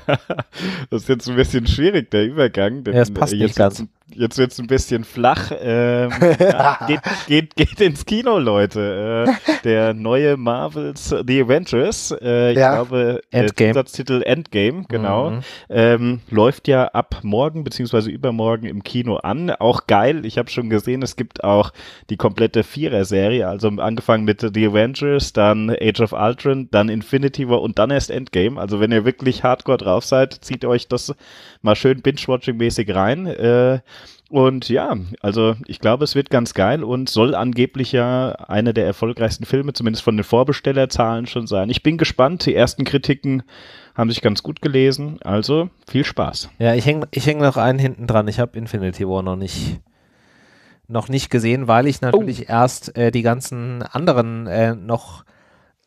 das ist jetzt ein bisschen schwierig, der Übergang. Denn ja, es passt nicht ganz jetzt wird's ein bisschen flach. Ähm, ja, geht, geht, geht ins Kino, Leute. Äh, der neue Marvels The Avengers, äh, ich ja. glaube, äh, Endgame. Äh, Zusatztitel Endgame, genau, mhm. ähm, läuft ja ab morgen beziehungsweise übermorgen im Kino an. Auch geil. Ich habe schon gesehen, es gibt auch die komplette Vierer-Serie. Also angefangen mit The Avengers, dann Age of Ultron, dann Infinity War und dann erst Endgame. Also wenn ihr wirklich hardcore drauf seid, zieht euch das mal schön binge-watching-mäßig rein. Äh, und ja, also ich glaube, es wird ganz geil und soll angeblich ja einer der erfolgreichsten Filme, zumindest von den Vorbestellerzahlen schon sein. Ich bin gespannt. Die ersten Kritiken haben sich ganz gut gelesen. Also viel Spaß. Ja, ich hänge ich häng noch einen hinten dran. Ich habe Infinity War noch nicht noch nicht gesehen, weil ich natürlich oh. erst äh, die ganzen anderen äh, noch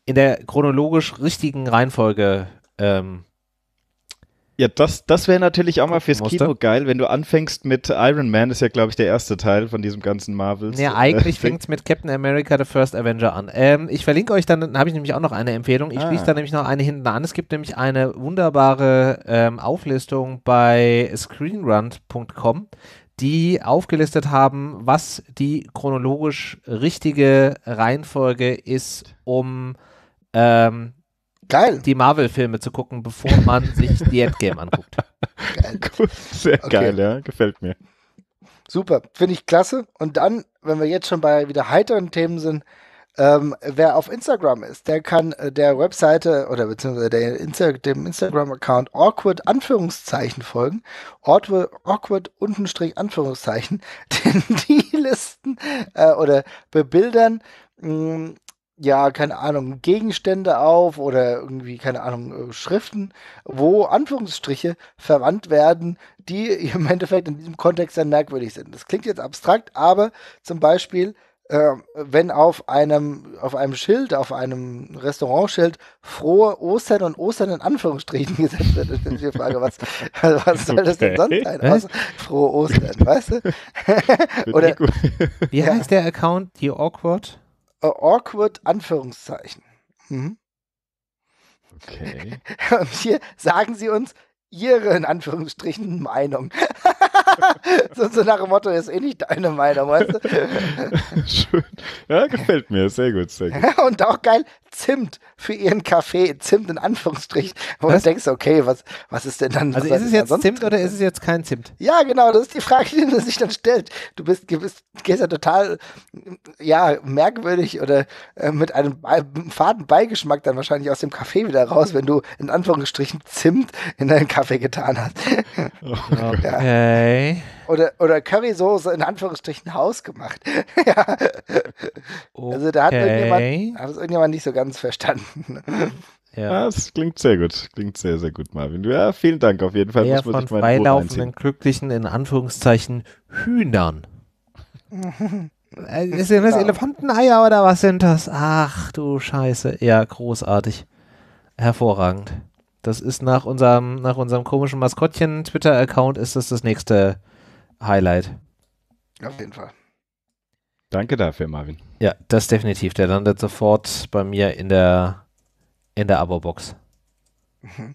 in der chronologisch richtigen Reihenfolge ähm, ja, das, das wäre natürlich auch mal fürs musste. Kino geil, wenn du anfängst mit Iron Man, ist ja, glaube ich, der erste Teil von diesem ganzen Marvel. Ja, äh, eigentlich fängt es mit Captain America, The First Avenger an. Ähm, ich verlinke euch dann, dann habe ich nämlich auch noch eine Empfehlung. Ich ah. schließe da nämlich noch eine hinten an. Es gibt nämlich eine wunderbare ähm, Auflistung bei screenrun.com, die aufgelistet haben, was die chronologisch richtige Reihenfolge ist, um ähm, Geil. die Marvel-Filme zu gucken, bevor man sich die Endgame anguckt. Geil. Sehr okay. geil, ja. Gefällt mir. Super, finde ich klasse. Und dann, wenn wir jetzt schon bei wieder heiteren Themen sind, ähm, wer auf Instagram ist, der kann äh, der Webseite oder beziehungsweise der Insta dem Instagram-Account awkward Anführungszeichen folgen. Awkward, awkward untenstrich Anführungszeichen. Denn die listen äh, oder bebildern mm, ja, keine Ahnung, Gegenstände auf oder irgendwie, keine Ahnung, äh, Schriften, wo Anführungsstriche verwandt werden, die im Endeffekt in diesem Kontext dann merkwürdig sind. Das klingt jetzt abstrakt, aber zum Beispiel, äh, wenn auf einem, auf einem Schild, auf einem Restaurantschild frohe Ostern und Ostern in Anführungsstrichen gesetzt wird, dann ist die Frage, was, was soll das denn sonst sein? Was? Frohe Ostern, weißt du? oder, wie heißt der Account, The Awkward? awkward Anführungszeichen. Mhm. Okay. Und hier sagen sie uns ihre in Anführungsstrichen Meinung. so, so, nach dem Motto, ist eh nicht deine Meinung, weißt du? Schön. Ja, gefällt mir. Sehr gut, sehr gut. Und auch geil, Zimt für ihren Kaffee, Zimt in Anführungsstrichen, wo was? du denkst, okay, was, was ist denn dann? Also ist es jetzt Zimt oder ist es jetzt kein Zimt? Ja, genau, das ist die Frage, die man sich dann stellt. Du bist, du bist gehst ja total, ja, merkwürdig oder äh, mit einem faden Beigeschmack dann wahrscheinlich aus dem Kaffee wieder raus, wenn du in Anführungsstrichen Zimt in deinen Kaffee getan hast. Okay. ja. Okay oder, oder Currysoße in Anführungsstrichen hausgemacht. ja. Okay. Also da hat irgendjemand, hat es irgendjemand nicht so ganz verstanden. Ja. Das ah, klingt sehr gut. Klingt sehr, sehr gut, Marvin. Ja, vielen Dank auf jeden Fall. Mehr muss man von freilaufenden, glücklichen, in Anführungszeichen, Hühnern. Äh, ist das Elefanteneier oder was sind das? Ach du Scheiße. Ja, großartig. Hervorragend. Das ist nach unserem, nach unserem komischen Maskottchen-Twitter-Account ist das das nächste Highlight. Auf jeden Fall. Danke dafür, Marvin. Ja, das definitiv. Der landet sofort bei mir in der, in der Abo-Box. Mhm.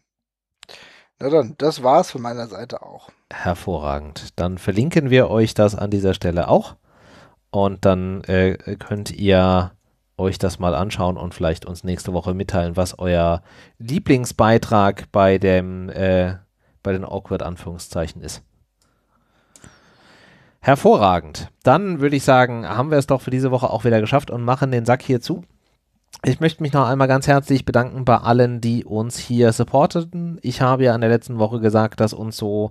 Na dann, das war's von meiner Seite auch. Hervorragend. Dann verlinken wir euch das an dieser Stelle auch. Und dann äh, könnt ihr euch das mal anschauen und vielleicht uns nächste Woche mitteilen, was euer Lieblingsbeitrag bei dem äh, bei den Awkward-Anführungszeichen ist. Hervorragend. Dann würde ich sagen, haben wir es doch für diese Woche auch wieder geschafft und machen den Sack hier zu. Ich möchte mich noch einmal ganz herzlich bedanken bei allen, die uns hier supporteten. Ich habe ja in der letzten Woche gesagt, dass uns so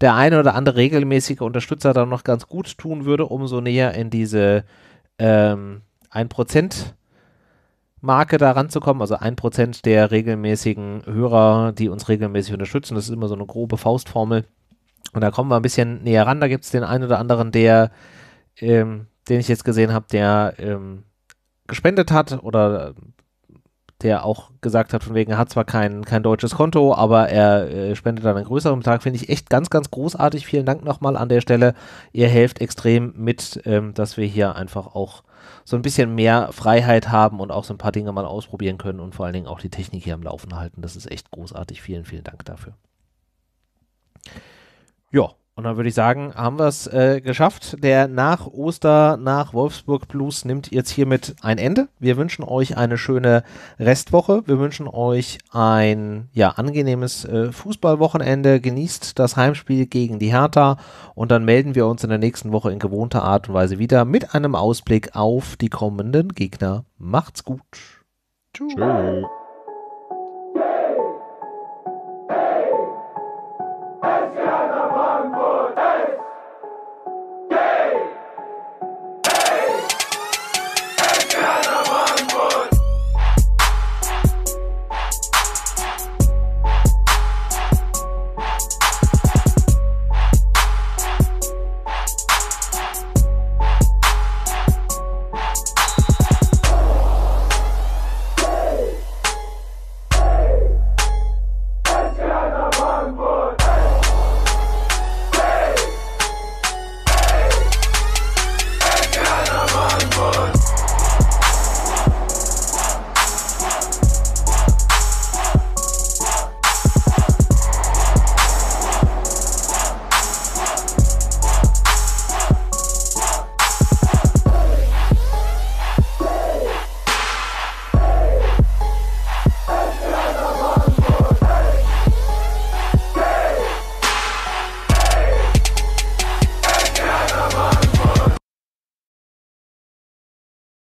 der eine oder andere regelmäßige Unterstützer dann noch ganz gut tun würde, um so näher in diese ähm, 1% Marke da ranzukommen, also 1% der regelmäßigen Hörer, die uns regelmäßig unterstützen. Das ist immer so eine grobe Faustformel. Und da kommen wir ein bisschen näher ran. Da gibt es den einen oder anderen, der, ähm, den ich jetzt gesehen habe, der ähm, gespendet hat oder der auch gesagt hat, von wegen, er hat zwar kein, kein deutsches Konto, aber er äh, spendet dann einen größeren Betrag, finde ich echt ganz, ganz großartig. Vielen Dank nochmal an der Stelle. Ihr helft extrem mit, ähm, dass wir hier einfach auch so ein bisschen mehr Freiheit haben und auch so ein paar Dinge mal ausprobieren können und vor allen Dingen auch die Technik hier am Laufen halten. Das ist echt großartig. Vielen, vielen Dank dafür. Ja, und dann würde ich sagen, haben wir es äh, geschafft. Der nach Oster, nach Wolfsburg Blues nimmt jetzt hiermit ein Ende. Wir wünschen euch eine schöne Restwoche. Wir wünschen euch ein ja, angenehmes äh, Fußballwochenende. Genießt das Heimspiel gegen die Hertha und dann melden wir uns in der nächsten Woche in gewohnter Art und Weise wieder mit einem Ausblick auf die kommenden Gegner. Macht's gut. Tschüss.